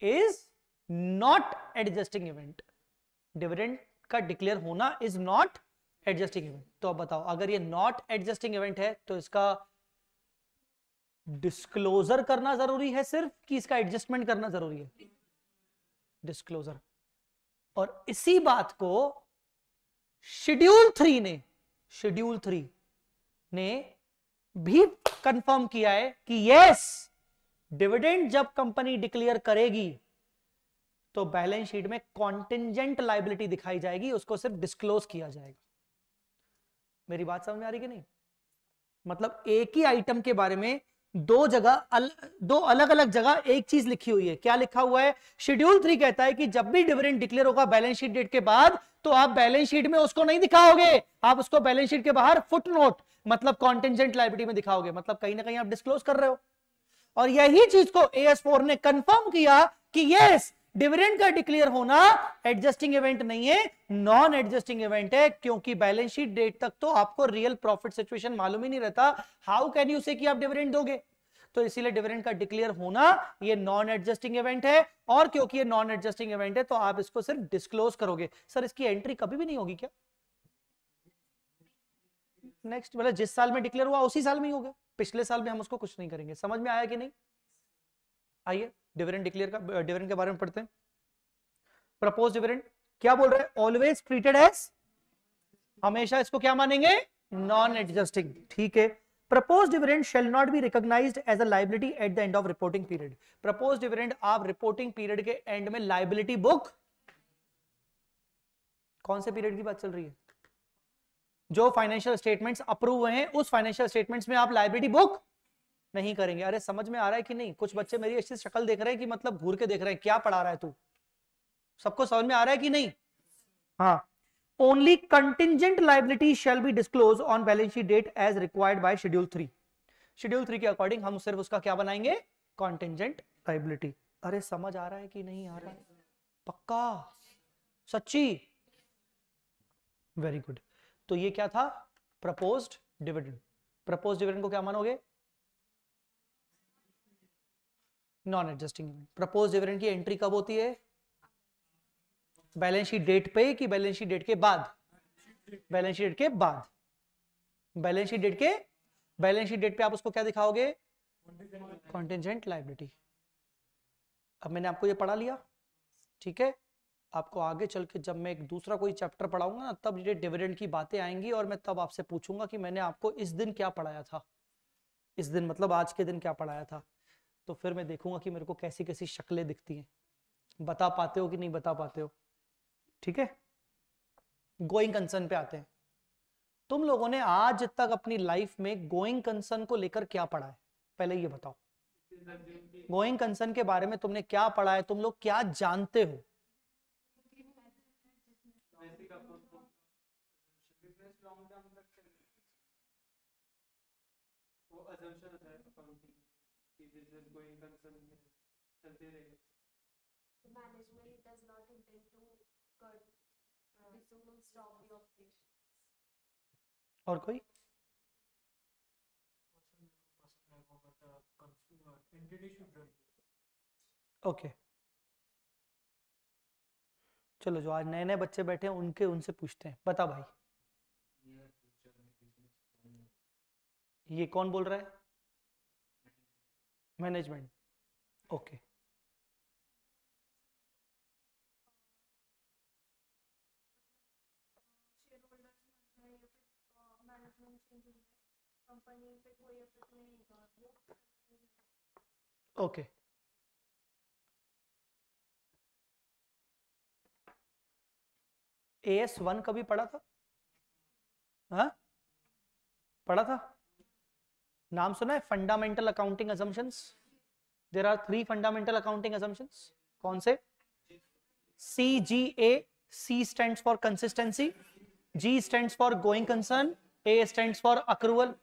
is not adjusting event. Dividend ka declare hona is not adjusting event. तो अब बताओ अगर ये not है तो इसका disclosure करना जरूरी है सिर्फ कि इसका एडजस्टमेंट करना जरूरी है डिस्क्लोजर और इसी बात को शेड्यूल थ्री ने शेड्यूल थ्री ने भी कंफर्म किया है कि यस डिविडेंड जब कंपनी डिक्लेयर करेगी तो बैलेंस शीट में कॉन्टिजेंट लाइबिलिटी दिखाई जाएगी उसको सिर्फ डिस्क्लोज किया जाएगा मेरी बात समझ में आ रही कि नहीं मतलब एक ही आइटम के बारे में दो जगह अल, दो अलग अलग जगह एक चीज लिखी हुई है क्या लिखा हुआ है शेड्यूल थ्री कहता है कि जब भी डिविडेंड डिक्लेयर होगा बैलेंस शीट डेट के बाद तो आप बैलेंस शीट में उसको नहीं दिखाओगे आप उसको बैलेंस शीट के बाहर फुटनोट मतलब कॉन्टेंजेंट लाइब्रेटी में दिखाओगे मतलब कहीं ना कहीं आप डिस्क्लोज कर रहे हो और यही चीज को ए ने कंफर्म किया कि यस डिविडेंड का डिक्लेयर होना एडजस्टिंग इवेंट नहीं है नॉन एडजस्टिंग इवेंट है क्योंकि बैलेंस शीट डेट तक तो आपको रियल प्रॉफिट सिचुएशन मालूम ही नहीं रहता हाउ कैन यू से कि आप डिविडेंड दोगे तो इसीलिए डिविडेंड का डिक्लेयर होना ये नॉन एडजस्टिंग इवेंट है और क्योंकि ये नॉन एडजस्टिंग इवेंट है तो आप इसको सिर्फ डिस्क्लोज करोगे सर इसकी एंट्री कभी भी नहीं होगी क्या नेक्स्ट मतलब जिस साल में डिक्लेयर हुआ उसी साल में ही होगा पिछले साल में हम उसको कुछ नहीं करेंगे समझ में आया कि नहीं आइए डिविडेंड डिक्लेयर का डिविडेंड के बारे में पढ़ते हैं प्रपोज डिविडेंड क्या बोल रहे हैं ऑलवेज ट्रीटेड एज हमेशा इसको क्या मानेंगे नॉन एडजस्टिंग ठीक है propose dividend shall not be recognized as a liability at the end of reporting period propose dividend आप रिपोर्टिंग पीरियड के एंड में liability बुक कौन से पीरियड की बात चल रही है जो फाइनेंशियल स्टेटमेंट्स अप्रूव हुए हैं उस फाइनेंशियल स्टेटमेंट्स में आप लाइबिलिटी बुक नहीं करेंगे अरे समझ में आ रहा है कि नहीं कुछ बच्चे मेरी अच्छी शक्ल देख रहे हैं कि मतलब घूर के देख रहे हैं क्या पढ़ा रहा है तू सबको समझ में आ रहा है कि नहीं हाँ only contingent liability shall be disclosed on balance sheet date as required by schedule 3 schedule 3 के अकॉर्डिंग हम सिर्फ उसका क्या बनाएंगे कॉन्टिजेंट लाइबिलिटी अरे समझ आ रहा है कि नहीं आ रहा है पक्का सच्ची वेरी गुड तो ये क्या था प्रपोज्ड डिविडेंड प्रपोज डिविडेंड को क्या मानोगे non adjusting event propose dividend की एंट्री कब होती है बैलेंस शीट डेट पे कि बैलेंस शीट डेट के बाद बैलेंस शीट डेट के बाद बैलेंस शीट डेट के बैलेंस शीट डेट पे आप उसको क्या दिखाओगे कॉन्टेंजेंट लाइबिलिटी अब मैंने आपको ये पढ़ा लिया ठीक है आपको आगे चल के जब मैं एक दूसरा कोई चैप्टर पढ़ाऊंगा ना तब ये डिविडेंड की बातें आएंगी और मैं तब आपसे पूछूंगा कि मैंने आपको इस दिन क्या पढ़ाया था इस दिन मतलब आज के दिन क्या पढ़ाया था तो फिर मैं देखूंगा कि मेरे को कैसी कैसी शक्लें दिखती हैं बता पाते हो कि नहीं बता पाते हो ठीक है गोइंग कंसर्न पे आते हैं तुम लोगों ने आज तक अपनी लाइफ में गोइंग कंसर्न को लेकर क्या पढ़ा है पहले ये बताओ गोइंग कंसर्न के बारे में तुमने क्या पढ़ा है तुम लोग क्या जानते हो चलते management does not intend to cut stop the और कोई ओके okay. चलो जो आज नए नए बच्चे बैठे हैं उनके उनसे पूछते हैं बता भाई ये कौन बोल रहा है management okay okay. Okay. A S one कभी पढ़ा था हा? पढ़ा था नाम सुना है fundamental accounting assumptions there are three fundamental accounting assumptions कौन से C G A C stand for consistency G stand for going concern A stand for accrual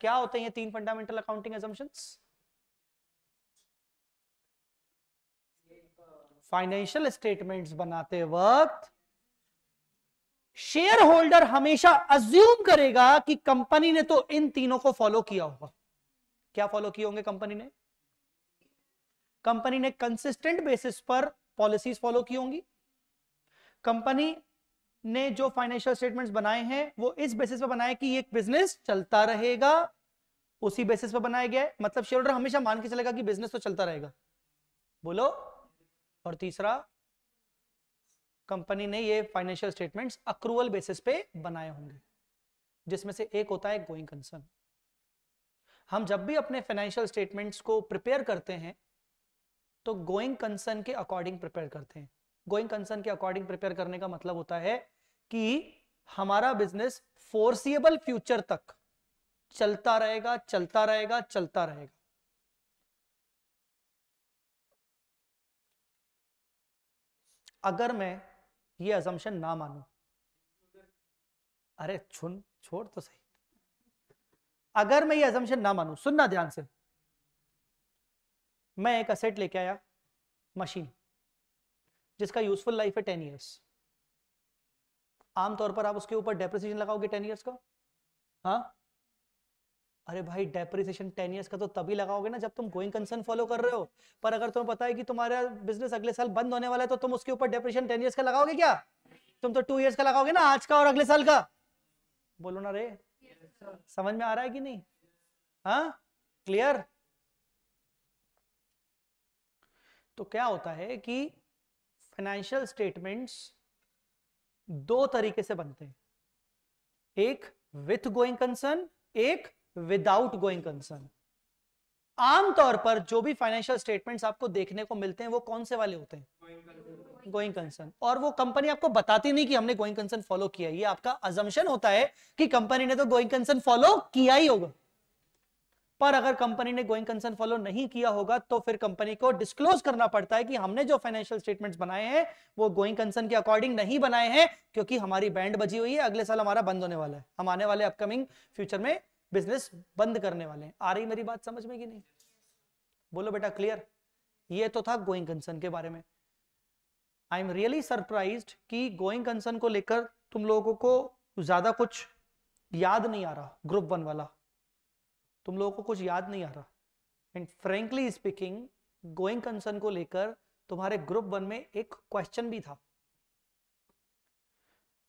क्या होते हैं ये तीन fundamental accounting assumptions financial statements बनाते वक्त शेयर होल्डर हमेशा अज्यूम करेगा कि कंपनी ने तो इन तीनों को फॉलो किया होगा क्या फॉलो किए होंगे कंपनी ने कंपनी ने कंसिस्टेंट बेसिस पर पॉलिसीज फॉलो की होंगी कंपनी ने जो फाइनेंशियल स्टेटमेंट्स बनाए हैं वो इस बेसिस पर बनाए कि एक बिजनेस चलता रहेगा उसी बेसिस पर बनाया गया मतलब शेयर होल्डर हमेशा मान के चलेगा कि बिजनेस तो चलता रहेगा बोलो और तीसरा कंपनी ने ये फाइनेंशियल स्टेटमेंट्स अक्रूवल बेसिस पे बनाए होंगे जिसमें से एक होता है गोइंग कंसर्न हम जब भी अपने फाइनेंशियल स्टेटमेंट्स को प्रिपेयर करते हैं तो गोइंग कंसर्न के अकॉर्डिंग प्रिपेयर करते हैं गोइंग कंसर्न के अकॉर्डिंग प्रिपेयर करने का मतलब होता है कि हमारा बिजनेस फोर्सिएबल फ्यूचर तक चलता रहेगा चलता रहेगा चलता रहेगा अगर मैं ये अजम्पन ना मानू अरे छुन छोड़ तो सही अगर मैं ये अजम्पन ना मानू सुनना ध्यान से मैं एक असेट लेके आया मशीन जिसका यूजफुल लाइफ है टेन ईयर्स आमतौर पर आप उसके ऊपर डेप्रिसिएशन लगाओगे टेन ईयर्स का हाँ अरे भाई डेप्रिसिएशन टेन ईयर्स का तो तभी लगाओगे ना जब तुम गोइंग कंसर्न फॉलो कर रहे हो पर अगर तुम्हें पता है कि तुम्हारा बिजनेस अगले साल बंद होने वाला है तो तुम उसके ऊपर डेप्रिसिएशन टेन ईयर्स का लगाओगे क्या तुम तो टू ईयर्स का लगाओगे ना आज का और अगले साल का बोलो ना रे समझ में आ रहा है कि नहीं हाँ क्लियर तो क्या होता है कि फाइनेंशियल स्टेटमेंट्स दो तरीके से बनते हैं एक विथ गोइंग कंसर्न एक विदाउट गोइंग कंसर्न आमतौर पर जो भी फाइनेंशियल स्टेटमेंट्स आपको देखने को मिलते हैं वो कौन से वाले होते हैं गोइंग कंसर्न और वो कंपनी आपको बताती नहीं कि हमने गोइंग कंसर्न फॉलो किया ये आपका अजम्पन होता है कि कंपनी ने तो गोइंग कंसर्न फॉलो किया ही होगा पर अगर कंपनी ने गोइंग कंसर्न फॉलो नहीं किया होगा तो फिर कंपनी को डिस्क्लोज करना पड़ता है कि हमने जो फाइनेंशियल स्टेटमेंट्स बनाए हैं वो गोइंग कंसर्न के अकॉर्डिंग नहीं बनाए हैं क्योंकि हमारी बैंड बजी हुई है अगले साल हमारा बंद होने वाला है हम आने वाले अपकमिंग फ्यूचर में बिजनेस बंद करने वाले हैं आ रही मेरी बात समझ में कि नहीं बोलो बेटा क्लियर ये तो था गोइंग कंसर्न के बारे में आई एम रियली सरप्राइज कि गोइंग कंसर्न को लेकर तुम लोगों को ज्यादा कुछ याद नहीं आ रहा ग्रुप वन वाला तुम लोगों को कुछ याद नहीं आ रहा and frankly speaking going concern को लेकर तुम्हारे ग्रुप वन में एक क्वेश्चन भी था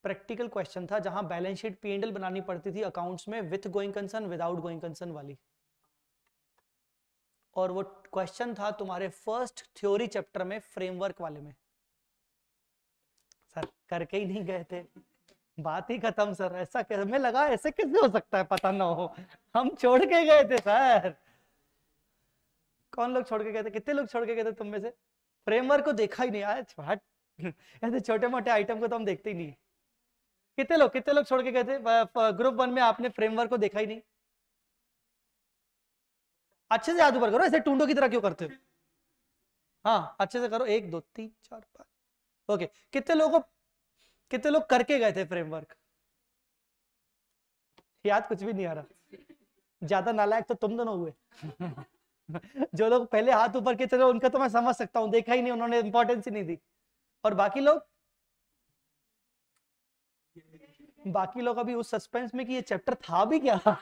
प्रैक्टिकल क्वेश्चन था जहां बैलेंस शीट पी एंडल बनानी पड़ती थी अकाउंट्स में with going concern without going concern वाली और वो क्वेश्चन था तुम्हारे फर्स्ट थ्योरी चैप्टर में फ्रेमवर्क वाले में सर करके ही नहीं गए थे बात ही खत्म सर ऐसा कैसे मैं लगा ऐसे कैसे हो सकता है पता ना हो हम छोड़ के गए थे सर कौन लोग छोड़ के गए थे कितने लोग छोड़ के गए थे तुम में से फ्रेमवर्क को देखा ही नहीं आज छोटे मोटे आइटम को तो हम देखते ही नहीं कितने लोग कितने लोग छोड़ के गए थे ग्रुप वन में आपने फ्रेमवर्क को देखा ही नहीं अच्छे से जादू पर करो ऐसे टूडो की तरह क्यों करते हो हाँ अच्छे से करो एक दो तीन चार पांच ओके कितने लोगों कितने लोग करके गए थे फ्रेमवर्क याद कुछ भी नहीं आ रहा ज्यादा नालायक तो तुम दोनों हुए जो लोग पहले हाथ ऊपर के चले उनका तो मैं समझ सकता हूँ देखा ही नहीं उन्होंने इंपॉर्टेंस ही नहीं दी और बाकी लोग बाकी लोग अभी उस सस्पेंस में कि ये चैप्टर था भी क्या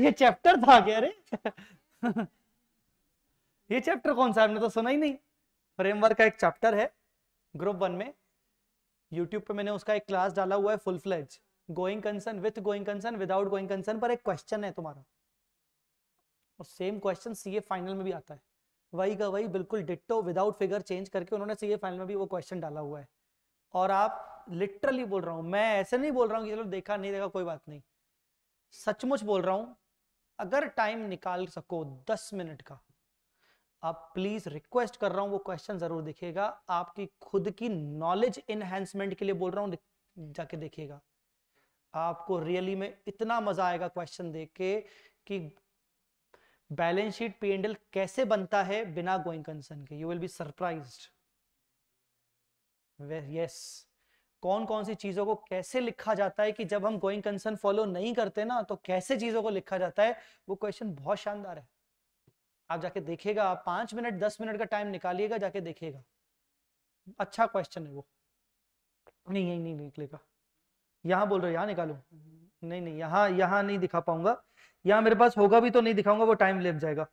ये चैप्टर था क्या अरे ये चैप्टर कौन सा हमने तो सुना ही नहीं फ्रेमवर्क का एक चैप्टर है ग्रुप वन में यूट्यूब पे मैंने उसका एक क्लास डाला हुआ है full fledge going concern with going concern without going concern पर एक क्वेश्चन है तुम्हारा और सेम क्वेश्चन सीए फाइनल में भी आता है वही का वही बिल्कुल डिट्टो विदाउट फिगर चेंज करके उन्होंने सीए फाइनल में भी वो क्वेश्चन डाला हुआ है और आप लिटरली बोल रहा हूं मैं ऐसे नहीं बोल रहा हूं कि चलो देखा नहीं देखा कोई बात नहीं सचमुच बोल रहा हूं अगर टाइम निकाल सको दस मिनट का आप प्लीज रिक्वेस्ट कर रहा हूं वो क्वेश्चन जरूर देखेगा आपकी खुद की नॉलेज इनहेंसमेंट के लिए बोल रहा हूं जाके देखिएगा आपको रियली में इतना मजा आएगा क्वेश्चन देख के कि बैलेंस शीट पीएनडीएल कैसे बनता है बिना गोइंग कंसर्न के you will be surprised yes कौन कौन सी चीजों को कैसे लिखा जाता है कि जब हम गोइंग कंसर्न फॉलो नहीं करते ना तो कैसे चीजों को लिखा जाता है वो क्वेश्चन बहुत शानदार है आप जाके देखेगा आप पांच मिनट दस मिनट का टाइम निकालिएगा जाके देखेगा अच्छा क्वेश्चन है वो नहीं यही नहीं निकलेगा यहाँ बोल रहे यहाँ निकालू नहीं नहीं यहाँ यहाँ नहीं दिखा पाऊंगा यहाँ मेरे पास होगा भी तो नहीं दिखाऊंगा वो टाइम लग जाएगा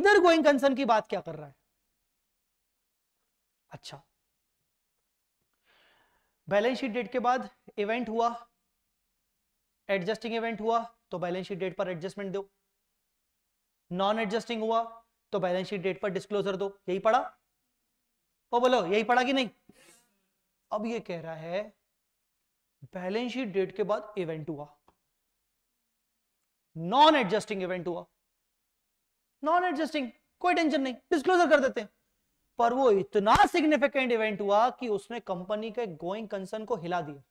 इधर गोइंग कंसर्न की बात क्या कर रहा है अच्छा बैलेंस शीट डेट के बाद इवेंट हुआ एडजस्टिंग इवेंट हुआ तो बैलेंस शीट डेट पर एडजस्टमेंट दो नॉन एडजस्टिंग हुआ तो बैलेंस शीट डेट पर डिस्क्लोजर दो यही पढ़ा ओ बोलो यही पढ़ा कि नहीं अब ये कह रहा है बैलेंस शीट डेट के बाद इवेंट हुआ नॉन एडजस्टिंग इवेंट हुआ नॉन एडजस्टिंग कोई टेंशन नहीं डिस्क्लोजर कर देते हैं पर वो इतना सिग्निफिकेंट इवेंट हुआ कि उसने कंपनी के गोइंग कंसर्न को हिला दिया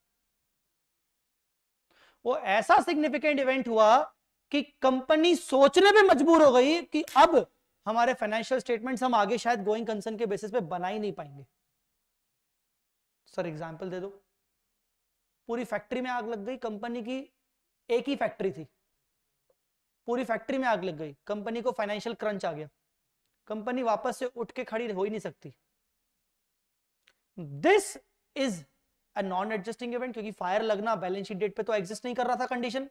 वो ऐसा सिग्निफिकेंट इवेंट हुआ कि कंपनी सोचने पे मजबूर हो गई कि अब हमारे फाइनेंशियल स्टेटमेंट्स हम आगे शायद गोइंग कंसर्न के बेसिस पे बना ही नहीं पाएंगे सर एग्जांपल दे दो पूरी फैक्ट्री में आग लग गई कंपनी की एक ही फैक्ट्री थी पूरी फैक्ट्री में आग लग गई कंपनी को फाइनेंशियल क्रंच आ गया कंपनी वापस से उठ के खड़ी हो ही नहीं सकती this is a non adjusting event क्योंकि फायर लगना बैलेंस शीट डेट पे तो एग्जिस्ट नहीं कर रहा था कंडीशन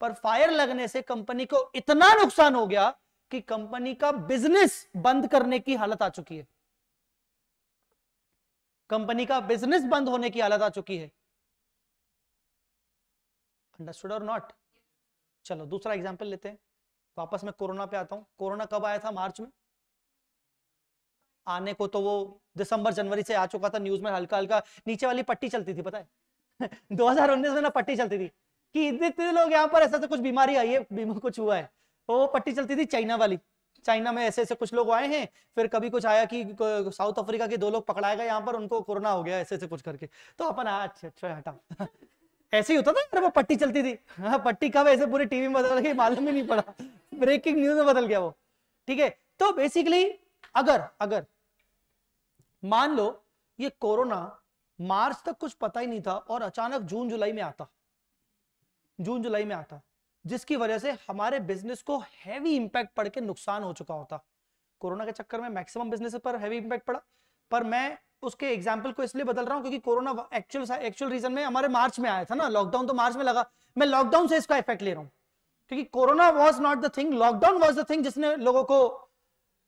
पर फायर लगने से कंपनी को इतना नुकसान हो गया कि कंपनी का बिजनेस बंद करने की हालत आ चुकी है कंपनी का बिजनेस बंद होने की हालत आ चुकी है अंडरस्टूड और नॉट चलो दूसरा एग्जाम्पल लेते हैं वापस मैं कोरोना पे आता हूँ कोरोना कब आया था मार्च में आने को तो वो दिसंबर जनवरी से आ चुका था न्यूज में हल्का हल्का नीचे वाली पट्टी चलती थी पता है 2019 में ना पट्टी चलती थी कि इतने लोग यहाँ पर ऐसा तो कुछ बीमारी आई है कुछ हुआ है तो वो पट्टी चलती थी चाइना वाली चाइना में ऐसे ऐसे कुछ लोग आए हैं फिर कभी कुछ आया कि साउथ अफ्रीका के दो लोग पकड़ाएगा यहाँ पर उनको कोरोना हो गया ऐसे ऐसे कुछ करके तो अपन अच्छा अच्छा हटा ऐसे ही होता था अरे वो पट्टी चलती थी हाँ पट्टी कब ऐसे पूरी टीवी में बदल गई मालूम ही नहीं पड़ा ब्रेकिंग न्यूज में बदल गया वो ठीक है तो बेसिकली अगर अगर मान लो ये कोरोना मार्च तक कुछ पता ही नहीं था और अचानक जून जुलाई में आता जून जुलाई में आता जिसकी वजह से हमारे बिजनेस को हैवी इंपैक्ट पड़ के नुकसान हो चुका होता कोरोना के चक्कर में मैक्सिमम बिजनेस पर हैवी इंपैक्ट पड़ा पर मैं उसके एग्जाम्पल को इसलिए बदल रहा हूँ क्योंकि कोरोना एक्चुअल एक्चुअल रीजन में हमारे मार्च में आया था ना लॉकडाउन तो मार्च में लगा मैं लॉकडाउन से इसका इफेक्ट ले रहा हूँ क्योंकि corona was not the thing lockdown was the thing जिसने लोगों को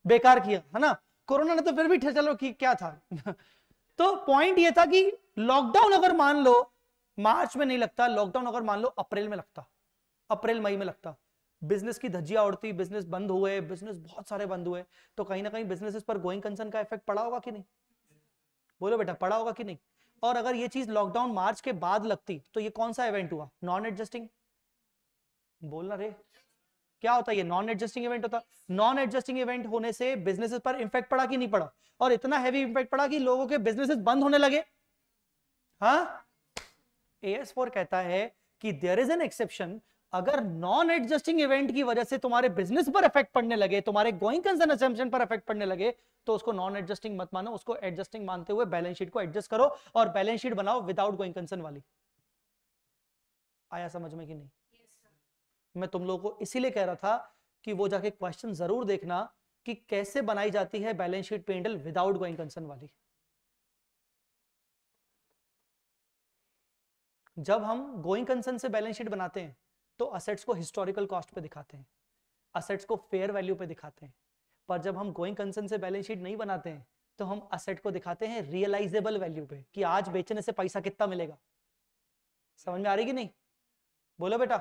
बेकार किया है ना कोरोना ने तो फिर भी चलो कि क्या था तो पॉइंट ये था कि लॉकडाउन अगर मान लो मार्च में नहीं लगता लॉकडाउन अगर मान लो अप्रैल में लगता अप्रैल मई में लगता बिजनेस की धज्जियां उड़ती बिजनेस बंद हुए बिजनेस बहुत सारे बंद हुए तो कहीं ना कहीं बिजनेस पर गोइंग कंसर्न का इफेक्ट पड़ा होगा कि नहीं बोलो बेटा पढ़ा होगा कि नहीं और अगर ये चीज लॉकडाउन मार्च के बाद लगती तो ये कौन सा इवेंट हुआ नॉन एडजस्टिंग बोलना रे क्या होता है ये नॉन एडजस्टिंग इवेंट होता नॉन एडजस्टिंग इवेंट होने से बिजनेस पर इम्पैक्ट पड़ा कि नहीं पड़ा और इतना हैवी इम्पैक्ट पड़ा कि लोगों के बिजनेसेस बंद होने लगे हाँ ए एस फोर कहता है कि देयर इज एन एक्सेप्शन अगर नॉन एडजस्टिंग इवेंट की वजह से तुम्हारे बिजनेस पर इफेक्ट पड़ने लगे तुम्हारे गोइंग कंसर्न असम्पशन पर इफेक्ट पड़ने लगे तो उसको नॉन एडजस्टिंग मत मानो उसको एडजस्टिंग मानते हुए बैलेंस शीट को एडजस्ट करो और बैलेंस शीट बनाओ विदाउट गोइंग कंसर्न वाली आया समझ में कि नहीं yes, मैं तुम लोगों को इसीलिए कह रहा था कि वो जाके क्वेश्चन जरूर देखना कि कैसे बनाई जाती है balance sheet P and L without going concern वाली जब हम गोइंग कंसर्न से बैलेंस शीट बनाते हैं तो असेट्स को हिस्टोरिकल कॉस्ट पे दिखाते हैं असेट्स को फेयर वैल्यू पे दिखाते हैं पर जब हम गोइंग कंसर्न से बैलेंस शीट नहीं बनाते हैं तो हम असेट को दिखाते हैं रियलाइजेबल वैल्यू पे कि आज बेचने से पैसा कितना मिलेगा समझ में आ रही कि नहीं बोलो बेटा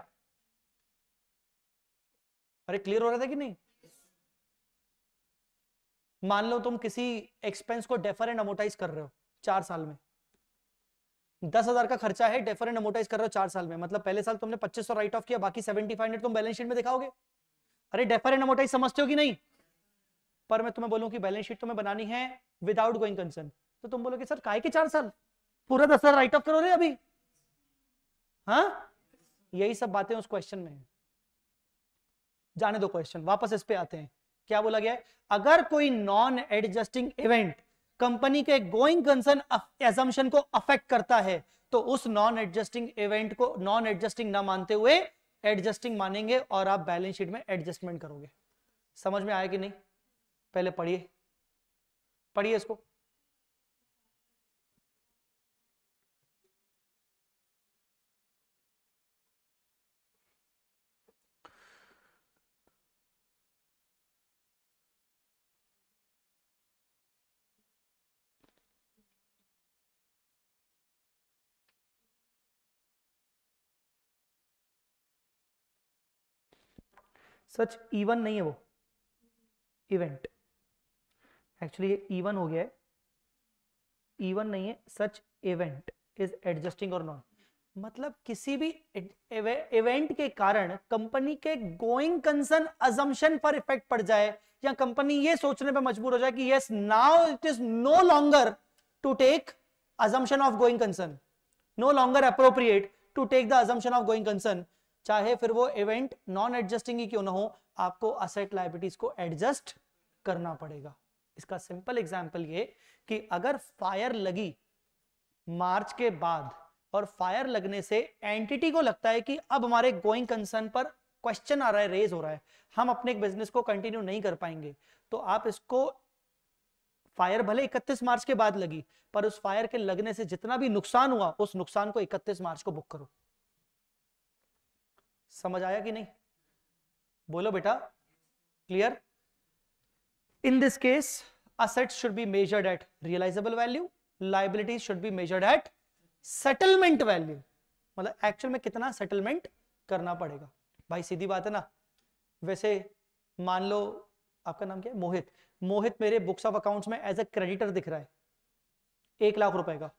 अरे क्लियर हो रहा था कि नहीं मान लो तुम किसी एक्सपेंस को डेफर एंड अमोटाइज कर रहे हो चार साल में दस हजार का खर्चा है डेफर एंड अमोटाइज कर रहे हो चार साल में मतलब पहले साल तुमने पच्चीस सौ राइट ऑफ किया बाकी सेवेंटी फाइव हंड्रेड तुम बैलेंस शीट में दिखाओगे अरे डेफर एंड अमोटाइज समझते हो कि नहीं पर मैं तुम्हें बोलूँ कि बैलेंस शीट तुम्हें बनानी है विदाउट गोइंग कंसर्न तो तुम बोलोगे सर काय के चार साल पूरा दस राइट ऑफ करो रे अभी हाँ यही सब बातें उस क्वेश्चन में जाने दो क्वेश्चन वापस इस पे आते हैं क्या बोला गया है अगर कोई नॉन एडजस्टिंग इवेंट कंपनी के गोइंग कंसर्न एजम्पन को अफेक्ट करता है तो उस नॉन एडजस्टिंग इवेंट को नॉन एडजस्टिंग ना मानते हुए एडजस्टिंग मानेंगे और आप बैलेंस शीट में एडजस्टमेंट करोगे समझ में आया कि नहीं पहले पढ़िए पढ़िए इसको सच इवन नहीं है वो इवेंट एक्चुअली ये इवन हो गया है इवन नहीं है सच इवेंट इज एडजस्टिंग और नॉन मतलब किसी भी इवेंट के कारण कंपनी के गोइंग कंसर्न अजम्पशन पर इफेक्ट पड़ जाए या कंपनी ये सोचने पर मजबूर हो जाए कि yes now it is no longer to take assumption of going concern no longer appropriate to take the assumption of going concern चाहे फिर वो इवेंट नॉन एडजस्टिंग ही क्यों ना हो आपको असेट लाइबिलिटीज को एडजस्ट करना पड़ेगा इसका सिंपल एग्जाम्पल ये कि अगर फायर लगी मार्च के बाद और फायर लगने से एंटिटी को लगता है कि अब हमारे गोइंग कंसर्न पर क्वेश्चन आ रहा है रेज हो रहा है हम अपने बिजनेस को कंटिन्यू नहीं कर पाएंगे तो आप इसको फायर भले 31 मार्च के बाद लगी पर उस फायर के लगने से जितना भी नुकसान हुआ उस नुकसान को 31 मार्च को बुक करो समझ आया कि नहीं बोलो बेटा clear in this case asset should be measured at realisable value liability should be measured at settlement value मतलब एक्चुअल में कितना सेटलमेंट करना पड़ेगा भाई सीधी बात है ना वैसे मान लो आपका नाम क्या है मोहित मोहित मेरे बुक्स ऑफ अकाउंट्स में एज ए क्रेडिटर दिख रहा है एक लाख रुपए का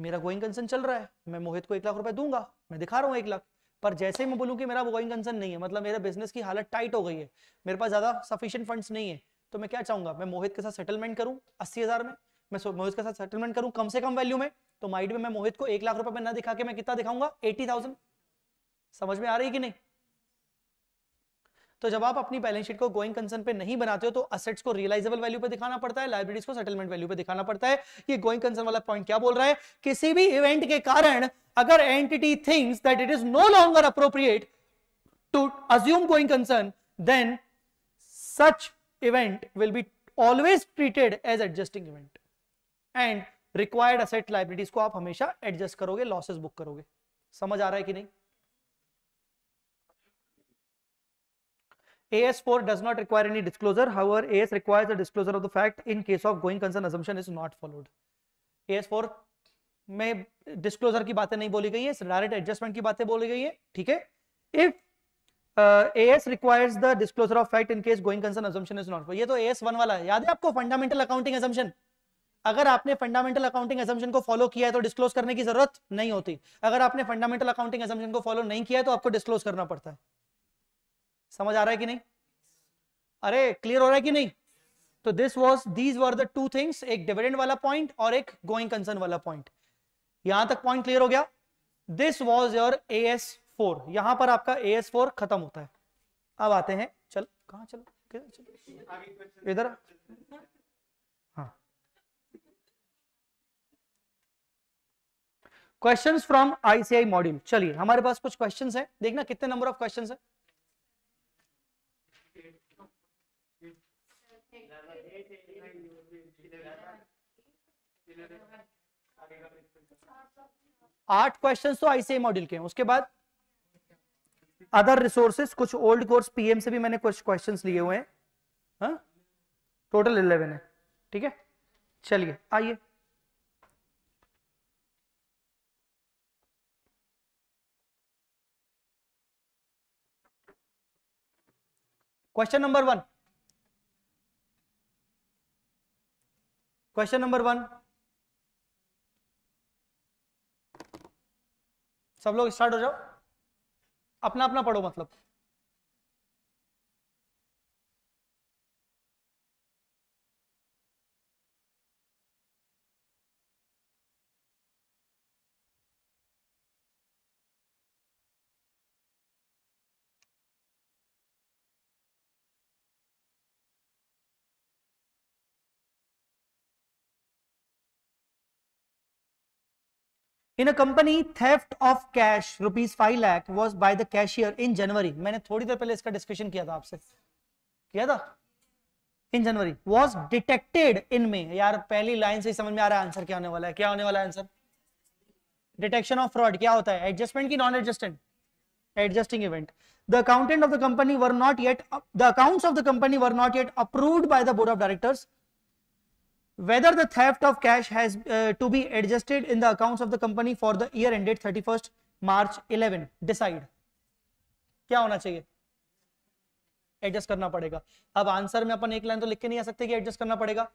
मेरा गोइंग कंसर्न चल रहा है मैं मोहित को एक लाख रुपए दूंगा मैं दिखा रहा हूं एक लाख पर जैसे ही मैं बोलूँ कि मेरा गोइंग कंसर्न नहीं है मतलब मेरे बिजनेस की हालत टाइट हो गई है मेरे पास ज़्यादा सफिशियंट फंड्स नहीं है तो मैं क्या चाहूंगा मैं मोहित के साथ सेटलमेंट करूँ अस्सी हज़ार में मैं मोहित के साथ सेटलमेंट करूँ कम से कम वैल्यू में तो माइड में मैं मोहित को एक लाख रुपए में ना दिखा के मैं कितना दिखाऊंगा एटी थाउजेंड समझ में आ रही कि नहीं तो जब आप अपनी बैलेंस शीट को गोइंग कंसर्न पे नहीं बनाते हो तो असेट्स को रियलाइजेबल वैल्यू पे दिखाना पड़ता है लाइब्रेरीज को सेटलमेंट वैल्यू पे दिखाना पड़ता है ये गोइंग कंसर्न वाला पॉइंट क्या बोल रहा है किसी भी इवेंट के कारण अगर entity things that it is no longer appropriate to assume going concern then such event will be always treated as adjusting event and required asset liabilities को आप हमेशा एडजस्ट करोगे लॉसेज बुक करोगे समझ आ रहा है कि नहीं AS4 does not require any disclosure. However, AS requires the disclosure of the fact in case of going concern assumption is not followed. AS4 में डिस्क्लोजर की बातें नहीं बोली गई है डायरेक्ट एडजस्टमेंट की बातें बोली गई है ठीक है if S requires the disclosure of fact in case going concern assumption is not ये तो एस वन वाला है याद है आपको फंडामेंटल अकाउंटिंग एजम्पन अगर आपने फंडामेंटल अकाउंटिंग एजम्पन को फॉलो किया है तो डिस्क्लोज करने की जरूरत नहीं होती अगर आपने फंडामेंटल अकाउंटिंग एजम्पन को फॉलो नहीं किया है तो आपको डिस्क्लोज करना पड़ता है समझ आ रहा है कि नहीं अरे क्लियर हो रहा है कि नहीं तो this was these were the two things एक डिविडेंड वाला पॉइंट और एक गोइंग कंसर्न वाला पॉइंट यहां तक पॉइंट क्लियर हो गया this was your A S four यहां पर आपका ए एस फोर खत्म होता है अब आते हैं चल कहा चलो चलो इधर हाँ क्वेश्चंस फ्रॉम आईसीआई मॉड्यूल चलिए हमारे पास कुछ क्वेश्चंस हैं देखना कितने नंबर ऑफ क्वेश्चंस हैं आठ क्वेश्चन तो आईसीआई मॉड्यूल के हैं उसके बाद अदर रिसोर्सेस कुछ ओल्ड कोर्स पीएम से भी मैंने कुछ क्वेश्चंस लिए हुए हैं टोटल हाँ? इलेवन है ठीक है चलिए आइए question number one question number one सब लोग स्टार्ट हो जाओ अपना अपना पढ़ो मतलब in a company theft of cash rupees five lakh was by the cashier in January मैंने थोड़ी देर पहले इसका डिस्कशन किया था आपसे किया था इन जनवरी वॉज डिटेक्टेड इन मे यार पहली लाइन से समझ में आ रहा है आंसर क्या होने वाला है क्या होने वाला है आंसर डिटेक्शन ऑफ फ्रॉड क्या होता है एडजस्टमेंट की non adjustment adjusting event the accountant of the company were not yet the account of the company were not yet approved by the board of directors whether the theft of cash has uh, to be adjusted in the accounts of the company for the year ended 31st March 11 decide क्या होना चाहिए adjust करना पड़ेगा अब answer में अपन एक line तो लिख के नहीं आ सकते कि एडजस्ट करना पड़ेगा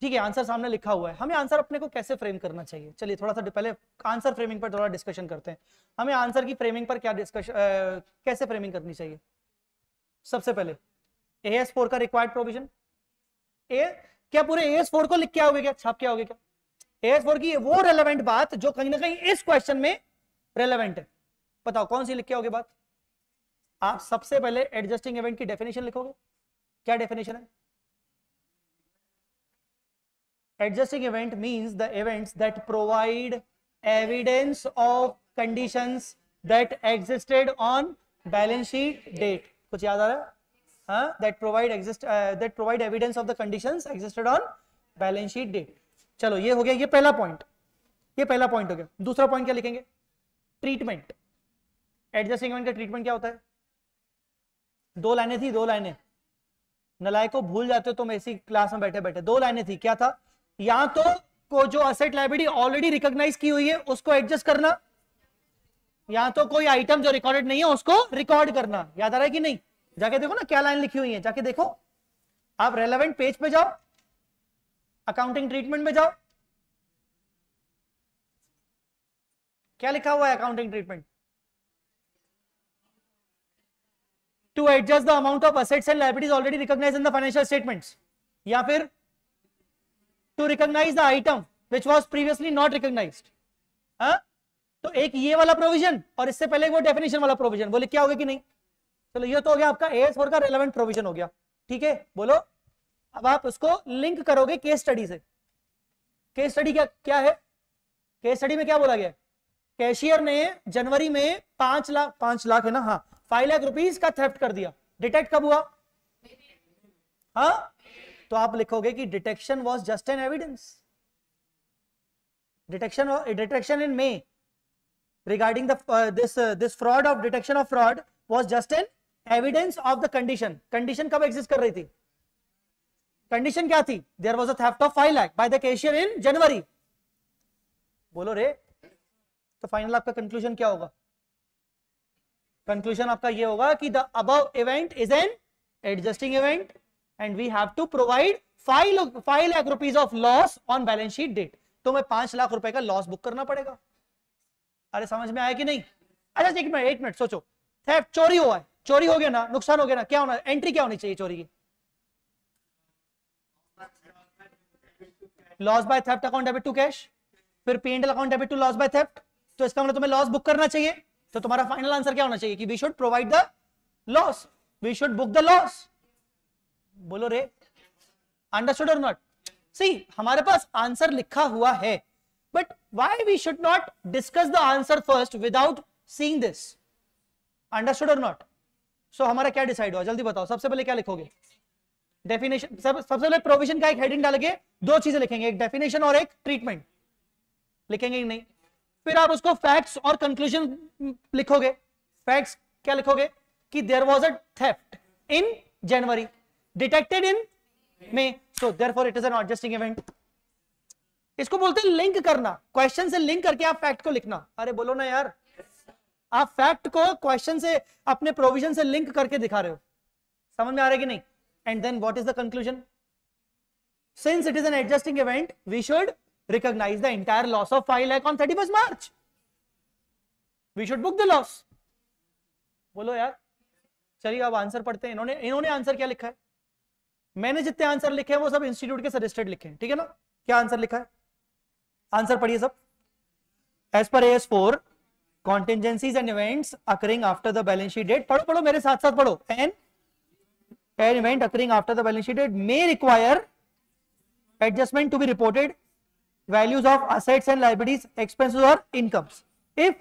ठीक है आंसर सामने लिखा हुआ है हमें आंसर अपने को कैसे फ्रेम करना चाहिए चलिए थोड़ा सा पहले आंसर फ्रेमिंग पर थोड़ा डिस्कशन करते हैं हमें आंसर की फ्रेमिंग पर क्या डिस्कशन कैसे फ्रेमिंग करनी चाहिए सबसे पहले ए एस फोर का रिक्वायर्ड प्रोविजन ए क्या पूरे एस फोर को लिख के आओगे क्या छाप के आओगे क्या एस फोर की वो रेलिवेंट बात जो कहीं ना कहीं इस क्वेश्चन में रेलिवेंट है बताओ कौन सी लिख के आओगे बात आप सबसे पहले एडजस्टिंग इवेंट की डेफिनेशन लिखोगे क्या डेफिनेशन है adjusting event means the events that provide evidence of conditions that existed on balance sheet date कुछ याद आ रहा है uh, that provide exist uh, that provide evidence of the conditions existed on balance sheet date चलो ये हो गया ये पहला पॉइंट ये पहला पॉइंट हो गया दूसरा पॉइंट क्या लिखेंगे ट्रीटमेंट एडजस्टिंगमेंट का ट्रीटमेंट क्या होता है दो लाइनें थी दो लाइनें नलाय को भूल जाते हो तुम ऐसी क्लास में बैठे बैठे दो लाइनें थी क्या था या तो को जो असेट लाइब्रेरी ऑलरेडी रिकॉग्नाइज की हुई है उसको एडजस्ट करना या तो कोई आइटम जो रिकॉर्डेड नहीं है उसको रिकॉर्ड करना याद आ रहा है कि नहीं जाके देखो ना क्या लाइन लिखी हुई है जाके देखो आप रेलेवेंट पेज पे जाओ अकाउंटिंग ट्रीटमेंट में जाओ क्या लिखा हुआ है accounting treatment to adjust the amount of assets and liabilities already recognise in the financial statements या फिर to recognise the item which was previously not recognise तो एक ये वाला प्रोविजन और इससे पहले वो डेफिनेशन वाला प्रोविजन बोले क्या होगा कि नहीं चलो ये तो हो गया आपका एस फोर का रेलिवेंट प्रोविजन हो गया ठीक है बोलो अब आप उसको लिंक करोगे केस स्टडी से केस स्टडी क्या क्या है केस स्टडी में क्या बोला गया कैशियर ने जनवरी में पांच लाख पांच लाख है ना हाँ फाइव लाख रुपीज का थेफ्ट कर दिया डिटेक्ट कब हुआ हाँ तो आप लिखोगे कि detection was just an evidence detection detection in May regarding this this fraud of detection of fraud was just an evidence of the condition condition कब एग्जिस्ट कर रही थी कंडीशन क्या थी there was theft of five lakh by the cashier in January बोलो रे तो final आपका कंक्लूजन क्या होगा कंक्लूजन आपका ये होगा कि द अब event is an adjusting event and we have to provide five five lakh rupees of loss on balance sheet date तो मैं पांच लाख रुपए का लॉस बुक करना पड़ेगा अरे समझ में आया कि नहीं अच्छा एक मिनट एक मिनट सोचो थेप चोरी हुआ है चोरी हो गया ना नुकसान हो गया ना क्या होना एंट्री क्या होनी चाहिए चोरी की loss by theft account debit to cash फिर P N L account debit to loss by theft तो इसका मतलब तुम्हें लॉस बुक करना चाहिए तो तुम्हारा फाइनल आंसर क्या होना चाहिए कि we should provide the loss we should book the loss बोलो रे अंडरस्टूड और नॉट सी हमारे पास आंसर लिखा हुआ है but why we should not discuss the answer first without seeing this understood और नॉट सो हमारा क्या डिसाइड हुआ जल्दी बताओ सबसे पहले क्या लिखोगे डेफिनेशन सब, सबसे पहले प्रोविजन का एक हेडिंग डालेंगे दो चीजें लिखेंगे एक डेफिनेशन और एक ट्रीटमेंट लिखेंगे ही नहीं फिर आप उसको फैक्ट्स और कंक्लूजन लिखोगे फैक्ट्स क्या लिखोगे कि there was a theft in January detected in May so therefore it is an adjusting event इसको बोलते हैं लिंक करना क्वेश्चन से लिंक करके आप फैक्ट को लिखना अरे बोलो ना यार आप फैक्ट को क्वेश्चन से अपने प्रोविजन से लिंक करके दिखा रहे हो समझ में आ रहा है कि नहीं and then what is the conclusion since it is an adjusting event we should recognise the loss of five 5 lakh on 31st March we should book the loss बोलो यार चलिए अब आंसर पढ़ते हैं इन्होंने इन्होंने आंसर क्या लिखा है मैंने जितने आंसर लिखे हैं वो सब इंस्टीट्यूट के सजेस्टेड लिखे हैं ठीक है ना क्या आंसर लिखा है आंसर पढ़िए सब as per S four contingencies and events occurring after the balance sheet date पढ़ो पढ़ो मेरे साथ साथ पढ़ो an an event occurring after the balance sheet date may require adjustment to be reported values of assets and libraries expenses और income if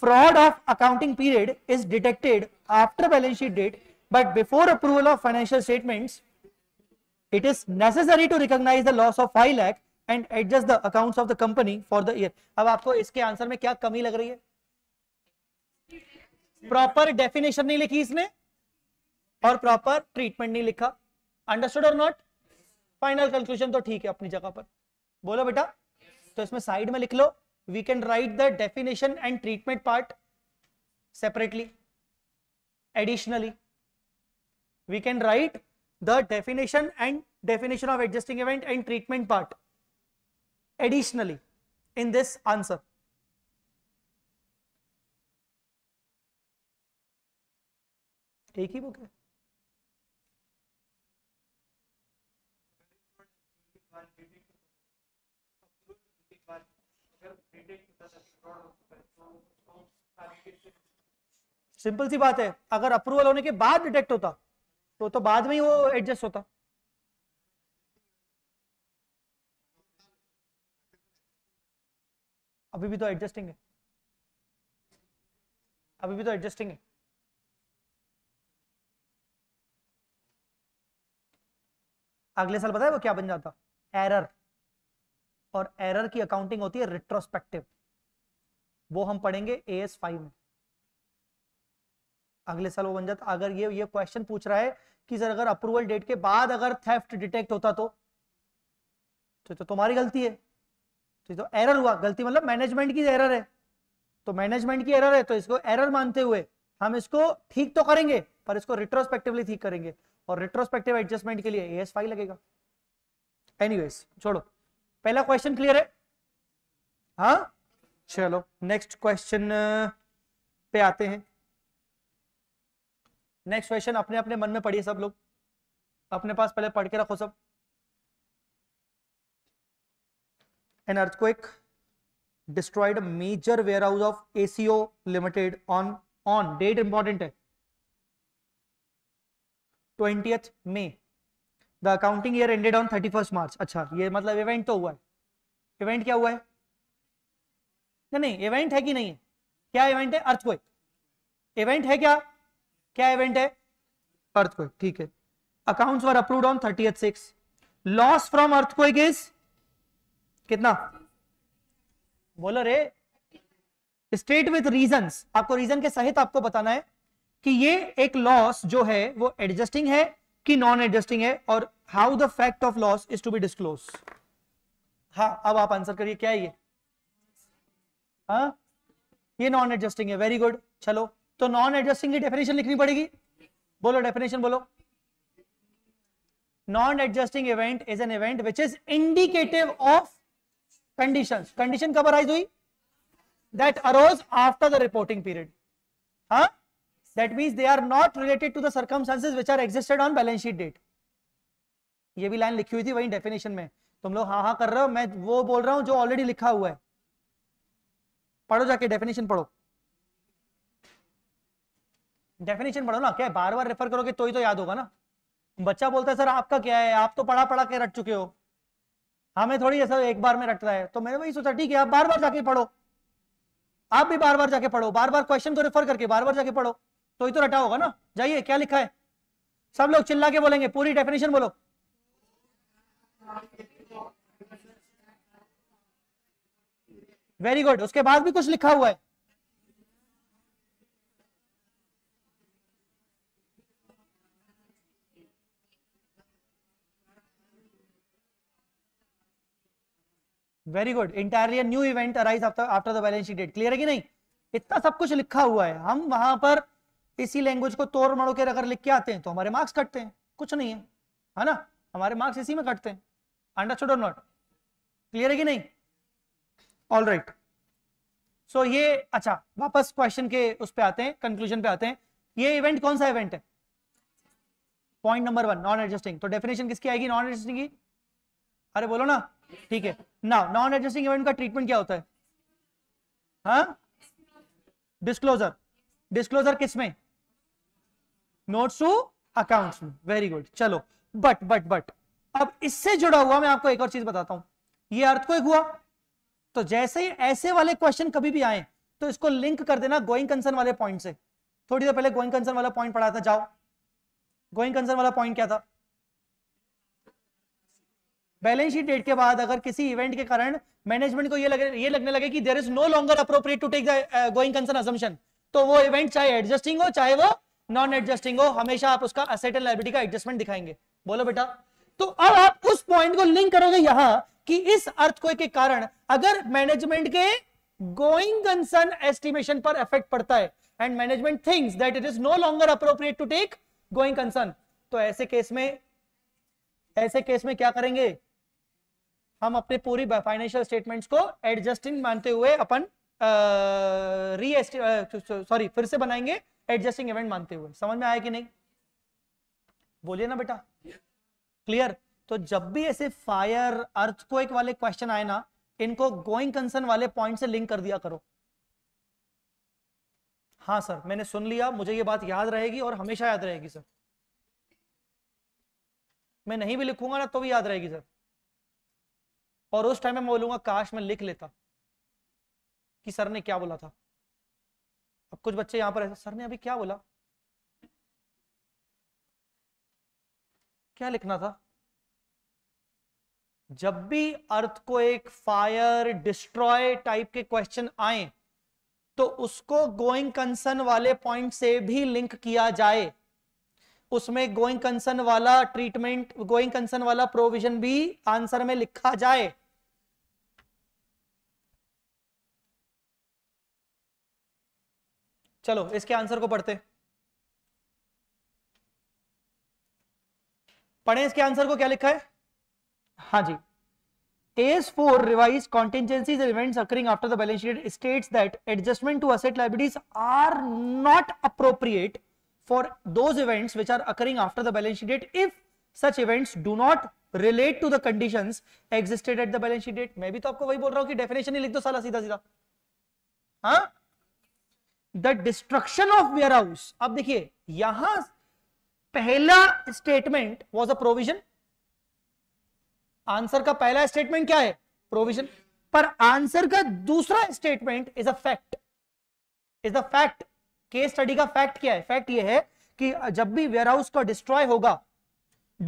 fraud of accounting period is detected after balance sheet date but before approval of financial statement it is necessary to recognise the loss of five lack and adjust the account of the company for the year अब आपको इसके answer में क्या कमी लग रही है proper definition नहीं लिखी इसने और प्रॉपर ट्रीटमेंट नहीं लिखा अंडरस्टूड और नॉट फाइनल कंक्लूजन तो ठीक है अपनी जगह पर बोलो बेटा तो इसमें साइड में लिख लो we can write the definition and treatment part separately additionally we can write the definition and definition of adjusting event and treatment part additionally in this answer एक ही बुक है सिंपल सी बात है अगर अप्रूवल होने के बाद डिटेक्ट होता तो तो बाद में ही वो एडजस्ट होता अभी भी तो एडजस्टिंग है अभी भी तो एडजस्टिंग है अगले साल बताए वो क्या बन जाता एरर और एरर की अकाउंटिंग होती है रिट्रोस्पेक्टिव वो हम पढ़ेंगे ए एस फाइव में अगले साल वो बन जाता अगर ये ये क्वेश्चन पूछ रहा है कि सर अगर अप्रूवल डेट के बाद अगर थेफ्ट डिटेक्ट होता तो तो, तो तुम्हारी गलती है तो, तो एरर हुआ गलती मतलब मैनेजमेंट की एरर है तो मैनेजमेंट की एरर है तो इसको एरर मानते हुए हम इसको ठीक तो करेंगे पर इसको रिट्रोस्पेक्टिवली ठीक करेंगे और रिट्रोस्पेक्टिव एडजस्टमेंट के लिए ए एस फाइव लगेगा एनीवेज छोड़ो पहला क्वेश्चन क्लियर है हाँ चलो नेक्स्ट क्वेश्चन पे आते हैं नेक्स्ट क्वेश्चन अपने अपने मन में पढ़िए सब लोग अपने पास पहले पढ़ के रखो सब an earthquake destroyed major warehouse of ACO limited on on date important है twentieth May the accounting year ended on thirty first March अच्छा ये मतलब इवेंट तो हुआ है इवेंट क्या हुआ है नहीं नहीं इवेंट है कि नहीं है क्या इवेंट है अर्थक्वेक इवेंट है क्या क्या इवेंट है अर्थक्वेक ठीक है account were approve on thirty six loss from earth is कितना बोलो रे स्टेट विथ रीजन आपको रीजन के सहित आपको बताना है कि ये एक लॉस जो है वो एडजस्टिंग है कि नॉन एडजस्टिंग है और how the fact of loss is to be disclose हा अब आप आंसर करिए क्या है ये हा? ये नॉन एडजस्टिंग है वेरी गुड चलो तो नॉन एडजस्टिंग की डेफिनेशन लिखनी पड़ेगी बोलो डेफिनेशन बोलो non adjusting event is an event which is indicative of condition condition कब अराइज हुई that arose after the reporting period हाँ that means they are not related to the circumstances which are existed on balance sheet date ये भी line लिखी हुई थी वही definition में तुम लोग हाँ हाँ कर रहे हो मैं वो बोल रहा हूं जो ऑलरेडी लिखा हुआ है पढ़ो जाके डेफिनेशन पढ़ो डेफिनेशन पढ़ो ना क्या बार बार रेफर करोगे तो ही तो याद होगा ना बच्चा बोलता है सर आपका क्या है आप तो पढ़ा पढ़ा के रट चुके हो हमें थोड़ी ऐसा एक बार में रटता है तो मैंने वही सोचा ठीक है आप बार बार जाके पढ़ो आप भी बार बार जाके पढ़ो बार बार क्वेश्चन को रेफर करके बार बार जाके पढ़ो तो ही तो रटा होगा ना जाइए क्या लिखा है सब लोग चिल्ला के बोलेंगे पूरी डेफिनेशन बोलो वेरी गुड उसके बाद भी कुछ लिखा हुआ है very good entirely new event arise after after the balance sheet date clear है कि नहीं इतना सब कुछ लिखा हुआ है हम वहां पर इसी लैंग्वेज को तोड़ मड़ो के अगर लिख के आते हैं तो हमारे मार्क्स कटते हैं कुछ नहीं है है ना हमारे मार्क्स इसी में कटते हैं अंडर और नॉट क्लियर है कि नहीं ऑल राइट सो ये अच्छा वापस क्वेश्चन के उस पर आते हैं कंक्लूजन पे आते हैं ये इवेंट कौन सा इवेंट है point number one non adjusting तो डेफिनेशन किसकी आएगी नॉन एडजस्टिंग की अरे बोलो ना ठीक है ना नॉन एडजस्टिंग इवेंट का ट्रीटमेंट क्या होता है डिस्क्लोजर डिस्क्लोजर किसमें नोट्स टू अकाउंट्स में वेरी गुड चलो बट बट बट अब इससे जुड़ा हुआ मैं आपको एक और चीज बताता हूं ये अर्थ अर्थक्वेक हुआ तो जैसे ही ऐसे वाले क्वेश्चन कभी भी आए तो इसको लिंक कर देना गोइंग कंसर्न वाले पॉइंट से थोड़ी देर पहले गोइंग कंसर्न वाला पॉइंट पढ़ा था जाओ गोइंग कंसर्न वाला पॉइंट क्या था बैलेंस शीट डेट के बाद अगर किसी इवेंट के कारण मैनेजमेंट को ये लगे ये लगने लगे कि there is no longer appropriate to take the going concern assumption तो वो इवेंट चाहे एडजस्टिंग हो चाहे वो नॉन एडजस्टिंग हो हमेशा आप उसका असेट एंड लाइबिलिटी का एडजस्टमेंट दिखाएंगे बोलो बेटा तो अब आप उस पॉइंट को लिंक करोगे यहां कि इस अर्थ को के कारण अगर मैनेजमेंट के गोइंग कंसर्न एस्टिमेशन पर इफेक्ट पड़ता है and management thinks that it is no longer appropriate to take going concern तो ऐसे केस में ऐसे केस में क्या करेंगे हम अपने पूरी फाइनेंशियल स्टेटमेंट्स को एडजस्टिंग मानते हुए अपन री सॉरी फिर से बनाएंगे एडजस्टिंग इवेंट मानते हुए समझ में आया कि नहीं बोलिए ना बेटा क्लियर तो जब भी ऐसे फायर अर्थ वाले क्वेश्चन आए ना इनको गोइंग कंसर्न वाले पॉइंट से लिंक कर दिया करो हाँ सर मैंने सुन लिया मुझे ये बात याद रहेगी और हमेशा याद रहेगी सर मैं नहीं भी लिखूंगा ना तो भी याद रहेगी सर और उस टाइम में मैं बोलूंगा काश मैं लिख लेता कि सर ने क्या बोला था अब कुछ बच्चे यहां पर ऐसे सर ने अभी क्या बोला क्या लिखना था जब भी अर्थ को एक फायर डिस्ट्रॉय टाइप के क्वेश्चन आए तो उसको गोइंग कंसर्न वाले पॉइंट से भी लिंक किया जाए उसमें गोइंग कंसर्न वाला ट्रीटमेंट गोइंग कंसर्न वाला प्रोविजन भी आंसर में लिखा जाए चलो इसके आंसर को पढ़ते पढ़े इसके आंसर को क्या लिखा है हाँ जी AS 4 revised contingencies and events occurring after the balance sheet states that adjustment to asset liabilities are not appropriate for those events which are occurring after the balance sheet date if such events do not relate to the conditions existed at the balance sheet date मैं भी तो आपको वही बोल रहा हूँ कि definition ही लिख दो साला सीधा सीधा हाँ the destruction of warehouse अब देखिए यहां पहला statement was a provision answer का पहला स्टेटमेंट क्या है प्रोविजन पर आंसर का दूसरा statement is a fact is a fact case study का फैक्ट क्या है फैक्ट ये है कि जब भी वेयर हाउस का डिस्ट्रॉय होगा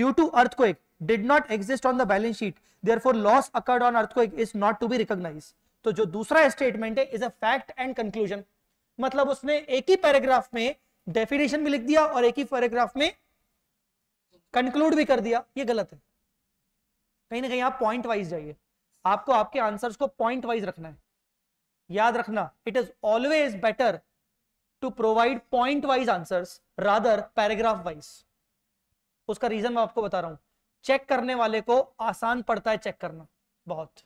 due to earthquake did not exist on the balance sheet therefore loss occurred on earthquake is not to be recognise तो जो दूसरा स्टेटमेंट है is a fact and conclusion मतलब उसने एक ही पैराग्राफ में डेफिनेशन भी लिख दिया और एक ही पैराग्राफ में कंक्लूड भी कर दिया ये गलत है कहीं ना कहीं आप पॉइंट वाइज जाइए आपको आपके आंसर्स को पॉइंट वाइज रखना है याद रखना it is always better to provide point wise answers rather paragraph wise उसका रीजन मैं आपको बता रहा हूं चेक करने वाले को आसान पड़ता है चेक करना बहुत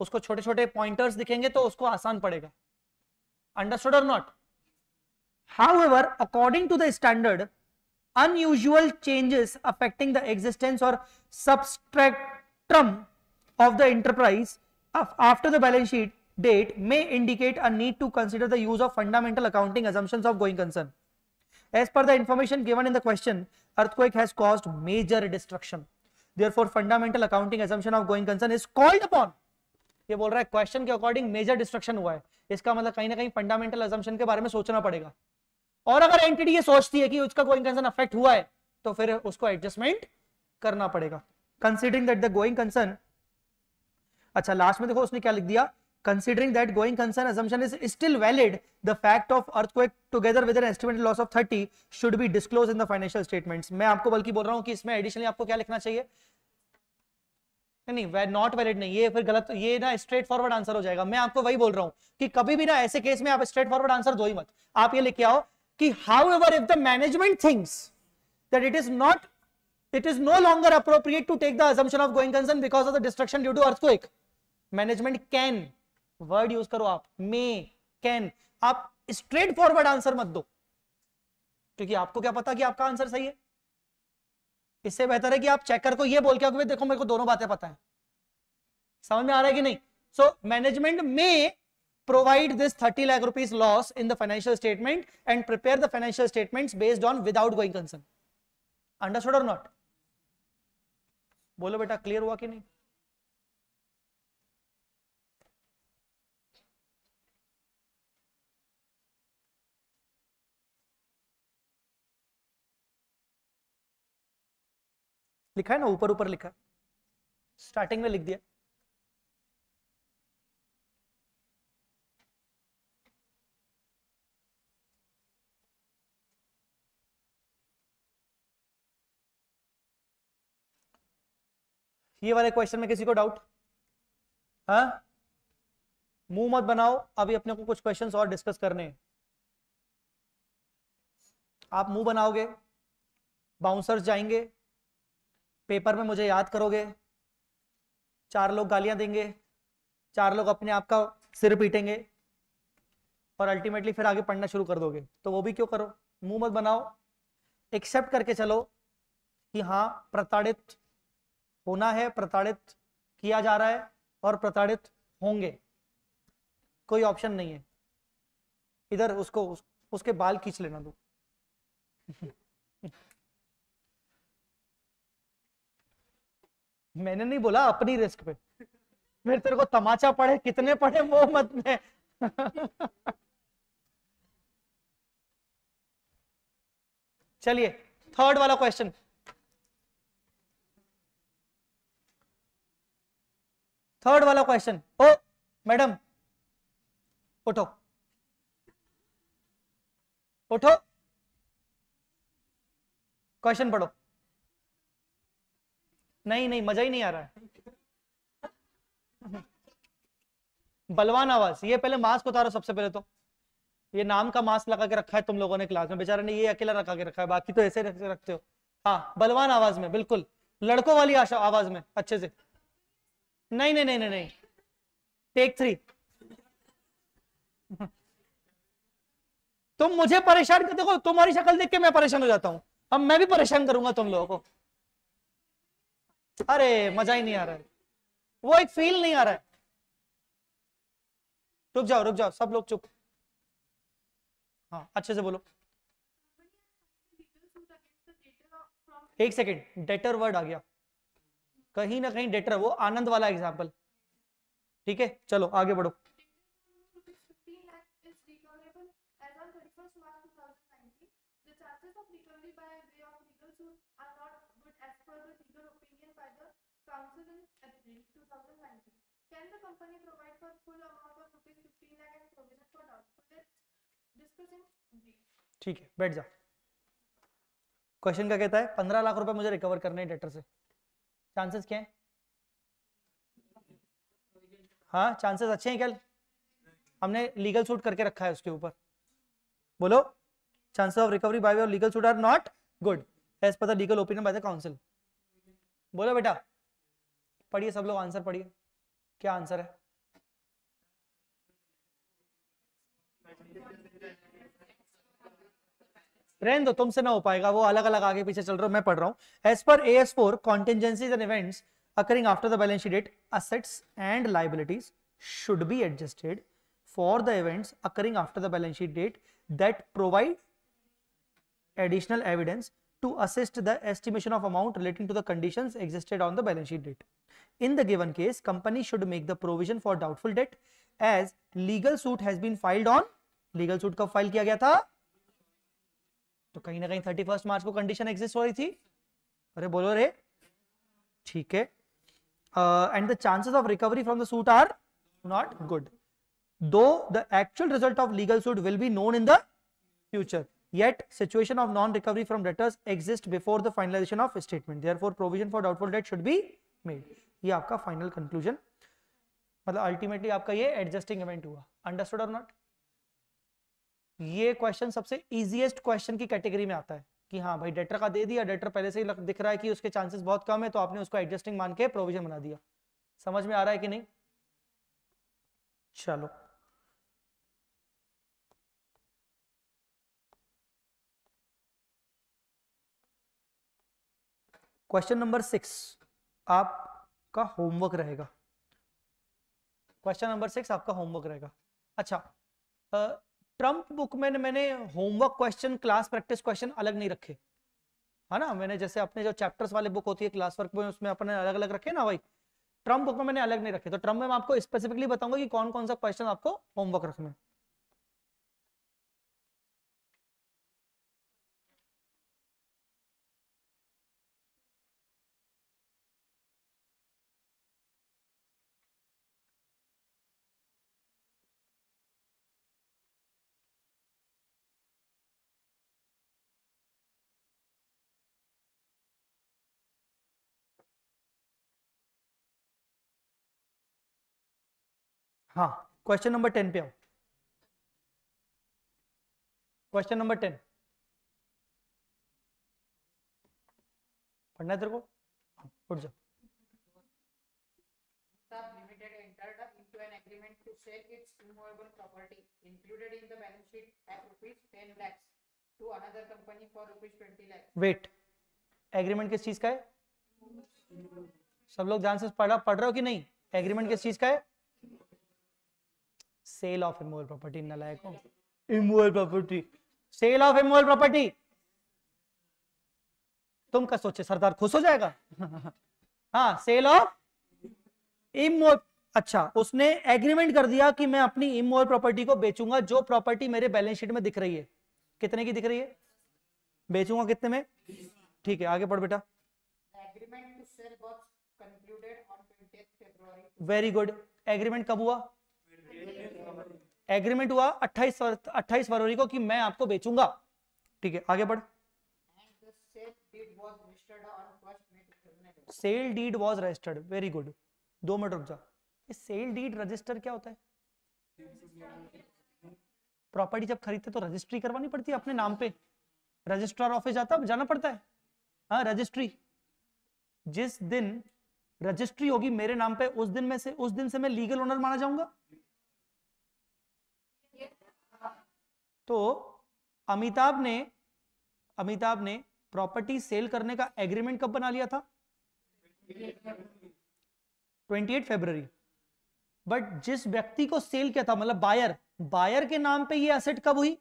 उसको छोटे छोटे पॉइंटर्स दिखेंगे तो उसको आसान पड़ेगा Understood or not? However, according to the standard, unusual changes affecting the existence or substratum of the enterprise after the balance sheet date may indicate a need to consider the use of fundamental accounting assumptions of going concern. As per the information given in the question, earthquake has caused major destruction. Therefore, fundamental accounting assumption of going concern is called upon ये बोल रहा है question के according major destruction हुआ है इसका मतलब कहीं ना कहीं फंडामेंटल अजम्पन के बारे में सोचना पड़ेगा और अगर एंटिटी ये सोचती है कि उसका गोइंग कंसर्न अफेक्ट हुआ है तो फिर उसको एडजस्टमेंट करना पड़ेगा considering that the going concern अच्छा लास्ट में देखो उसने क्या लिख दिया considering that going concern assumption is still valid the fact of earthquake together with an estimated loss of 30 should be disclosed in the financial statements मैं आपको बल्कि बोल रहा हूँ कि इसमें एडिशनली आपको क्या लिखना चाहिए नहीं वे नॉट वैलिड नहीं ये फिर गलत ये ना स्ट्रेट फॉरवर्ड आंसर हो जाएगा मैं आपको वही बोल रहा हूँ कि कभी भी ना ऐसे केस में आप स्ट्रेट फॉरवर्ड आंसर दो ही मत आप ये लिख आओ कि however if the management thinks that it is not it is no longer appropriate to take the assumption of going concern because of the destruction due to earth management can word use करो आप may can आप straightforward answer मत दो क्योंकि आपको क्या पता कि आपका आंसर सही है इससे बेहतर है कि आप चेकर को यह बोल के आओगे देखो मेरे को दोनों बातें पता है समझ में आ रहा है कि नहीं सो मैनेजमेंट में provide this thirty lakh rupees loss in the financial statement and prepare the financial statement based on without going concern understood और नॉट बोलो बेटा क्लियर हुआ कि नहीं लिखा है ना ऊपर ऊपर लिखा स्टार्टिंग में लिख दिया ये वाले क्वेश्चन में किसी को डाउट हाँ मुंह मत बनाओ अभी अपने को कुछ क्वेश्चंस और डिस्कस करने हैं आप मुंह बनाओगे बाउंसर्स जाएंगे पेपर में मुझे याद करोगे चार लोग गालियां देंगे चार लोग अपने आप का सिर पीटेंगे और अल्टीमेटली फिर आगे पढ़ना शुरू कर दोगे तो वो भी क्यों करो मुंह मत बनाओ एक्सेप्ट करके चलो कि हाँ प्रताड़ित होना है प्रताड़ित किया जा रहा है और प्रताड़ित होंगे कोई ऑप्शन नहीं है इधर उसको उसके बाल खींच लेना दो मैंने नहीं बोला अपनी रिस्क पे मेरे तेरे को तमाचा पढ़े कितने पढ़े वो मत में चलिए थर्ड वाला क्वेश्चन थर्ड वाला क्वेश्चन ओ मैडम उठो उठो क्वेश्चन पढ़ो नहीं नहीं मजा ही नहीं आ रहा है बलवान आवाज ये पहले मास्क उतारो सबसे पहले तो ये नाम का मास्क लगा के रखा है तुम लोगों ने क्लास में बेचारा ने ये अकेला रखा के रखा है बाकी तो ऐसे रखते हो हाँ बलवान आवाज में बिल्कुल लड़कों वाली आशा आवाज में अच्छे से नहीं नहीं नहीं नहीं नहीं टेक थ्री तुम मुझे परेशान कर देखो तुम्हारी शक्ल देख के मैं परेशान हो जाता हूं अब मैं भी परेशान करूंगा तुम लोगों को अरे मजा ही नहीं आ रहा है वो एक फील नहीं आ रहा है रुक जाओ रुक जाओ सब लोग चुप हाँ अच्छे से बोलो एक सेकेंड डेटर वर्ड आ गया कहीं ना कहीं डेटर वो आनंद वाला एग्जाम्पल ठीक है चलो आगे बढ़ो Can the company provide for full amount of rupees fifteen lakh as provision for doubtful debt? Discuss in brief. ठीक है बैठ जा. क्वेश्चन क्या कहता है पंद्रह लाख रुपए मुझे रिकवर करने हैं डेटर से चांसेस क्या है हाँ चांसेस अच्छे हैं क्या हमने लीगल सूट करके रखा है उसके ऊपर बोलो chances of recovery by legal suit are not good as per legal opinion by the council बोलो बेटा पढ़िए सब लोग आंसर पढ़िए क्या आंसर है ट्रेन तो तुमसे ना हो पाएगा वो अलग अलग आगे पीछे चल रहा हो मैं पढ़ रहा हूं as per A S four contingencies and events occurring after the balance date assets and liabilities should be adjusted for the events occurring after the balance sheet date that provide additional evidence to assist the estimation of amount relating to the conditions existed on the balance sheet date. In the given case, company should make the provision for doubtful debt as legal suit has been filed on legal suit kab file kiya gaya tha to kahin na kahin 31st march ko condition exist ho rahi thi are bolo re theek hai uh, and the chances of recovery from the suit are not good though the actual result of legal suit will be known in the future Yet, situation of non-recovery from debtors exist before the finalization of statement. Therefore, provision for doubtful debt should be made. ye aapka final conclusion. matlab ultimately aapka ye adjusting event hua Understood or not? ye question sabse easiest question ki category mein aata hai कि हाँ भाई debtor का दे दिया debtor पहले से ही दिख रहा है कि उसके चांसेस बहुत कम है तो आपने उसको एडजस्टिंग मान के प्रोविजन बना दिया समझ में आ रहा है कि नहीं चलो क्वेश्चन नंबर सिक्स आपका होमवर्क रहेगा क्वेश्चन नंबर सिक्स आपका होमवर्क रहेगा अच्छा ट्रंप बुक में मैंने homework question class practice question अलग नहीं रखे है ना मैंने जैसे अपने जो चैप्टर्स वाले बुक होती है क्लास वर्क में उसमें अपने अलग अलग रखे ना भाई ट्रम्प बुक में मैंने अलग नहीं रखे तो ट्रंप में मैं आपको स्पेसिफिकली बताऊंगा कि कौन कौन सा क्वेश्चन आपको होमवर्क रखना है हाँ क्वेश्चन नंबर टेन पे आओ क्वेश्चन नंबर टेन पढ़ना तेरे को उठ जाओ वेट एग्रीमेंट किस चीज का है सब लोग ध्यान से पढ़ रहे हो कि नहीं एग्रीमेंट किस चीज का है सेल ऑफ immovable प्रॉपर्टी नलायक yeah. immovable property sale of immovable property तुम क्या सोचे सरदार खुश हो जाएगा हाँ सेल ऑफ इमोल अच्छा उसने एग्रीमेंट कर दिया कि मैं अपनी इमोल प्रॉपर्टी को बेचूंगा जो प्रॉपर्टी मेरे बैलेंस शीट में दिख रही है कितने की दिख रही है बेचूंगा कितने में ठीक है आगे पढ़ बेटा एग्रीमेंट वेरी गुड एग्रीमेंट कब हुआ एग्रीमेंट हुआ 28 अट्ठाईस फरवरी को कि मैं आपको बेचूंगा ठीक है आगे बढ़ sale deed was registered very good दो मिनट रुक जा सेल डीड रजिस्टर क्या होता है प्रॉपर्टी जब खरीदते तो रजिस्ट्री करवानी पड़ती है अपने नाम पे रजिस्ट्रार ऑफिस जाता जाना पड़ता है हाँ रजिस्ट्री जिस दिन रजिस्ट्री होगी मेरे नाम पे उस दिन में से उस दिन से मैं लीगल ओनर माना जाऊंगा तो अमिताभ ने अमिताभ ने प्रॉपर्टी सेल करने का एग्रीमेंट कब बना लिया था 28 फरवरी बट जिस व्यक्ति को सेल किया था मतलब बायर बायर के नाम पे ये एसेट कब हुई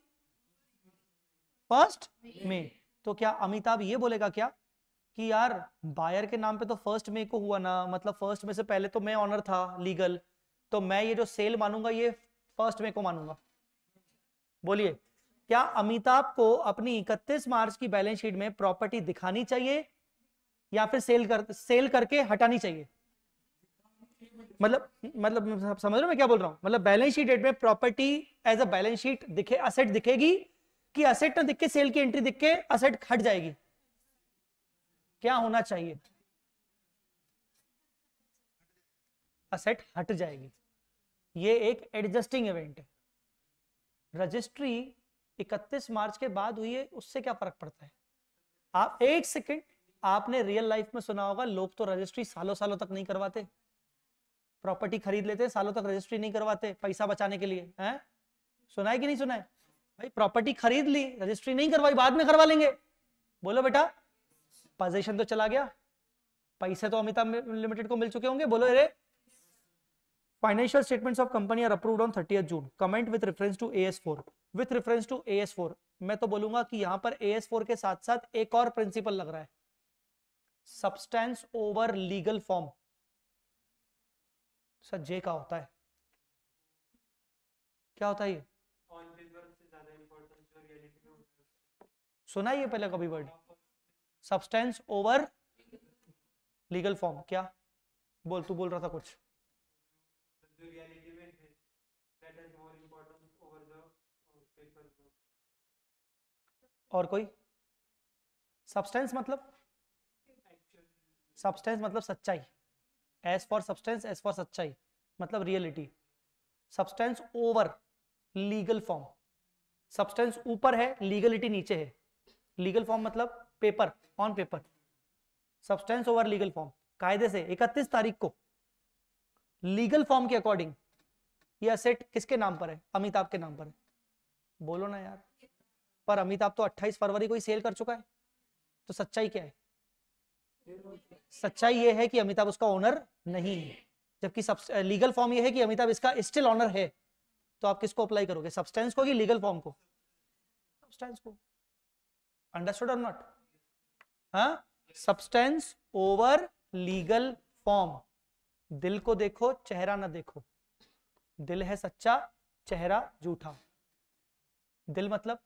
फर्स्ट मे तो क्या अमिताभ ये बोलेगा क्या कि यार बायर के नाम पे तो फर्स्ट मे को हुआ ना मतलब फर्स्ट मे से पहले तो मैं ऑनर था लीगल तो मैं ये जो सेल मानूंगा ये फर्स्ट मे को मानूंगा बोलिए क्या अमिताभ को अपनी इकतीस मार्च की बैलेंस शीट में प्रॉपर्टी दिखानी चाहिए या फिर सेल कर सेल करके हटानी चाहिए मतलब मतलब, मतलब समझ रहे मैं क्या बोल रहा हूं मतलब बैलेंस शीट डेट में property as a balance sheet दिखे असेट दिखेगी कि असेट ना दिख के सेल की एंट्री दिख के असेट हट जाएगी क्या होना चाहिए असेट हट जाएगी ये एक एडजस्टिंग इवेंट है रजिस्ट्री 31 मार्च के बाद हुई है उससे क्या फर्क पड़ता है आप एक सेकेंड आपने रियल लाइफ में सुना होगा लोग तो रजिस्ट्री सालों सालों तक नहीं करवाते प्रॉपर्टी खरीद लेते सालों तक रजिस्ट्री नहीं करवाते पैसा बचाने के लिए है सुना है कि नहीं सुना है भाई प्रॉपर्टी खरीद ली रजिस्ट्री नहीं करवाई बाद में करवा लेंगे बोलो बेटा पोजिशन तो चला गया पैसे तो अमिताभ लिमिटेड को मिल चुके होंगे बोलो अरे Financial statements of company are approved on 30th June. Comment with reference to AS4. With reference to AS4. मैं तो बोलूंगा कि यहां पर AS4 के साथ साथ एक और प्रिंसिपल लग रहा है substance over legal form sir जे का होता है क्या होता है ये सुना ये पहले कभी word substance over legal form क्या बोल तू बोल रहा था कुछ जो रियलिटी में है uh, और कोई सब्सटेंस मतलब सब्सटेंस मतलब सच्चाई S for substance S for सच्चाई मतलब reality substance over legal form substance ऊपर है लीगलिटी नीचे है लीगल फॉर्म मतलब paper on paper substance over legal form कायदे से इकतीस तारीख को लीगल फॉर्म के अकॉर्डिंग ये असेट किसके नाम पर है अमिताभ के नाम पर है बोलो ना यार पर अमिताभ तो 28 फरवरी को ही सेल कर चुका है तो सच्चाई क्या है सच्चाई ये है कि अमिताभ उसका ओनर नहीं है जबकि लीगल फॉर्म ये है कि अमिताभ इसका स्टिल ऑनर है तो आप किसको अप्लाई करोगे सब्सटेंस को कि लीगल फॉर्म को सब्सटेंस को अंडरस्टूड और नॉट हाँ सब्सटेंस ओवर लीगल फॉर्म दिल को देखो चेहरा ना देखो दिल है सच्चा चेहरा झूठा दिल मतलब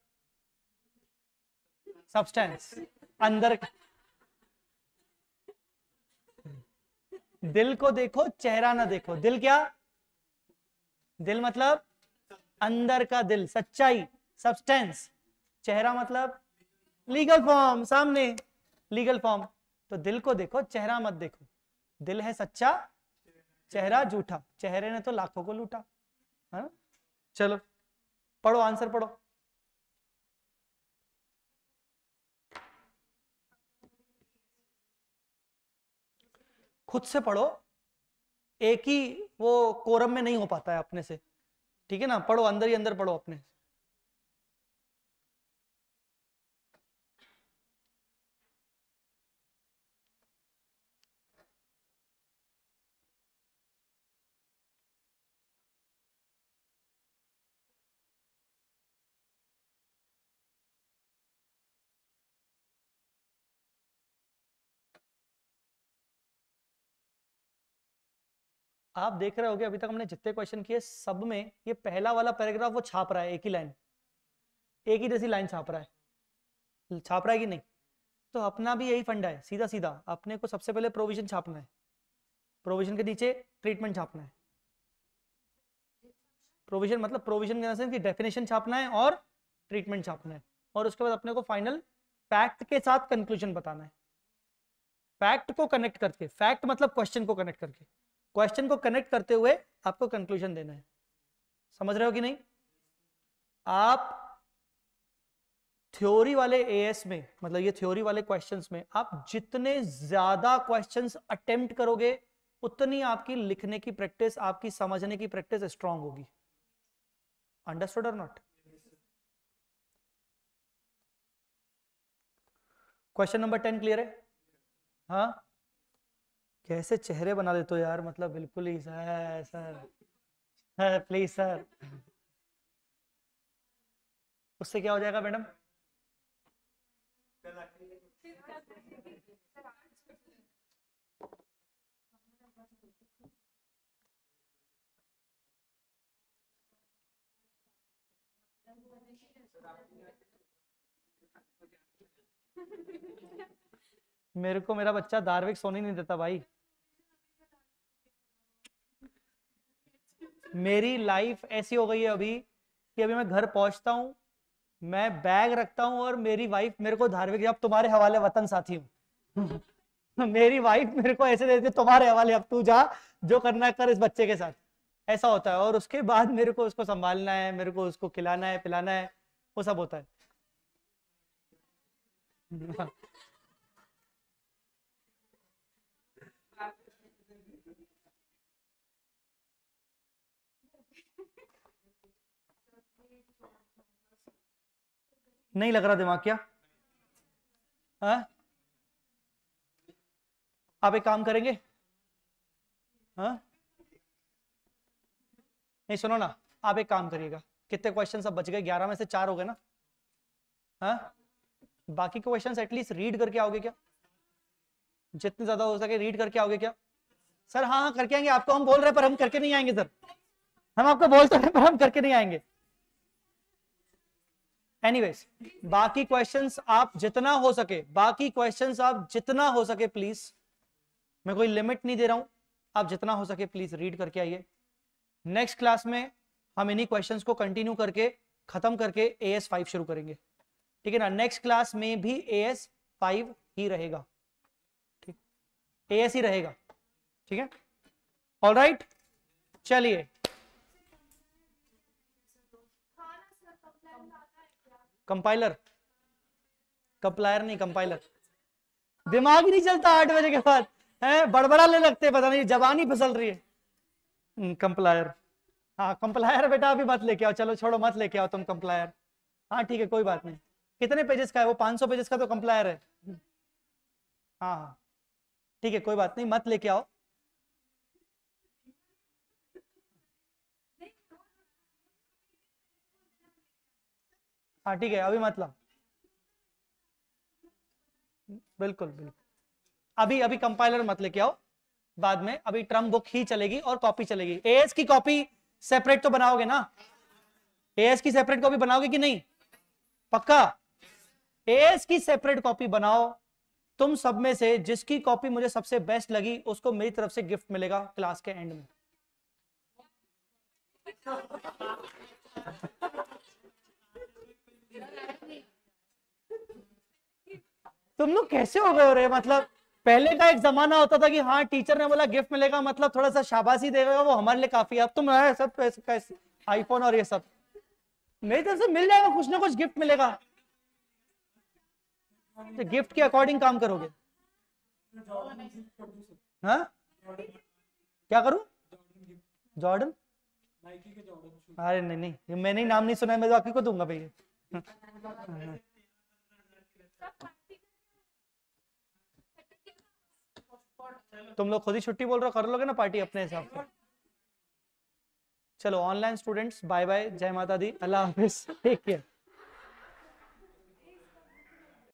सब्सटेंस अंदर दिल को देखो चेहरा ना देखो दिल क्या दिल मतलब अंदर का दिल सच्चाई सब्सटेंस चेहरा मतलब लीगल फॉर्म सामने लीगल फॉर्म तो दिल को देखो चेहरा मत देखो दिल है सच्चा चेहरा झूठा चेहरे ने तो लाखों को लूटा है ना चलो पढ़ो आंसर पढ़ो खुद से पढ़ो एक ही वो कोरम में नहीं हो पाता है अपने से ठीक है ना पढ़ो अंदर ही अंदर पढ़ो अपने से आप देख रहे हो अभी तक हमने जितने क्वेश्चन किए सब में ये पहला वाला पैराग्राफ वो छाप रहा है एक ही लाइन एक ही जैसी लाइन छाप रहा है छाप रहा है कि नहीं तो अपना भी यही फंडा है सीधा सीधा अपने को सबसे पहले प्रोविजन छापना है प्रोविजन के नीचे ट्रीटमेंट छापना है प्रोविजन मतलब प्रोविजन के की डेफिनेशन छापना है और ट्रीटमेंट छापना है और उसके बाद अपने को फाइनल फैक्ट के साथ कंक्लूजन बताना है फैक्ट को कनेक्ट करके फैक्ट मतलब क्वेश्चन को कनेक्ट करके क्वेश्चन को कनेक्ट करते हुए आपको कंक्लूजन देना है समझ रहे हो कि नहीं आप थ्योरी वाले एएस में मतलब ये थ्योरी वाले क्वेश्चंस में आप जितने ज्यादा क्वेश्चंस अटेम्प्ट करोगे उतनी आपकी लिखने की प्रैक्टिस आपकी समझने की प्रैक्टिस स्ट्रांग होगी अंडरस्टूड और not question number ten clear है हाँ कैसे चेहरे बना देते हो यार मतलब बिल्कुल ही सर सर प्लीज सर उससे क्या हो जाएगा मैडम मेरे को मेरा बच्चा धार्मिक सोने नहीं देता भाई मेरी लाइफ ऐसी हो गई है अभी कि अभी मैं घर पहुंचता हूं मैं बैग रखता हूं और मेरी वाइफ मेरे को धार्मिक अब तुम्हारे हवाले वतन साथी हूँ मेरी वाइफ मेरे को ऐसे देती तुम्हारे हवाले अब तू जा जो करना कर इस बच्चे के साथ ऐसा होता है और उसके बाद मेरे को उसको संभालना है मेरे को उसको खिलाना है पिलाना है वो सब होता है नहीं लग रहा दिमाग क्या हा? आप एक काम करेंगे हा? नहीं सुनो ना आप एक काम करिएगा कितने क्वेश्चन सब बच गए ग्यारह में से चार हो गए ना हा? बाकी क्वेश्चन एटलीस्ट रीड करके आओगे क्या जितने ज्यादा हो सके रीड करके आओगे क्या सर हाँ हाँ करके आएंगे आपको हम बोल रहे हैं पर हम करके नहीं आएंगे सर हम आपको बोलते तो हैं पर हम करके नहीं आएंगे एनीवेज बाकी क्वेश्चंस आप जितना हो सके बाकी क्वेश्चंस आप जितना हो सके प्लीज मैं कोई लिमिट नहीं दे रहा हूं आप जितना हो सके प्लीज रीड करके आइए नेक्स्ट क्लास में हम इन्हीं क्वेश्चंस को कंटिन्यू करके खत्म करके ए एस फाइव शुरू करेंगे ठीक है ना नेक्स्ट क्लास में भी ए एस फाइव ही रहेगा ठीक ए एस ही रहेगा ठीक है ऑल राइट चलिए कंपाइलर कंप्लायर नहीं कंपाइलर दिमाग नहीं चलता आठ बजे के बाद है बड़बड़ा ले लगते पता नहीं जबान ही रही है कंप्लायर हम्म, हाँ कंप्लायर बेटा अभी मत लेके आओ चलो छोड़ो मत लेके आओ तुम कंप्लायर हाँ ठीक है कोई बात नहीं कितने पेजेस का है वो 500 पेजेस का तो कंप्लायर है हम्म। हाँ हाँ ठीक है कोई बात नहीं मत लेके आओ हाँ ठीक है अभी मतलब बिल्कुल बिल्कुल अभी अभी कंपाइलर मत लेके आओ बाद में अभी ट्रम बुक ही चलेगी और कॉपी चलेगी एएस की कॉपी सेपरेट तो बनाओगे ना एएस की सेपरेट कॉपी बनाओगे कि नहीं पक्का एएस की सेपरेट कॉपी बनाओ तुम सब में से जिसकी कॉपी मुझे सबसे बेस्ट लगी उसको मेरी तरफ से गिफ्ट मिलेगा क्लास के एंड में तुम लोग कैसे हो गए हो रहे मतलब पहले का एक जमाना होता था कि हाँ टीचर ने बोला गिफ्ट मिलेगा मतलब थोड़ा सा शाबाशी देगा वो हमारे लिए काफी अब तुम है सब कैसे आईफोन और ये सब मेरी तरफ से मिल जाएगा कुछ ना कुछ गिफ्ट मिलेगा तो गिफ्ट के अकॉर्डिंग काम करोगे हाँ क्या करूं जॉर्डन अरे नहीं नहीं मैंने नाम नहीं सुना मैं तो को दूंगा भैया तुम लोग खुद ही छुट्टी बोल रहे हो कर लोगे ना पार्टी अपने हिसाब से चलो ऑनलाइन स्टूडेंट्स बाय बाय जय माता दी अल्लाह हाफिज ठीक है